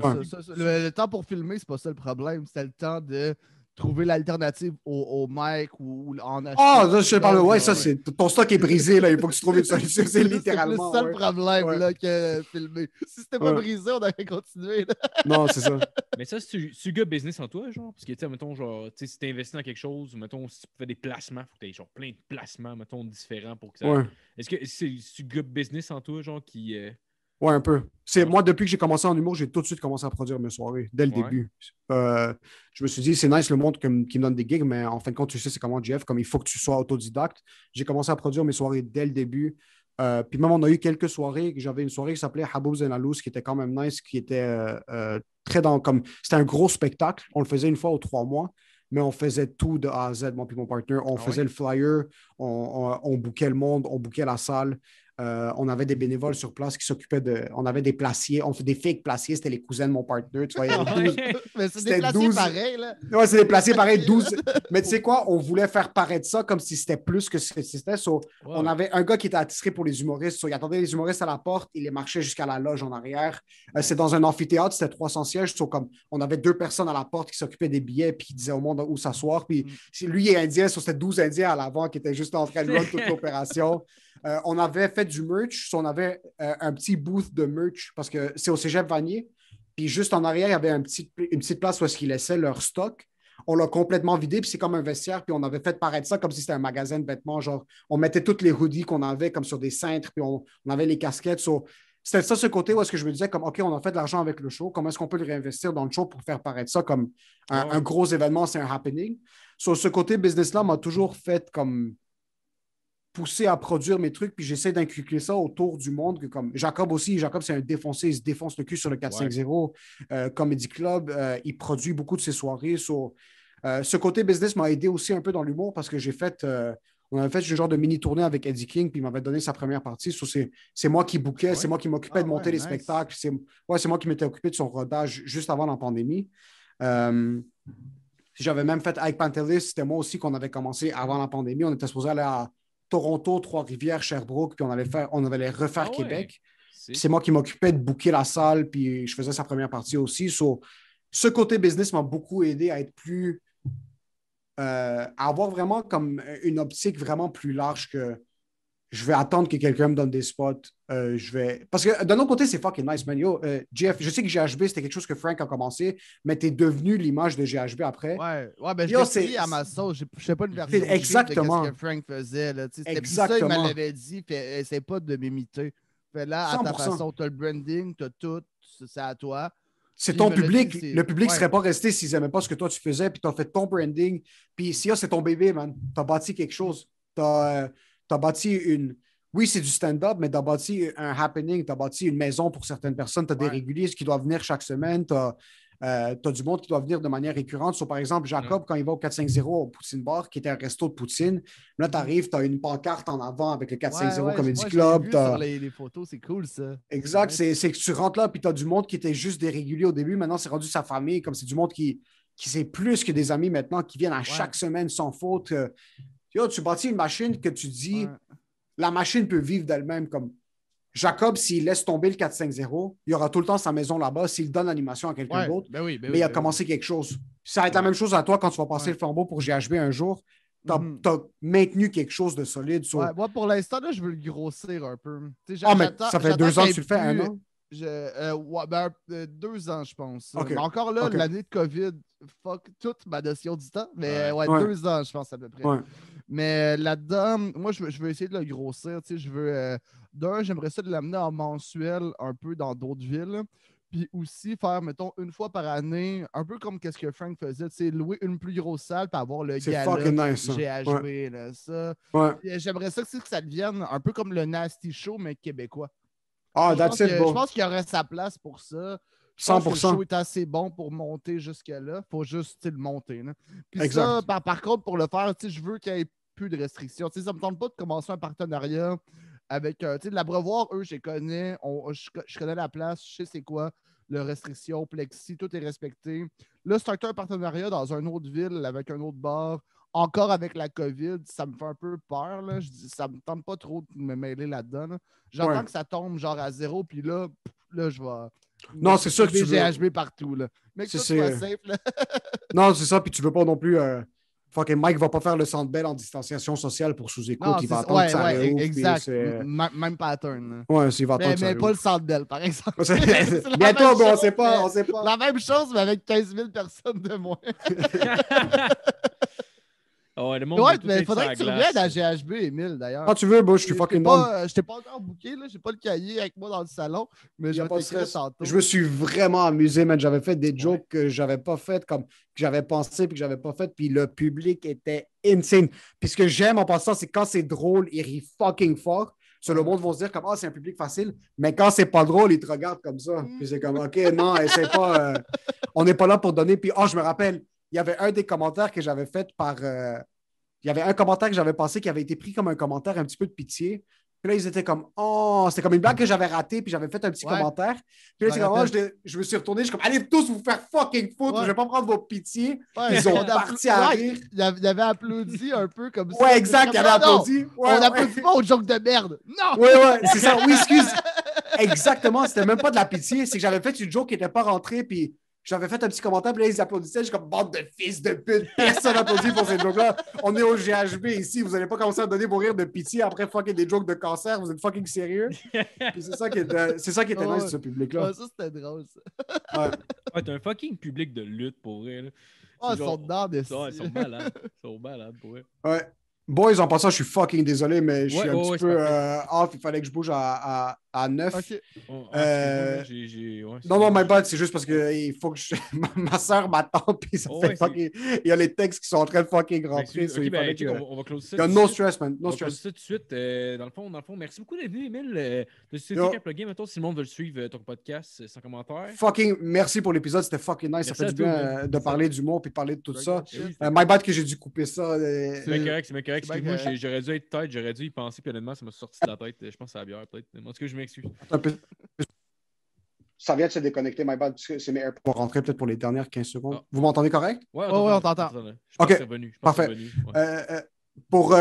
le, le, temps pour filmer, c'est pas ça le problème. C'est le temps de trouver l'alternative au, au mic ou, en achetant. Ah, oh, je te parle, ouais, ouais, ça, c'est ton stock est brisé, là, il faut que tu trouves une (laughs) solution, c'est littéralement. C'est le seul problème, là, que filmer. Si c'était pas brisé, on aurait continué, là. Non, c'est ça. Mais ça, c'est du gars business en toi, genre, parce que, tu sais, mettons, genre, tu sais, si t'investis dans quelque chose, mettons, si tu fais des placements, il faut que t'aies, genre, plein de placements, mettons, différents pour que ça. Est-ce que c'est du gars business en toi, genre, qui. Euh, oui, un peu. C'est moi, depuis que j'ai commencé en humour, j'ai tout de suite commencé à produire mes soirées, dès le début. Euh, je me suis dit, c'est nice le monde qui me donne des gigs, mais en fin de compte, tu sais, c'est comment, Jeff, comme il faut que tu sois autodidacte. J'ai commencé à produire mes soirées dès le début. Euh, puis même, on a eu quelques soirées. J'avais une soirée qui s'appelait Habouz and Alouz, qui était quand même nice, qui était euh, très dans comme. C'était un gros spectacle. On le faisait une fois ou trois mois mais on faisait tout de A à Z, moi et mon partenaire. On ah faisait le flyer, on, bouquait le monde, on bouquait la salle. Euh, on avait des bénévoles sur place qui s'occupaient de. On avait des placiers, on faisait des fake placiers, c'était les cousins de mon partenaire Tu vois, (laughs) (laughs) Mais des placiers 12... pareils, là. Ouais, c'est des placiers pareils, 12. (laughs) Mais tu sais quoi, on voulait faire paraître ça comme si c'était plus que ce que c'était. On avait un gars qui était attiré pour les humoristes. il attendait les humoristes à la porte, il les marchait jusqu'à la loge en arrière. Euh, c'est dans un amphithéâtre, c'était 300 sièges. comme on avait deux personnes à la porte qui s'occupaient des billets puis qui disaient au monde où s'asseoir. Puis mm. lui est indien, sur c'était 12 indiens à l'avant qui étaient juste en train de toute l'opération. Euh, on avait fait du merch, on avait euh, un petit booth de merch parce que c'est au cégep Vanier. Puis juste en arrière, il y avait une petite place où est-ce qu'ils laissaient leur stock. On l'a complètement vidé, puis c'est comme un vestiaire, puis on avait fait paraître ça comme si c'était un magasin de vêtements. Genre, on mettait toutes les hoodies qu'on avait comme sur des cintres, puis on, avait les casquettes. c'était ça ce côté où est-ce que je me disais comme OK, on a fait de l'argent avec le show, comment est-ce qu'on peut le réinvestir dans le show pour faire paraître ça comme un, ah gros événement, c'est un happening. Sur ce côté business-là m'a toujours fait comme poussé à produire mes trucs, puis j'essaie d'inculquer ça autour du monde. comme Jacob aussi, Jacob, c'est un défoncé, il se défonce le cul sur le 450 euh, Comedy Club. Euh, il produit beaucoup de ses soirées. Euh, ce côté business m'a aidé aussi un peu dans l'humour parce que j'ai fait. Euh, on avait fait ce genre de mini-tournée avec Eddie King, puis il m'avait donné sa première partie. c'est moi qui bouquais, c'est moi qui m'occupais ah de monter les spectacles. C'est moi qui m'étais occupé de son rodage juste avant la pandémie. J'avais même fait avec Pantelis, c'était moi aussi qu'on avait commencé avant la pandémie. On était supposé aller à Toronto, Trois-Rivières, Sherbrooke, puis on allait, faire, on allait refaire ah Québec. C'est moi qui m'occupais de booker la salle, puis je faisais sa première partie aussi. ce côté business m'a beaucoup aidé à être plus. Euh, à avoir vraiment comme une optique vraiment plus large que je vais attendre que quelqu'un me donne des spots. Euh, je vais... Parce que d'un autre côté, c'est fucking nice, man. Yo, euh, Jeff, je sais que GHB, c'était quelque chose que Frank a commencé, mais t'es devenu l'image de GHB après. Ouais, ouais ben je l'ai à ma sauce. Je ne sais pas une version exactement. de ce que Frank faisait. Là, exactement. Ça, il m'avait dit, euh, essaye pas de m'imiter. Fais là, à ta façon, t'as le branding, t'as tout, c'est à toi. C'est ton public. le public ne serait pas resté s'ils n'aimaient pas ce que toi tu faisais, puis t'as fait ton branding. Puis si oh, c'est ton bébé, man. T'as bâti quelque chose. T'as tu as bâti une. Oui, c'est du stand-up, mais tu as bâti un happening, tu as bâti une maison pour certaines personnes, tu as des réguliers qui doivent venir chaque semaine, tu as, euh, du monde qui doit venir de manière récurrente. par exemple, Jacob, mm. quand il va au 450 au Poutine Bar, qui était un resto de Poutine, là, tu arrives, tu as une pancarte en avant avec le 450 ouais, ouais, Comedy Club. Vu sur les, photos, c'est cool ça. Exact, c'est que tu rentres là, puis tu as du monde qui était juste des réguliers au début, maintenant c'est rendu sa famille, comme c'est du monde qui, qui plus que des amis maintenant qui viennent à chaque semaine sans faute. Euh, tu bâtis une machine que tu dis, la machine peut vivre d'elle-même. Comme Jacob, s'il laisse tomber le 4-5-0, il aura tout le temps sa maison là-bas. S'il donne l'animation à quelqu'un d'autre, ben ben mais il a ben commencé quelque chose. Ça va être la même chose à toi quand tu vas passer le flambeau pour GHB un jour. Tu as, mhm. maintenu quelque chose de solide. moi, pour l'instant, je veux le grossir un peu. Ah, ça fait deux ans que tu le fais, un an? Euh, euh, deux ans, je pense. encore là, l'année de COVID, fuck toute ma notion du temps. Mais ouais, ouais. deux ans, je pense, à peu près. Mais euh, là-dedans, moi, je veux, essayer de le grossir. Tu sais, je veux. Euh, d'un, j'aimerais ça de l'amener en mensuel un peu dans d'autres villes. Puis aussi faire, mettons, une fois par année, un peu comme qu'est-ce que Frank faisait, c'est louer une plus grosse salle pour avoir le gala nice, Là, ça. Euh, j'aimerais ça que, ça devienne un peu comme le Nasty Show, mais québécois. Ah, Je pense qu'il y aurait sa place pour ça. 100 le show est assez bon pour monter jusqu'à là Il faut juste le monter. Puis ça, par, contre, pour le faire, je veux qu'il n'y ait plus de restrictions. ça ne me tente pas de commencer un partenariat avec un. Euh, de l'abreuvoir, eux, je les connais. je, connais la place, je sais c'est quoi. Le restriction, plexi, tout est respecté. Là, c'est un partenariat dans une autre ville avec un autre bar, encore avec la COVID, ça me fait un peu peur. Là. ne ça me tente pas trop de me mêler là-dedans. J'entends que ça tombe genre à zéro, puis là, là, je vais non, c'est sûr que tu veux. HB partout, là. Mais c'est pas (laughs) simple. non, c'est ça. Puis tu veux pas non plus. Euh... Fucking Mike va pas faire le centre Bell en distanciation sociale pour sous-écoute. Il va attendre que ça ouais, Exact. Même pattern. Ouais, c'est va attendre mais, pas le centre par exemple. (laughs) Bientôt, on sait pas, on sait pas. La même chose, mais avec 15 000 personnes de moins. (laughs) Oh, mais il faudrait que tu reviennes à GHB, Emile, d'ailleurs. Quand ah, tu veux, je suis fucking bon. Euh, je t'ai pas encore bouqué. là. J'ai pas le cahier avec moi dans le salon, mais je Je me suis vraiment amusé, man. J'avais fait des jokes que que j'avais pas faites, comme que j'avais pensé puis que j'avais pas fait. puis le public était insane. Puis ce que j'aime en passant, c'est quand c'est drôle, ils rient fucking fort. Sur le monde vont se dire comme Ah, c'est un public facile, mais quand c'est pas drôle, ils te regardent comme ça. Puis c'est comme OK, non, c'est pas. Euh, on n'est pas là pour donner. Puis oh, je me rappelle, il y avait un des commentaires que j'avais fait par. Euh, il y avait un commentaire que j'avais passé qui avait été pris comme un commentaire un petit peu de pitié. Puis là, ils étaient comme Oh, c'était comme une blague que j'avais ratée, puis j'avais fait un petit commentaire. Puis là, c'est comme oh, je, je, me suis retourné, je suis comme Allez tous vous faire fucking foutre, je vais pas prendre vos pitiés. Ils ont (laughs) parti à rire. Ils avaient applaudi un peu comme ça. Ouais, exact, ils avaient applaudi. on n'applaudit pas aux jokes de merde. Non! Ouais, ouais, c'est ça. Oui, excuse. (laughs) Exactement, c'était même pas de la pitié, c'est que j'avais fait une joke qui n'était pas rentrée, puis j'avais fait un petit commentaire, puis là, ils applaudissaient. J'ai comme, bande de fils de pute, personne n'applaudit pour ces jokes-là. On est au GHB ici, vous n'allez pas commencer à donner pour rire de pitié après fucking des jokes de cancer, vous êtes fucking sérieux. c'est ça qui était, c'est ça qui nice, ce public-là. ça, c'était drôle, ça. Ouais. t'as un fucking public de lutte pour rire. Ah, ils sont dedans, de Ils sont malades. Ils sont malades pour rire. Ouais. Boys, en passant, je suis fucking désolé, mais je suis un petit peu euh, off. Il fallait que je bouge à à 9. Euh, non, non, my bad, c'est juste parce que il faut que (laughs) ma soeur m'attend, (laughs) puis ça oh, fait Il y a les textes qui sont en train de fucking ben, rentrer. Ben, on, va, close ça. Il y a no stress, man. No stress. ça tout de suite. Euh, dans, le fond, dans le fond, merci beaucoup d'être venu, Emile. Euh, de Game, maintenant, si le monde veut suivre, ton podcast, sans commentaire. Fucking merci pour l'épisode, c'était fucking nice. ça fait du bien de parler d'humour, puis parler de tout ça. my bad que j'ai dû couper ça. C'est correct, c'est bien correct. Moi, j'aurais dû être tête, j'aurais dû y penser, puis honnêtement, ça m'a sorti de la tête. Je pense à la bière, peut-être. En tout cas, je ça vient de se déconnecter, my bad, c'est mes AirPods. On va rentrer peut-être pour les dernières 15 secondes. Ah. Vous m'entendez correct? Oui, on t'entend. OK, parfait. pour,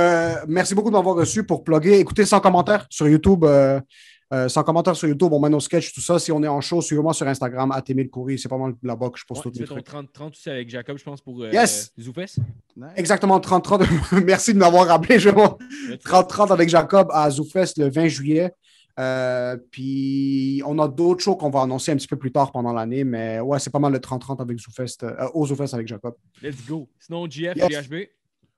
merci beaucoup de m'avoir reçu pour plugger. Écoutez, sans commentaire sur YouTube, euh, euh, sans commentaire sur YouTube, on met nos sketchs, tout ça. Si on est en show, suivez-moi sur Instagram, le Coury. C'est pas mal la box. je pense ouais, tout 30, 30 aussi avec Jacob, je pense, pour euh, yes. Exactement, 30-30. (laughs) Merci de m'avoir rappelé. je 30-30 avec Jacob à Zoufès le 20 juillet. Euh, puis on a d'autres shows qu'on va annoncer un petit peu plus tard pendant l'année, mais ouais, c'est pas mal le 30-30 avec Zoufest, euh, euh, aux au avec Jacob. Let's go. Sinon, GF et GHB.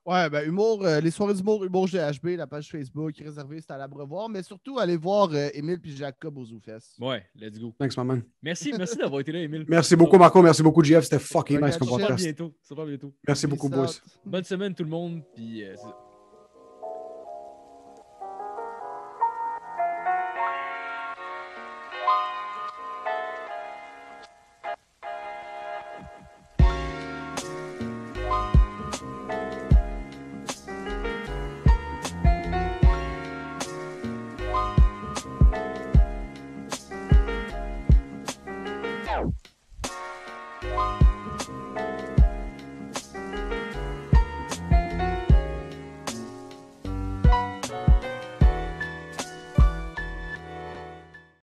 Ouais, ben humour, les soirées d'humour, humour GHB, la page Facebook réservée, c'est à l'abreuvoir, mais surtout allez voir Émile puis Jacob aux Zoufest. Ouais, let's go. Thanks, maman. Merci, merci d'avoir été là, Émile. Merci beaucoup, Marco. Merci beaucoup, GF. C'était fucking nice comme podcast. bientôt. bientôt. Merci beaucoup, boys. Bonne semaine, tout le monde. Puis,